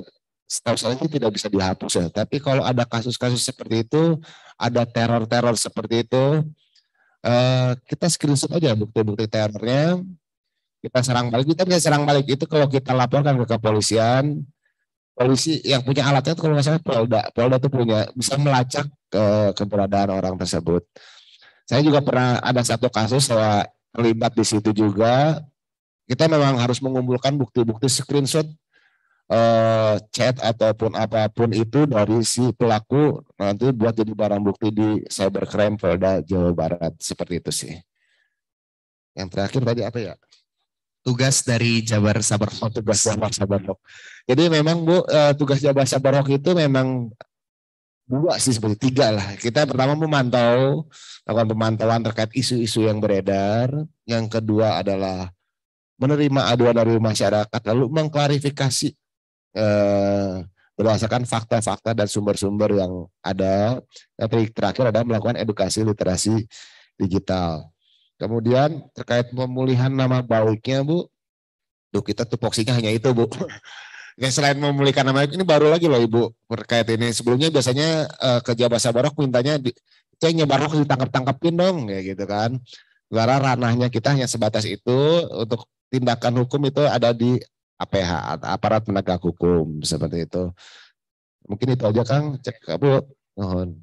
setahu saya itu tidak bisa dihapus ya. Tapi kalau ada kasus-kasus seperti itu, ada teror-teror seperti itu, eh, kita screenshot aja bukti-bukti terornya, kita serang balik. Kita bisa serang balik itu kalau kita laporkan ke kepolisian, polisi yang punya alatnya itu kalau misalnya Polda, Polda itu punya bisa melacak ke eh, keberadaan orang tersebut. Saya juga pernah ada satu kasus saya terlibat di situ juga. Kita memang harus mengumpulkan bukti-bukti screenshot uh, chat ataupun apapun itu dari si pelaku nanti buat jadi barang bukti di cybercrime Polda Jawa Barat seperti itu sih. Yang terakhir tadi apa ya? Tugas dari Jabar Sabar Oh, tugas Jabar Sabar Jadi memang Bu uh, tugas Jabar Sabar itu memang dua sih seperti tiga lah. Kita pertama memantau, melakukan pemantauan terkait isu-isu yang beredar. Yang kedua adalah menerima aduan dari masyarakat lalu mengklarifikasi Eh, berdasarkan fakta-fakta dan sumber-sumber yang ada. Trik terakhir adalah melakukan edukasi literasi digital. Kemudian terkait pemulihan nama baiknya Bu, Duh, kita tupoksinya hanya itu Bu. Ya, selain memulihkan nama ini baru lagi loh Ibu terkait ini. Sebelumnya biasanya uh, kerja bahasa Barok mintanya di, ceng ya Barok ditangkap-tangkapin dong ya gitu kan. Karena ranahnya kita hanya sebatas itu untuk tindakan hukum itu ada di APH aparat penegak hukum seperti itu. Mungkin itu aja Kang, cek Bu. Mohon.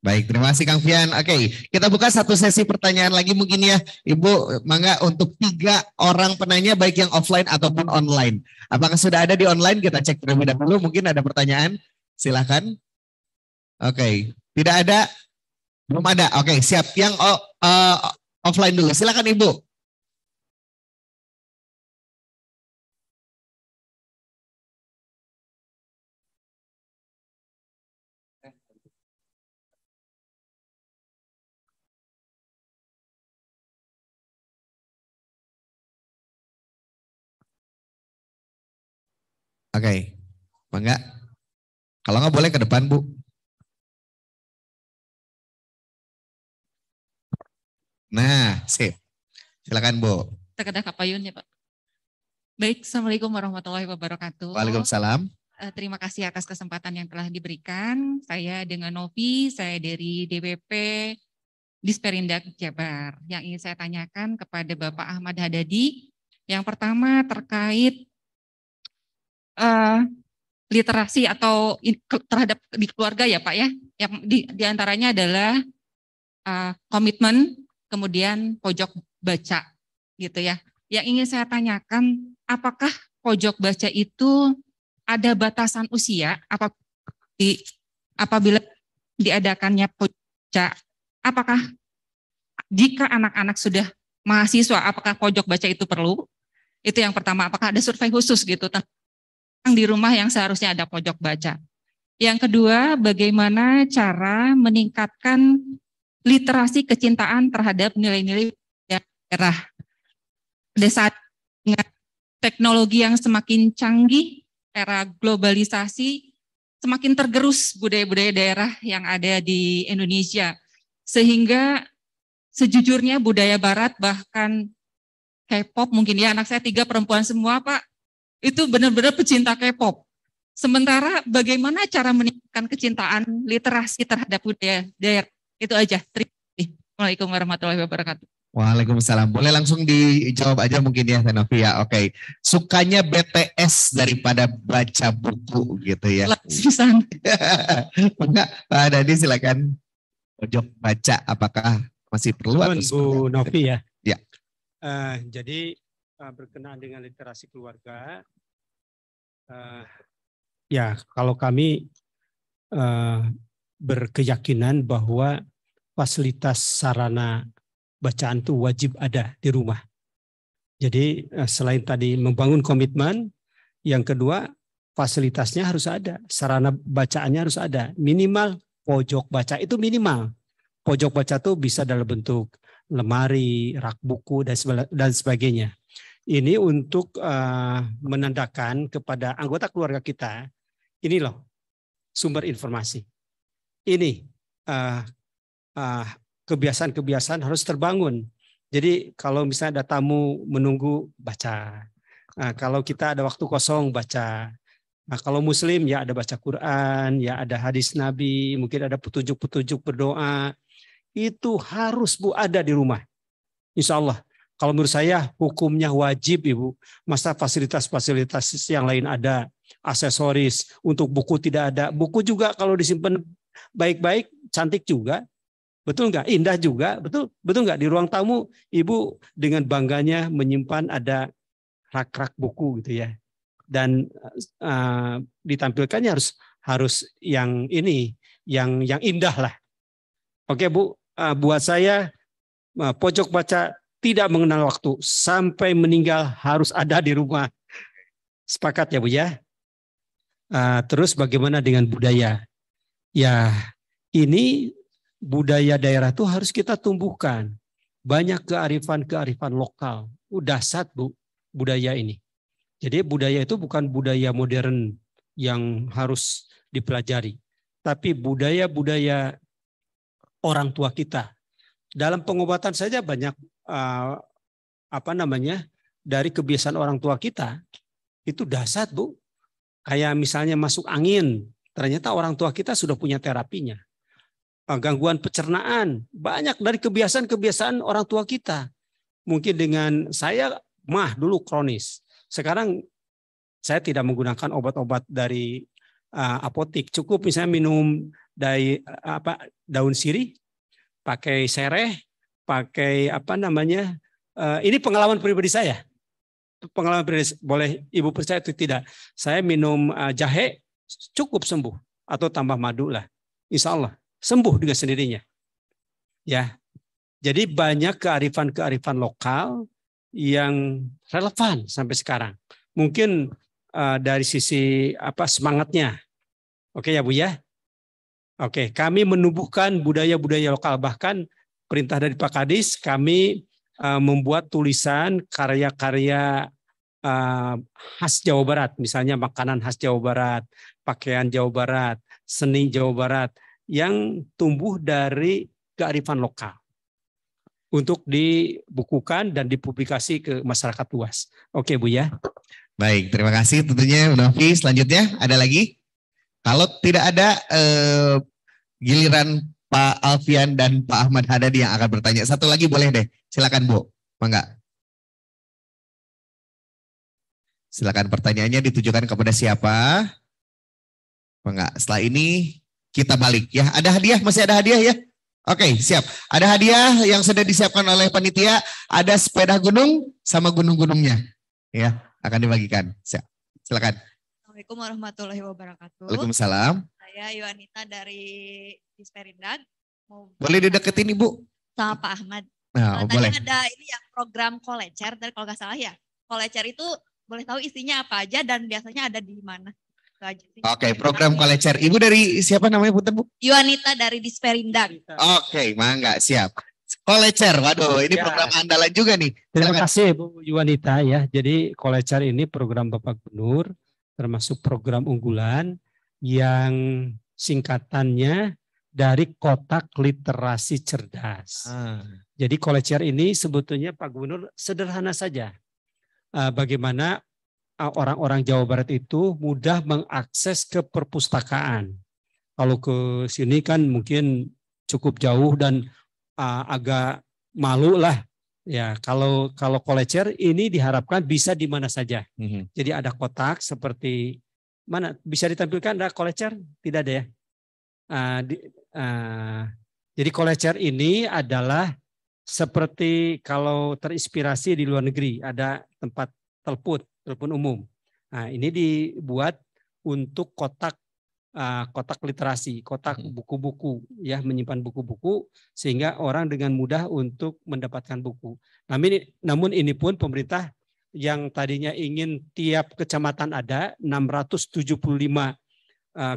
Baik, terima kasih Kang Fian. Oke, kita buka satu sesi pertanyaan lagi mungkin ya, Ibu Mangga untuk tiga orang penanya baik yang offline ataupun online. Apakah sudah ada di online? Kita cek terlebih dahulu. Mungkin ada pertanyaan. Silahkan. Oke, tidak ada? Belum ada. Oke, siap. Yang uh, offline dulu. Silakan Ibu. Oke, okay. mangga. Kalau nggak boleh ke depan, Bu. Nah, sip. Silakan, Bu. Terkadang kapayun ya, Pak. Baik, Assalamualaikum warahmatullahi wabarakatuh. Waalaikumsalam. Eh, terima kasih atas kesempatan yang telah diberikan. Saya dengan Novi, saya dari DPP Disperindak Jabar. Yang ingin saya tanyakan kepada Bapak Ahmad Hadadi, yang pertama terkait uh, literasi atau in, terhadap di keluarga ya Pak ya. Yang di, di antaranya adalah uh, komitmen, kemudian pojok baca gitu ya. Yang ingin saya tanyakan, apakah pojok baca itu ada batasan usia di, apabila diadakannya pojok baca? Apakah jika anak-anak sudah mahasiswa, apakah pojok baca itu perlu? Itu yang pertama, apakah ada survei khusus gitu di rumah yang seharusnya ada pojok baca. Yang kedua, bagaimana cara meningkatkan literasi kecintaan terhadap nilai-nilai daerah. Desa dengan teknologi yang semakin canggih, era globalisasi, semakin tergerus budaya-budaya daerah yang ada di Indonesia. Sehingga sejujurnya budaya barat bahkan K-pop mungkin ya anak saya tiga perempuan semua Pak, itu benar-benar pecinta K-pop. Sementara bagaimana cara meningkatkan kecintaan literasi terhadap budaya daerah itu aja. Terima kasih. Assalamualaikum warahmatullahi wabarakatuh. Waalaikumsalam. Boleh langsung dijawab aja mungkin ya Sanofi Oke. Okay. Sukanya BTS daripada baca buku gitu ya. Langsung. Enggak, Pak Dadi silakan. Pojok baca apakah masih perlu atau Bu Novi ya. Ya. Uh, jadi Eh, berkenaan dengan literasi keluarga. Uh, ya, kalau kami uh, berkeyakinan bahwa fasilitas sarana bacaan itu wajib ada di rumah. Jadi selain tadi membangun komitmen, yang kedua fasilitasnya harus ada, sarana bacaannya harus ada. Minimal pojok baca itu minimal. Pojok baca itu bisa dalam bentuk lemari, rak buku dan sebagainya ini untuk uh, menandakan kepada anggota keluarga kita, ini loh sumber informasi. Ini uh, uh, kebiasaan-kebiasaan harus terbangun. Jadi kalau misalnya ada tamu menunggu baca, uh, kalau kita ada waktu kosong baca. Nah, kalau Muslim ya ada baca Quran, ya ada hadis Nabi, mungkin ada petunjuk-petunjuk berdoa. Itu harus bu ada di rumah. Insya Allah kalau menurut saya hukumnya wajib Ibu. Masa fasilitas-fasilitas yang lain ada. Aksesoris untuk buku tidak ada. Buku juga kalau disimpan baik-baik cantik juga. Betul nggak? Indah juga. Betul betul nggak? Di ruang tamu Ibu dengan bangganya menyimpan ada rak-rak buku gitu ya. Dan uh, ditampilkannya harus harus yang ini yang yang indah lah. Oke Bu, uh, buat saya uh, pojok baca tidak mengenal waktu sampai meninggal harus ada di rumah. Sepakat ya Bu ya? Uh, terus bagaimana dengan budaya? Ya ini budaya daerah itu harus kita tumbuhkan. Banyak kearifan-kearifan lokal. Udah sat Bu budaya ini. Jadi budaya itu bukan budaya modern yang harus dipelajari. Tapi budaya-budaya orang tua kita. Dalam pengobatan saja banyak uh, apa namanya dari kebiasaan orang tua kita itu dasar bu kayak misalnya masuk angin ternyata orang tua kita sudah punya terapinya eh, gangguan pencernaan banyak dari kebiasaan-kebiasaan orang tua kita mungkin dengan saya mah dulu kronis sekarang saya tidak menggunakan obat-obat dari uh, apotik cukup misalnya minum dari apa daun sirih pakai sereh pakai apa namanya? Uh, ini pengalaman pribadi saya. Pengalaman pribadi boleh ibu percaya atau tidak. Saya minum uh, jahe cukup sembuh atau tambah madu lah. Insya Allah sembuh dengan sendirinya. Ya. Jadi banyak kearifan-kearifan lokal yang relevan sampai sekarang. Mungkin uh, dari sisi apa semangatnya. Oke ya Bu ya. Oke, kami menumbuhkan budaya-budaya lokal bahkan perintah dari Pak Kadis kami eh, membuat tulisan karya-karya eh, khas Jawa Barat, misalnya makanan khas Jawa Barat, pakaian Jawa Barat, seni Jawa Barat yang tumbuh dari kearifan lokal untuk dibukukan dan dipublikasi ke masyarakat luas. Oke, Bu ya. Baik, terima kasih tentunya Bu Novi. Selanjutnya ada lagi? Kalau tidak ada eh, giliran Pak Alfian dan Pak Ahmad Hadadi yang akan bertanya. Satu lagi boleh deh, silakan Bu, mangga. Silakan pertanyaannya ditujukan kepada siapa? Mangga. Setelah ini kita balik ya. Ada hadiah, masih ada hadiah ya? Oke, siap. Ada hadiah yang sudah disiapkan oleh panitia. Ada sepeda gunung sama gunung-gunungnya. Ya, akan dibagikan. Siap. Silakan. Assalamualaikum warahmatullahi wabarakatuh. Waalaikumsalam ada iya, Yohanita dari Disperindag. Boleh dideketin Ibu? Sama Pak Ahmad. Nah, oh, Tadi boleh. ada ini ya program kolecer dari kalau nggak salah ya. Kolecer itu boleh tahu isinya apa aja dan biasanya ada di mana? Oke, okay, program kolecer. Ibu dari siapa namanya Punten Bu? Yuanita dari Disperindag. Oke, okay, mangga siap. Kolecer, waduh ini ya. program andalan juga nih. Terima kasih Bu Yuanita ya. Jadi kolecer ini program Bapak Gubernur termasuk program unggulan yang singkatannya dari kotak literasi cerdas. Ah. Jadi kolecer ini sebetulnya Pak Gubernur sederhana saja. Ah, bagaimana ah, orang-orang Jawa Barat itu mudah mengakses ke perpustakaan. Kalau ke sini kan mungkin cukup jauh dan ah, agak malu lah. Ya, kalau kalau kolecer ini diharapkan bisa di mana saja. Mm -hmm. Jadi ada kotak seperti Mana bisa ditampilkan ada kolecer? Tidak ada ya. Uh, di, uh, jadi kolecer ini adalah seperti kalau terinspirasi di luar negeri ada tempat telepon telepon umum. Nah, ini dibuat untuk kotak uh, kotak literasi, kotak hmm. buku-buku ya menyimpan buku-buku sehingga orang dengan mudah untuk mendapatkan buku. Namun namun ini pun pemerintah yang tadinya ingin tiap kecamatan ada 675 eh,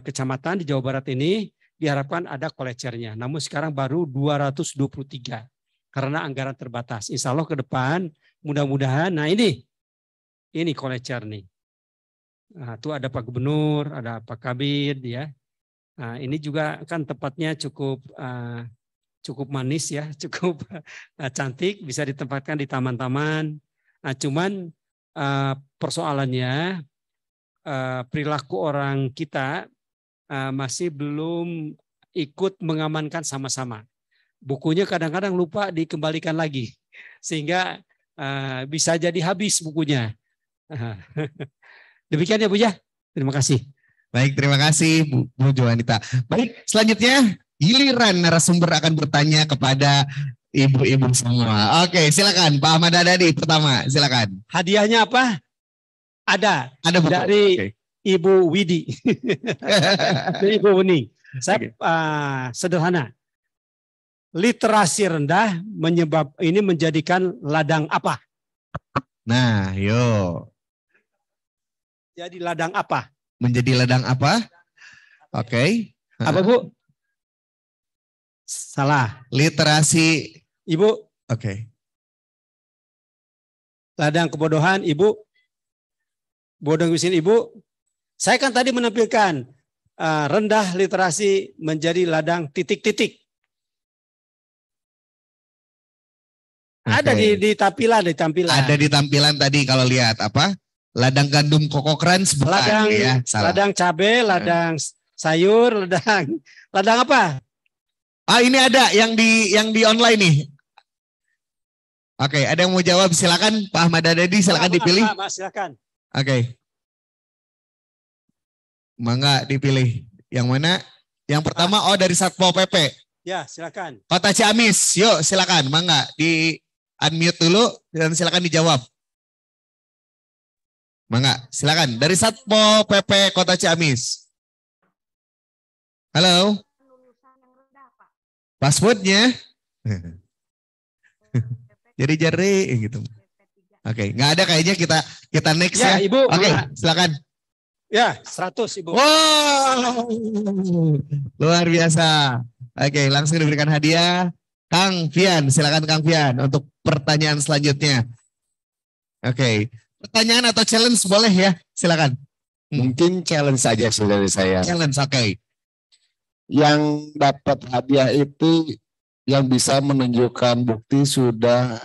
kecamatan di Jawa Barat ini diharapkan ada kolecernya. Namun sekarang baru 223 karena anggaran terbatas. Insya Allah ke depan mudah-mudahan. Nah ini, ini kolecer nih. Nah, itu ada Pak Gubernur, ada Pak Kabid, ya. Nah, ini juga kan tempatnya cukup uh, cukup manis ya, cukup uh, cantik, bisa ditempatkan di taman-taman. Nah, cuman eh, persoalannya eh, perilaku orang kita eh, masih belum ikut mengamankan sama-sama. Bukunya kadang-kadang lupa dikembalikan lagi, sehingga bisa jadi habis bukunya. Demikian ya Bu ya. Terima kasih. Baik, terima kasih Bu, Bu Joanita. Baik, selanjutnya giliran narasumber akan bertanya kepada Ibu-ibu semua. Oke, silakan Pak Ahmad Adadi pertama, silakan. Hadiahnya apa? Ada. Ada buku. dari okay. Ibu Widi. dari Ibu Wening. Saya okay. uh, sederhana. Literasi rendah menyebab ini menjadikan ladang apa? Nah, yo. Jadi ladang apa? Menjadi ladang apa? Oke. Okay. Apa Bu? Salah. Literasi Ibu, oke. Okay. Ladang kebodohan, Ibu. Bodoh sini, Ibu. Saya kan tadi menampilkan uh, rendah literasi menjadi ladang titik-titik. Okay. Ada di, di tampilan, di tampilan. Ada di tampilan tadi kalau lihat apa? Ladang gandum koko crunch bukan ladang, ya? Salah. Ladang cabe, ya. ladang sayur, ladang, ladang apa? Ah ini ada yang di yang di online nih. Oke, okay, ada yang mau jawab? Silakan Pak Ahmad Adedi silakan Pak, dipilih. Pak, Pak, silakan. Oke. Okay. Mangga dipilih. Yang mana? Yang pertama oh dari Satpol PP. Ya, silakan. Kota Ciamis. Yuk, silakan. Mangga di unmute dulu dan silakan dijawab. Mangga, silakan. Dari Satpol PP Kota Ciamis. Halo. Passwordnya? Jadi jari eh, gitu. Oke, okay. nggak ada kayaknya kita kita next ya. ya. Ibu. Oke, okay, silakan. Ya, 100 Ibu. Wow. Luar biasa. Oke, okay, langsung diberikan hadiah Kang Fian. Silakan Kang Fian untuk pertanyaan selanjutnya. Oke. Okay. Pertanyaan atau challenge boleh ya? Silakan. Hmm. Mungkin challenge saja sih dari saya. Challenge, oke. Okay. Yang dapat hadiah itu yang bisa menunjukkan bukti sudah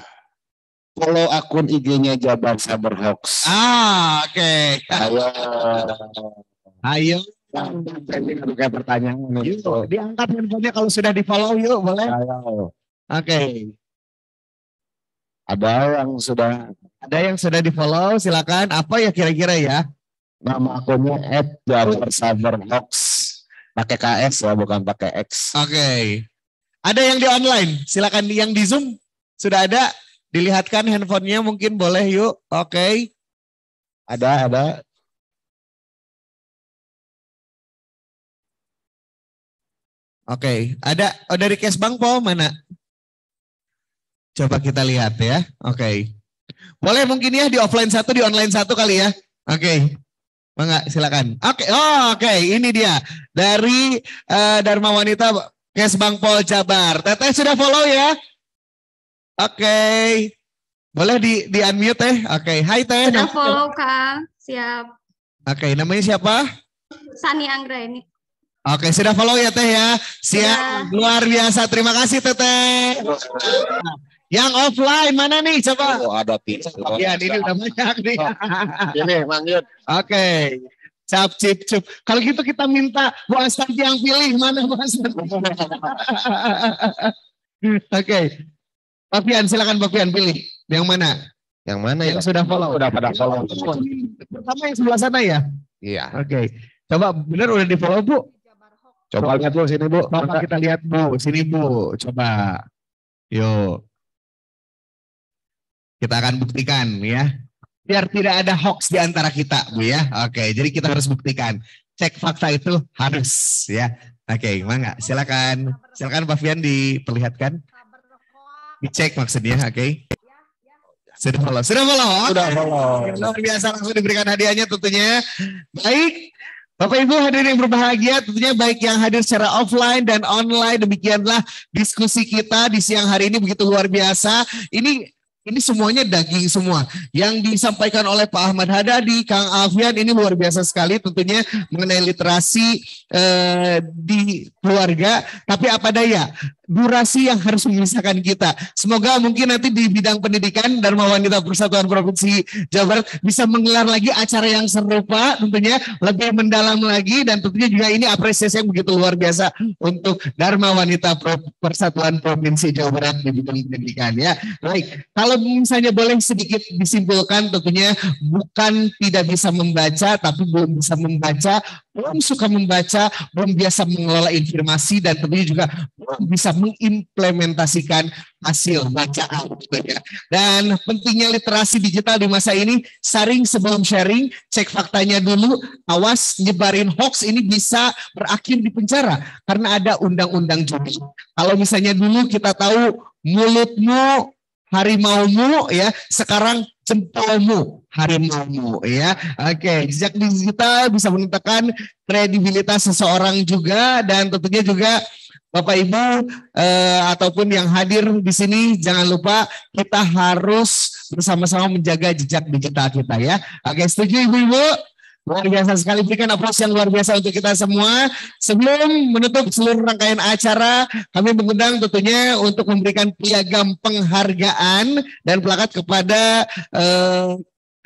follow akun IG-nya Jabar Cyber Hoax. Ah, oke. Okay. Ayo. Ayo. Pakai pertanyaan. Yuk, diangkat handphonenya kalau sudah di follow yuk, boleh? Ayo. Oke. Okay. Ada yang sudah ada yang sudah di follow, silakan. Apa ya kira-kira ya? Nama akunnya at Jabar oh. Cyber Hoax. Pakai KS ya, bukan pakai X. Oke. Okay. Ada yang di online, silakan yang di Zoom sudah ada Dilihatkan handphonenya mungkin boleh yuk. Oke. Okay. Ada, ada. Oke, okay. ada oh dari Kes bank po mana? Coba kita lihat ya. Oke. Okay. Boleh mungkin ya di offline satu, di online satu kali ya. Oke. Okay. Bangga, silakan. Oke, okay. oh, oke, okay. ini dia dari uh, Dharma Wanita Kes Bang Pol Jabar. Teteh sudah follow ya? Oke. Okay. Boleh di di unmute teh. Ya? Oke, okay. hai teh. Sudah follow Kang. Siap. Oke, okay. namanya siapa? Sani Anggra ini. Oke, sudah follow ya teh ya. Siap. Ya. Luar biasa. Terima kasih teteh. Yang offline mana nih coba? Oh, ada pizza. Iya, ini udah banyak nih. Oh, ini manggil. Oke. Cap, cip, cup. Kalau gitu kita minta Bu Astanti yang pilih. Mana Bu Astanti? Oke. Okay. Pak silakan Pak pilih yang mana. Yang mana yang ya? sudah follow. Sudah pada follow. Pertama yang sebelah sana ya. Iya. Oke. Okay. Coba benar udah di follow bu. Coba, lihat bu sini bu. Coba kita lihat bu sini bu. Coba. Yuk. Kita akan buktikan ya. Biar tidak ada hoax di antara kita bu ya. Oke. Okay. Jadi kita harus buktikan. Cek fakta itu harus ya. Oke, okay, enggak? Silakan. Silakan Pak Fian diperlihatkan. Dicek maksudnya, oke? Okay? Sudah follow. Sudah follow? Sudah follow. Luar biasa langsung diberikan hadiahnya tentunya. Baik. Bapak Ibu hadir yang berbahagia, tentunya baik yang hadir secara offline dan online. Demikianlah diskusi kita di siang hari ini begitu luar biasa. Ini ini semuanya daging semua. Yang disampaikan oleh Pak Ahmad Hadadi, Kang Alfian ini luar biasa sekali tentunya mengenai literasi eh, di keluarga. Tapi apa daya, durasi yang harus memisahkan kita. Semoga mungkin nanti di bidang pendidikan Dharma Wanita Persatuan Provinsi Jawa Barat bisa menggelar lagi acara yang serupa tentunya lebih mendalam lagi dan tentunya juga ini apresiasi yang begitu luar biasa untuk Dharma Wanita Persatuan Provinsi Jawa Barat di bidang pendidikan ya. Baik, kalau misalnya boleh sedikit disimpulkan tentunya bukan tidak bisa membaca tapi belum bisa membaca, belum suka membaca, belum biasa mengelola informasi dan tentunya juga belum bisa mengimplementasikan hasil bacaan ya. Dan pentingnya literasi digital di masa ini, saring sebelum sharing, cek faktanya dulu, awas nyebarin hoax ini bisa berakhir di penjara karena ada undang-undang judi. Kalau misalnya dulu kita tahu mulutmu harimaumu ya, sekarang jempolmu harimaumu ya. Oke, okay. jejak digital bisa menentukan kredibilitas seseorang juga dan tentunya juga Bapak Ibu eh, ataupun yang hadir di sini jangan lupa kita harus bersama-sama menjaga jejak digital kita ya. Oke, setuju Ibu-ibu? Luar biasa sekali berikan aplaus yang luar biasa untuk kita semua. Sebelum menutup seluruh rangkaian acara, kami mengundang tentunya untuk memberikan piagam penghargaan dan plakat kepada eh,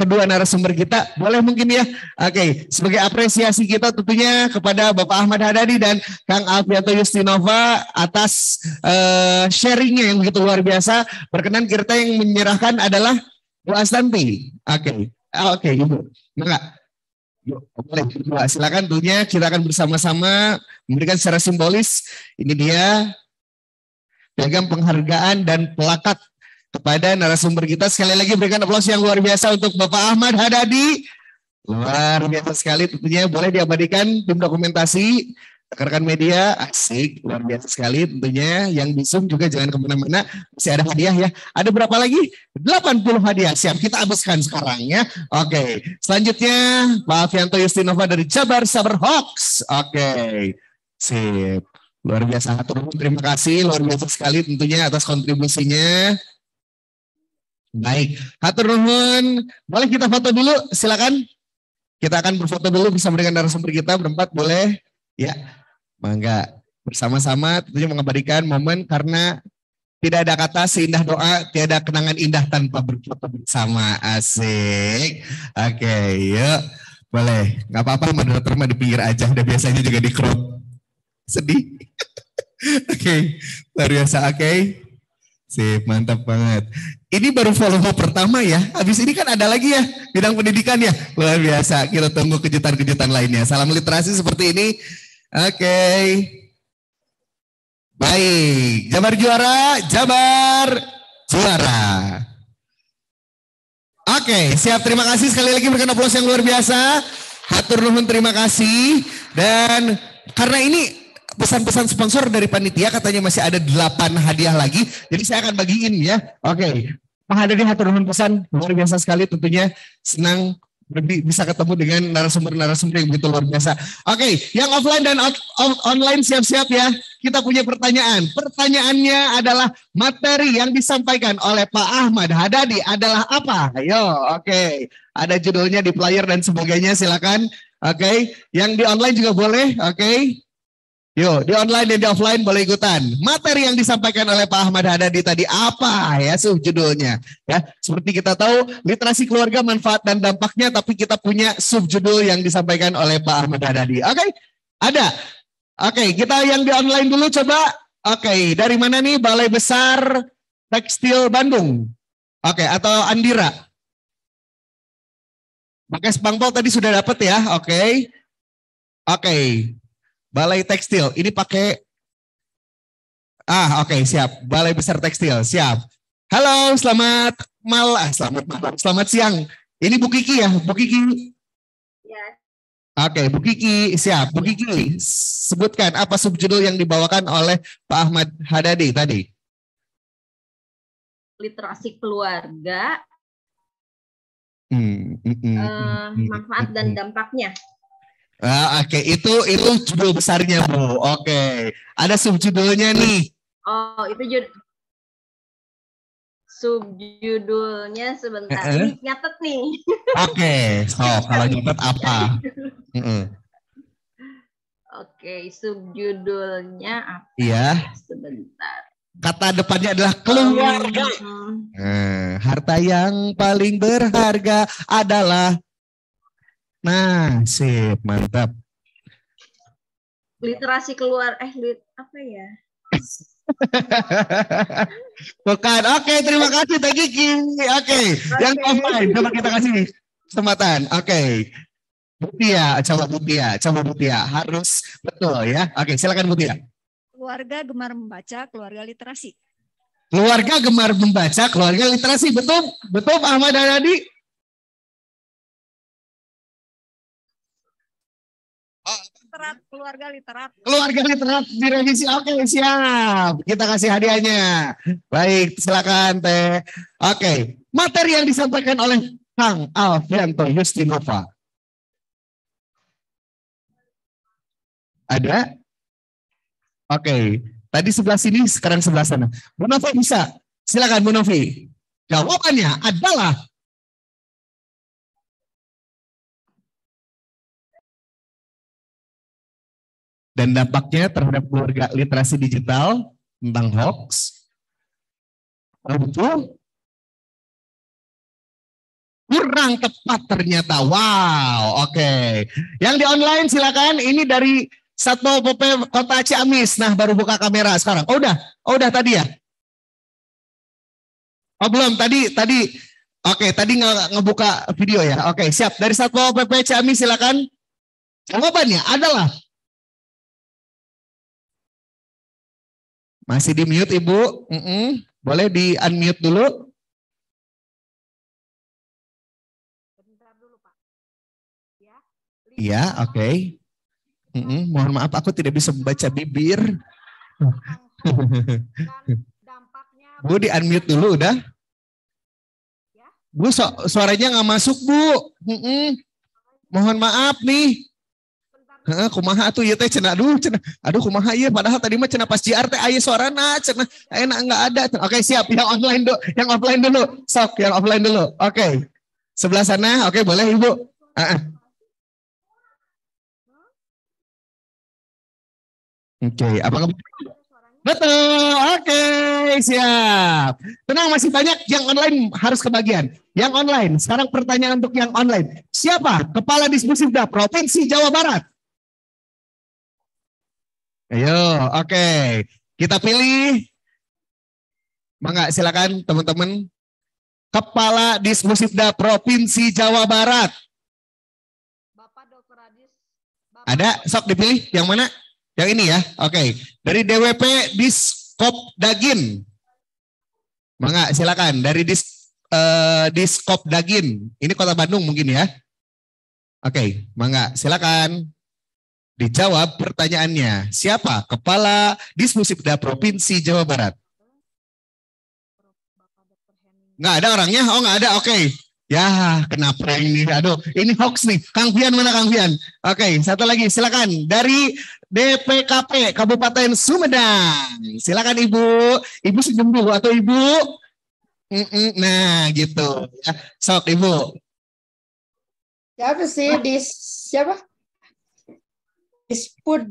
kedua narasumber kita. Boleh mungkin ya? Oke, okay. sebagai apresiasi kita tentunya kepada Bapak Ahmad Hadadi dan Kang Alfiato Yustinova atas uh, sharingnya yang begitu luar biasa. Berkenan kita yang menyerahkan adalah Bu Astanti. Oke, okay. Ah, oke okay, Ibu. Yuk, Boleh, Nah, silakan Dunia kita akan bersama-sama memberikan secara simbolis. Ini dia piagam penghargaan dan pelakat kepada narasumber kita. Sekali lagi berikan aplaus yang luar biasa untuk Bapak Ahmad Hadadi. Luar biasa sekali tentunya boleh diabadikan tim dokumentasi rekan media asik luar biasa sekali tentunya yang di zoom juga jangan kemana-mana masih ada hadiah ya ada berapa lagi 80 hadiah siap kita habiskan sekarang ya oke selanjutnya Pak Fianto Yustinova dari Jabar Saber Hawks oke sip luar biasa terima kasih luar biasa sekali tentunya atas kontribusinya Baik, hatur nuhun. Boleh kita foto dulu? Silakan. Kita akan berfoto dulu bersama dengan narasumber kita berempat, boleh? Ya, mangga. Bersama-sama tentunya mengabadikan momen karena tidak ada kata seindah doa, tiada kenangan indah tanpa berfoto bersama. Asik. Oke, yuk. Boleh. Gak apa-apa, menurut terma di pinggir aja. Udah biasanya juga di crop. Sedih. Oke, okay. luar biasa. Oke. Okay. Sip, mantap banget. Ini baru follow pertama ya. Habis ini kan ada lagi ya bidang pendidikan ya. Luar biasa. Kita tunggu kejutan-kejutan lainnya. Salam literasi seperti ini. Oke. Okay. Baik, Jabar juara, Jabar juara. Oke, okay, siap. Terima kasih sekali lagi berkenan aplaus yang luar biasa. Hatur nuhun terima kasih dan karena ini pesan-pesan sponsor dari panitia katanya masih ada 8 hadiah lagi. Jadi saya akan bagiin ya. Oke. Okay. Menghadiri hatur nuhun pesan luar biasa sekali tentunya senang bisa ketemu dengan narasumber-narasumber yang begitu luar biasa. Oke, okay, yang offline dan out, out, online siap-siap ya. Kita punya pertanyaan. Pertanyaannya adalah materi yang disampaikan oleh Pak Ahmad Hadadi adalah apa? Ayo, oke. Okay. Ada judulnya di player dan sebagainya, silakan. Oke, okay. yang di online juga boleh. Oke. Okay. Yo, di online dan di offline boleh ikutan. Materi yang disampaikan oleh Pak Ahmad Hadadi tadi apa ya suh judulnya? Ya, seperti kita tahu literasi keluarga manfaat dan dampaknya tapi kita punya subjudul yang disampaikan oleh Pak Ahmad Hadadi. Oke? Okay? Ada. Oke, okay, kita yang di online dulu coba. Oke, okay, dari mana nih Balai Besar Tekstil Bandung? Oke, okay, atau Andira? Pakai Spangpol tadi sudah dapat ya. Oke. Okay. Oke, okay. Balai Tekstil. Ini pakai Ah, oke, okay, siap. Balai Besar Tekstil, siap. Halo, selamat malam, ah, selamat malam, selamat siang. Ini Bu Kiki ya, Bu Kiki. Ya. Oke, okay, Bu Kiki, siap. Bu Kiki, sebutkan apa subjudul yang dibawakan oleh Pak Ahmad Hadadi tadi? Literasi keluarga, hmm, hmm, hmm, uh, manfaat dan dampaknya. Ah, Oke, okay. itu itu judul besarnya Bu. Oke, okay. ada subjudulnya nih. Oh, itu judul subjudulnya sebentar. Eh, eh? nyatet nih. Oke, okay. so kalau nyatet apa? mm Oke, okay, subjudulnya apa? Iya. Sebentar. Kata depannya adalah keluarga. Hmm. Eh, harta yang paling berharga adalah Nah, sip, mantap. Literasi keluar, eh, lit, apa ya? Bukan. Oke, okay, terima kasih Teh Kiki. Oke, okay. okay. yang offline coba kita kasih kesempatan. Oke. Okay. Mutia, coba Mutia, coba Mutia Harus betul ya. Oke, okay, silakan Mutia. Keluarga gemar membaca, keluarga literasi. Keluarga gemar membaca, keluarga literasi. Betul? Betul Ahmad dan Adi? literat, keluarga literat. Keluarga literat direvisi. Oke, okay, siap. Kita kasih hadiahnya. Baik, silakan Teh. Oke, okay. materi yang disampaikan oleh Kang Alfianto Justinova. Ada? Oke, okay. tadi sebelah sini, sekarang sebelah sana. Bu Novi bisa. Silakan Bu Novi. Jawabannya adalah dan dampaknya terhadap keluarga literasi digital tentang hoax. Oh, betul? Kurang tepat ternyata. Wow, oke. Okay. Yang di online silakan. Ini dari Satpol PP Kota Ciamis. Nah, baru buka kamera sekarang. Oh, udah. Oh, udah tadi ya? Oh, belum. Tadi tadi Oke, okay, tadi nge ngebuka video ya. Oke, okay, siap. Dari Satpol PP Ciamis silakan. Jawabannya adalah Masih di mute Ibu? Mm -mm. Boleh di unmute dulu? Ya, Iya, oke. Okay. Mm -mm. Mohon maaf, aku tidak bisa membaca bibir. Bu, di unmute dulu udah. Ya. Bu, so suaranya nggak masuk, Bu. Mm -mm. Mohon maaf nih. Heeh, kumaha tuh ieu teh cenah aduh cenah. Aduh kumaha ieu padahal tadi mah cenah pas JR teh aya suarana cenah enak enggak ada. Oke, Oke, siap yang online dulu, yang offline dulu. Sok yang offline dulu. Oke. Sebelah sana, oke boleh Ibu. Heeh. Oke, kabar? Betul, oke, okay, siap. Tenang, masih banyak yang online harus kebagian. Yang online, sekarang pertanyaan untuk yang online. Siapa kepala diskusi Provinsi Jawa Barat? Ayo, oke. Okay. Kita pilih. Mangga, silakan teman-teman. Kepala Dismusifda Provinsi Jawa Barat. Bapak Dr. Adis. Bapak Ada? Sok dipilih. Yang mana? Yang ini ya. Oke. Okay. Dari DWP Diskop Dagin. Mangga, silakan. Dari Dis, uh, Diskop Dagin. Ini kota Bandung mungkin ya. Oke, okay. Mangga, silakan. Dijawab pertanyaannya, siapa kepala Dismusibda Provinsi Jawa Barat? Nggak ada orangnya? Oh nggak ada, oke. Okay. Ya, kenapa ini? Aduh, ini hoax nih. Kang Fian mana Kang Fian? Oke, okay, satu lagi silakan dari DPKP Kabupaten Sumedang. Silakan Ibu. Ibu senyum dulu atau Ibu? Nah, gitu. Ya, sok Ibu. Siapa sih di siapa? disput.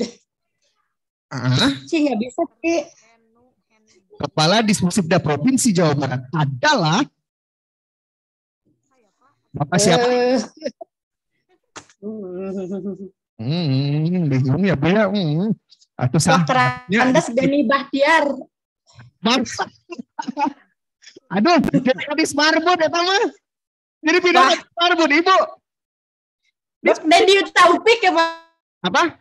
Ah? Sih nggak bisa sih. Kepala Dispusipda Provinsi Jawa Barat adalah Bapak siapa? Eh. Hmm, bingung ya, Bia. Ya. Hmm. Atau Dokter Andes Beni Bahtiar. Masa? Aduh, jadi hadis marbun ya, mas? Jadi pindah marbun, Ibu. Dan Dedi Taufik ya, Pak. Apa?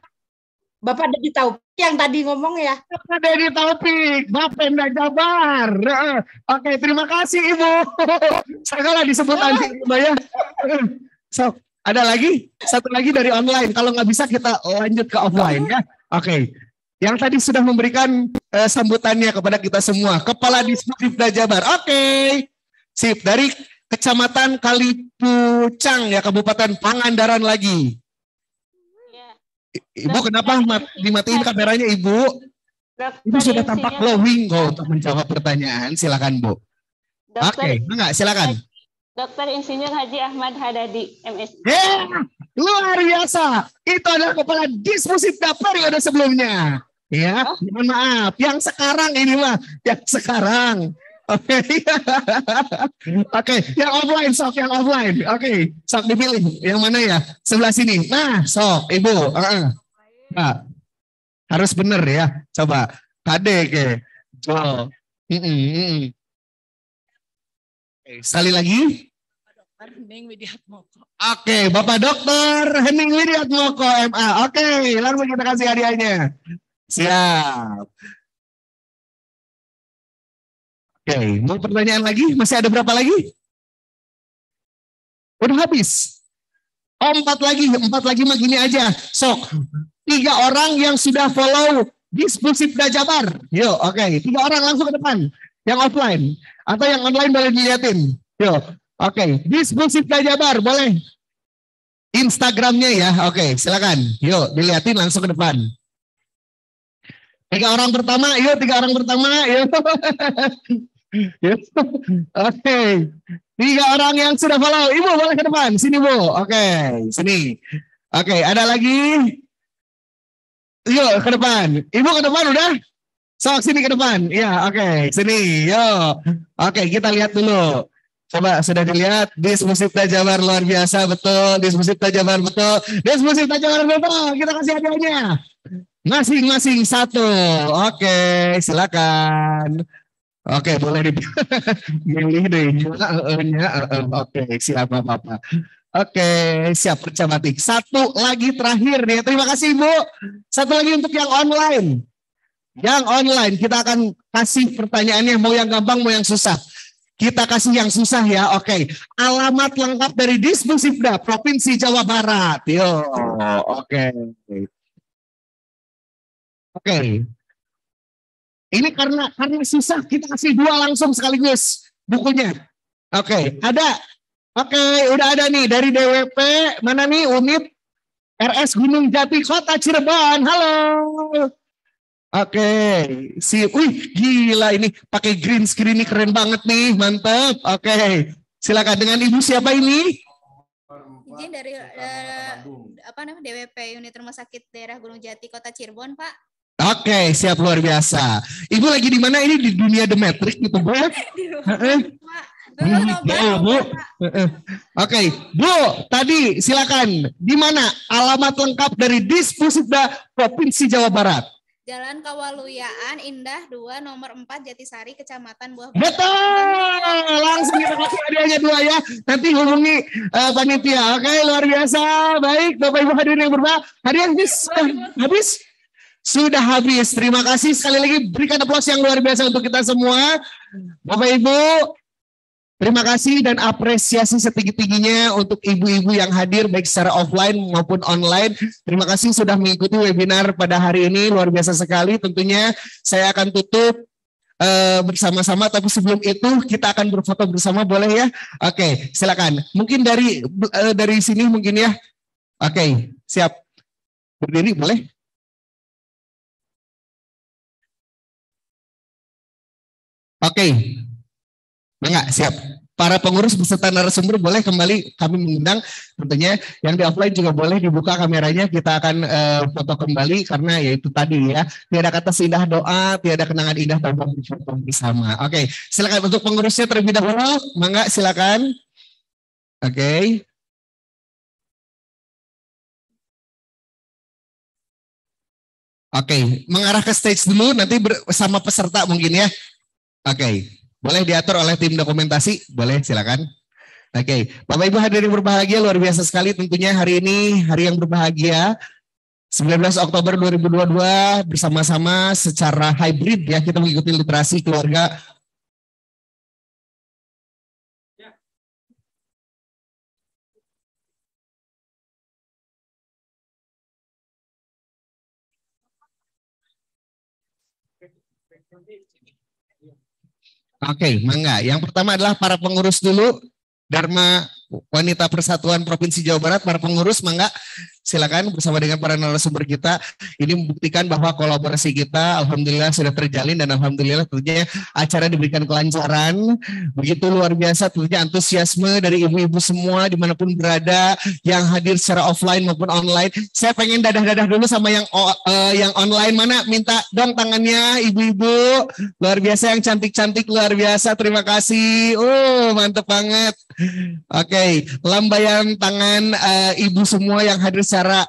Bapak Dedi Taufik yang tadi ngomong ya. Bapak Dedi Taufik, Bapak Enda Jabar. Oke, terima kasih Ibu. Saya disebut nanti ya. So, ada lagi? Satu lagi dari online. Kalau nggak bisa kita lanjut ke offline ya. Oke. Yang tadi sudah memberikan uh, sambutannya kepada kita semua. Kepala Disputif Jabar. Oke. Sip, dari Kecamatan Kalipucang ya, Kabupaten Pangandaran lagi. Ibu nah, kenapa mat, nah, dimatiin nah. kameranya Ibu? Nah, Ibu sudah tampak glowing kok untuk menjawab pertanyaan. Silakan Bu. Oke, Oke, enggak silakan. Dokter Insinyur Haji Ahmad Hadadi, MSI. Yeah, luar biasa. Itu adalah kepala diskusi yang periode sebelumnya. Ya, oh. mohon maaf. Yang sekarang ini mah, yang sekarang Oke, okay. yang offline, sok yang offline. Oke, okay. sok dipilih. Yang mana ya? Sebelah sini. Nah, sok, ibu. Uh-uh. Nah, harus bener ya. Coba, kade ke. Oh. Mm-mm. Sekali lagi. Oke, okay, Bapak Dokter Hening Widiatmoko MA. Oke, okay, langsung kita kasih hadiahnya. Siap okay. mau pertanyaan lagi? Masih ada berapa lagi? Udah habis. Oh, empat lagi, empat lagi mah gini aja. Sok, tiga orang yang sudah follow dispusif Jabar. Yo, oke. Okay. Tiga orang langsung ke depan. Yang offline. Atau yang online boleh dilihatin. Yo, oke. Okay. Jabar, Dajabar, boleh. Instagramnya ya, oke. Okay, silakan. Yo, dilihatin langsung ke depan. Tiga orang pertama, yuk tiga orang pertama, yuk. Ya. Oke, okay. tiga orang yang sudah follow. Ibu boleh ke depan, sini bu. Oke, okay. sini. Oke, okay. ada lagi? Yuk ke depan. Ibu ke depan udah? Sok sini ke depan. Ya, oke, okay. sini. Yo, oke okay, kita lihat dulu. Coba sudah dilihat diskusi Tajabar luar biasa betul, diskusi Tajabar betul, diskusi Tajabar betul. Kita kasih hadiahnya. Masing-masing satu. Oke, okay, silakan. Oke, okay, boleh dipilih deh. Iya, iya, iya, oke, okay, siapa apa-apa. Oke, okay, siap kerja Satu lagi terakhir nih. Terima kasih Bu. Satu lagi untuk yang online. Yang online kita akan kasih pertanyaannya mau yang gampang mau yang susah. Kita kasih yang susah ya. Oke. Okay. Alamat lengkap dari Dispensifda Provinsi Jawa Barat. Yo. Oke. Okay. Oke. Okay. Ini karena karena susah kita kasih dua langsung sekaligus bukunya. Oke, okay. ada. Oke, okay, udah ada nih dari DWP mana nih unit RS Gunung Jati Kota Cirebon. Halo. Oke, okay. si, wih gila ini pakai green screen ini keren banget nih, mantap. Oke, okay. silakan dengan ibu siapa ini? Izin dari uh, apa namanya DWP Unit Rumah Sakit Daerah Gunung Jati Kota Cirebon, Pak. Oke, okay, siap luar biasa. Ibu lagi di mana ini di dunia The Matrix gitu, Bu? Hmm, ya, Oke, okay. Bu, tadi silakan. Di mana alamat lengkap dari Dispusda Provinsi Jawa Barat? Jalan Kawaluyaan Indah 2 nomor 4 Jatisari Kecamatan Buah Betul. Langsung kita kasih hadiahnya dua ya. Nanti hubungi uh, panitia. Oke, okay, luar biasa. Baik, Bapak Ibu hadirin yang berbahagia. Hadiah habis. Habis sudah habis. Terima kasih sekali lagi berikan aplaus yang luar biasa untuk kita semua. Bapak Ibu, terima kasih dan apresiasi setinggi-tingginya untuk ibu-ibu yang hadir baik secara offline maupun online. Terima kasih sudah mengikuti webinar pada hari ini luar biasa sekali. Tentunya saya akan tutup uh, bersama-sama tapi sebelum itu kita akan berfoto bersama boleh ya? Oke, silakan. Mungkin dari uh, dari sini mungkin ya. Oke, siap. Berdiri boleh? Oke, okay. enggak siap. Para pengurus beserta narasumber boleh kembali kami mengundang tentunya yang di offline juga boleh dibuka kameranya kita akan uh, foto kembali karena yaitu tadi ya tiada kata seindah doa tiada kenangan indah tanpa bersama. Oke, okay. silakan untuk pengurusnya terlebih dahulu, mangga silakan. Oke. Okay. Oke, okay. mengarah ke stage dulu nanti bersama peserta mungkin ya. Oke, okay. boleh diatur oleh tim dokumentasi? Boleh, silakan. Oke, okay. Bapak Ibu hadir hadirin berbahagia luar biasa sekali tentunya hari ini hari yang berbahagia 19 Oktober 2022 bersama-sama secara hybrid ya kita mengikuti literasi keluarga Oke, okay, mangga. Yang pertama adalah para pengurus dulu. Dharma Wanita Persatuan Provinsi Jawa Barat, para pengurus, mangga silakan bersama dengan para narasumber kita. Ini membuktikan bahwa kolaborasi kita, alhamdulillah sudah terjalin dan alhamdulillah tentunya acara diberikan kelancaran. Begitu luar biasa tentunya antusiasme dari ibu-ibu semua dimanapun berada yang hadir secara offline maupun online. Saya pengen dadah-dadah dulu sama yang uh, yang online mana minta dong tangannya ibu-ibu luar biasa yang cantik-cantik luar biasa terima kasih. Oh uh, mantep banget. Oke. Okay okay. lambaian tangan uh, ibu semua yang hadir secara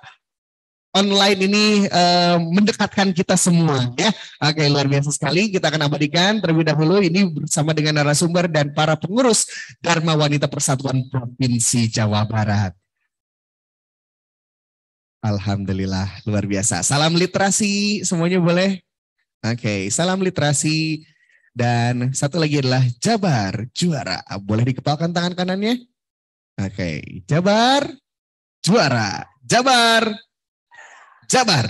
online ini uh, mendekatkan kita semua ya. Oke, okay, luar biasa sekali. Kita akan abadikan terlebih dahulu ini bersama dengan narasumber dan para pengurus Dharma Wanita Persatuan Provinsi Jawa Barat. Alhamdulillah, luar biasa. Salam literasi semuanya boleh? Oke, okay, salam literasi dan satu lagi adalah Jabar juara. Boleh dikepalkan tangan kanannya? Oke, Jabar juara. Jabar. Jabar.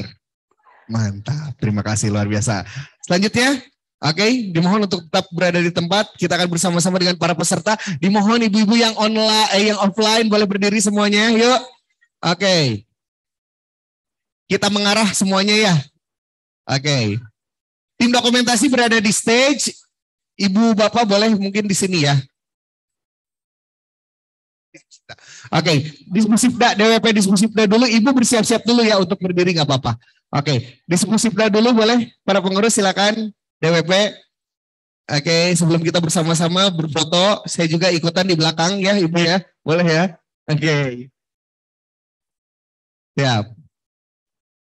Mantap. Terima kasih luar biasa. Selanjutnya, oke, okay, dimohon untuk tetap berada di tempat. Kita akan bersama-sama dengan para peserta. Dimohon ibu-ibu yang online eh, yang offline boleh berdiri semuanya. Yuk. Oke. Okay. Kita mengarah semuanya ya. Oke. Okay. Tim dokumentasi berada di stage. Ibu Bapak boleh mungkin di sini ya. Oke, okay. dah DWP dah dulu. Ibu bersiap-siap dulu ya untuk berdiri nggak apa-apa. Oke, okay. dah dulu boleh. Para pengurus silakan DWP. Oke, okay. sebelum kita bersama-sama berfoto, saya juga ikutan di belakang ya, Ibu ya. Boleh ya? Oke. Okay. Siap.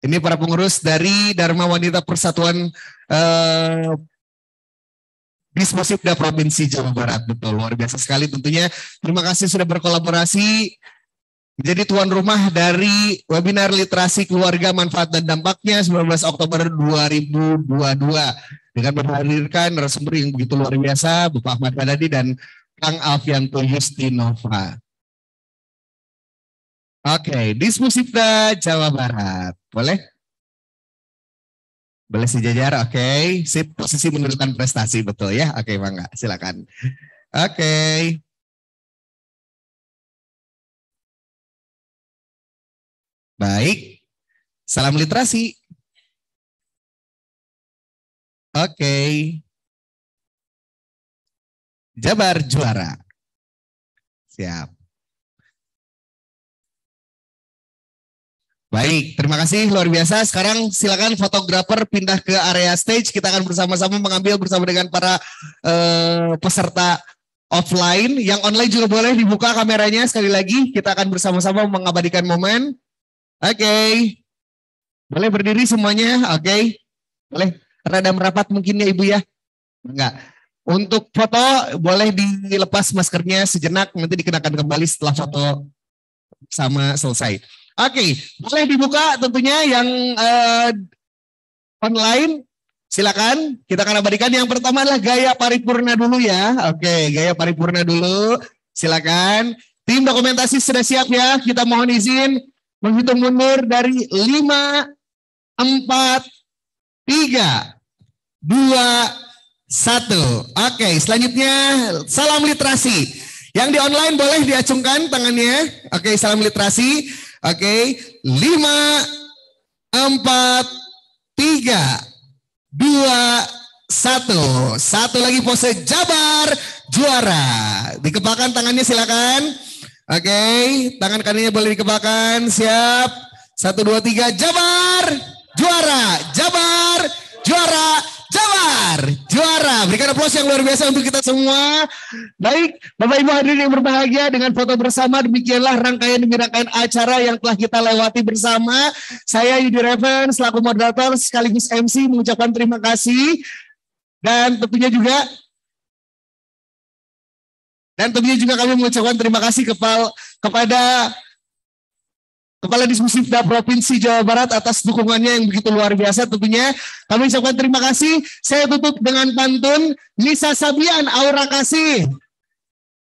Ini para pengurus dari Dharma Wanita Persatuan eh, Dismasifda Provinsi Jawa Barat. Betul, luar biasa sekali tentunya. Terima kasih sudah berkolaborasi jadi tuan rumah dari webinar literasi keluarga manfaat dan dampaknya 19 Oktober 2022 dengan menghadirkan narasumber yang begitu luar biasa Bapak Ahmad Badadi dan Kang Alfianto Justinova. Oke, okay, Dismusifda Jawa Barat. Boleh? Boleh sejajar, oke. Okay. Sip, posisi menunjukkan prestasi, betul ya? Oke, okay, Bangga, silakan. Oke. Okay. Baik. Salam literasi. Oke. Okay. Jabar juara. Siap. Baik, terima kasih luar biasa. Sekarang silakan fotografer pindah ke area stage. Kita akan bersama-sama mengambil bersama dengan para uh, peserta offline. Yang online juga boleh dibuka kameranya sekali lagi. Kita akan bersama-sama mengabadikan momen. Oke. Okay. Boleh berdiri semuanya. Oke. Okay. Boleh rada merapat mungkin ya Ibu ya. Enggak. Untuk foto boleh dilepas maskernya sejenak nanti dikenakan kembali setelah foto sama selesai. Oke, okay. boleh dibuka tentunya yang uh, online. Silakan, kita akan abadikan. Yang pertama adalah gaya paripurna dulu ya. Oke, okay, gaya paripurna dulu. Silakan. Tim dokumentasi sudah siap ya. Kita mohon izin menghitung mundur dari 5, 4, 3, 2, 1. Oke, selanjutnya salam literasi. Yang di online boleh diacungkan tangannya. Oke, salam literasi. Oke, okay? lima, empat, tiga, dua, satu. Satu lagi pose Jabar juara. Dikepalkan tangannya silakan. Oke, okay. tangan kanannya boleh dikepalkan. Siap. Satu, dua, tiga. Jabar juara. Jabar juara. Jabar juara. Berikan aplaus yang luar biasa untuk kita semua. Baik, Bapak Ibu hadirin yang berbahagia dengan foto bersama, demikianlah rangkaian demi rangkaian acara yang telah kita lewati bersama. Saya Yudi Reven, selaku moderator sekaligus MC mengucapkan terima kasih. Dan tentunya juga dan tentunya juga kami mengucapkan terima kasih kepal, kepada Kepala Diskusi Da Provinsi Jawa Barat atas dukungannya yang begitu luar biasa tentunya. Kami ucapkan terima kasih. Saya tutup dengan pantun Nisa Sabian Aura Kasih.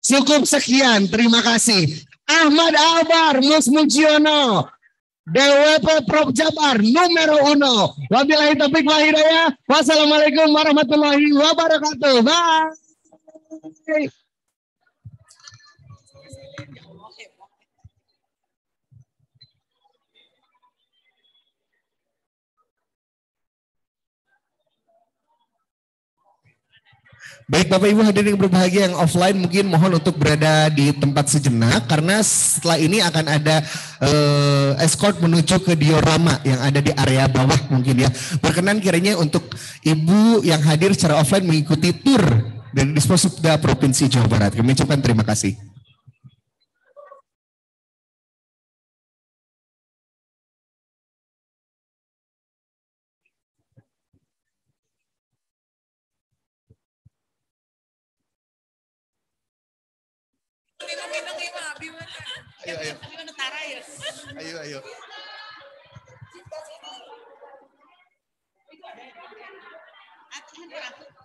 Cukup sekian, terima kasih. Ahmad Albar Mus Mujiono, DWP Prof Jabar nomor uno. Wabillahi topik wal Wassalamualaikum warahmatullahi wabarakatuh. Bye. Baik Bapak Ibu hadirin yang berbahagia yang offline mungkin mohon untuk berada di tempat sejenak karena setelah ini akan ada uh, escort menuju ke diorama yang ada di area bawah mungkin ya. Berkenan kiranya untuk Ibu yang hadir secara offline mengikuti tur dari Disposubda Provinsi Jawa Barat. Kami ucapkan terima kasih. ayo ayo ya. ayo ayo ayo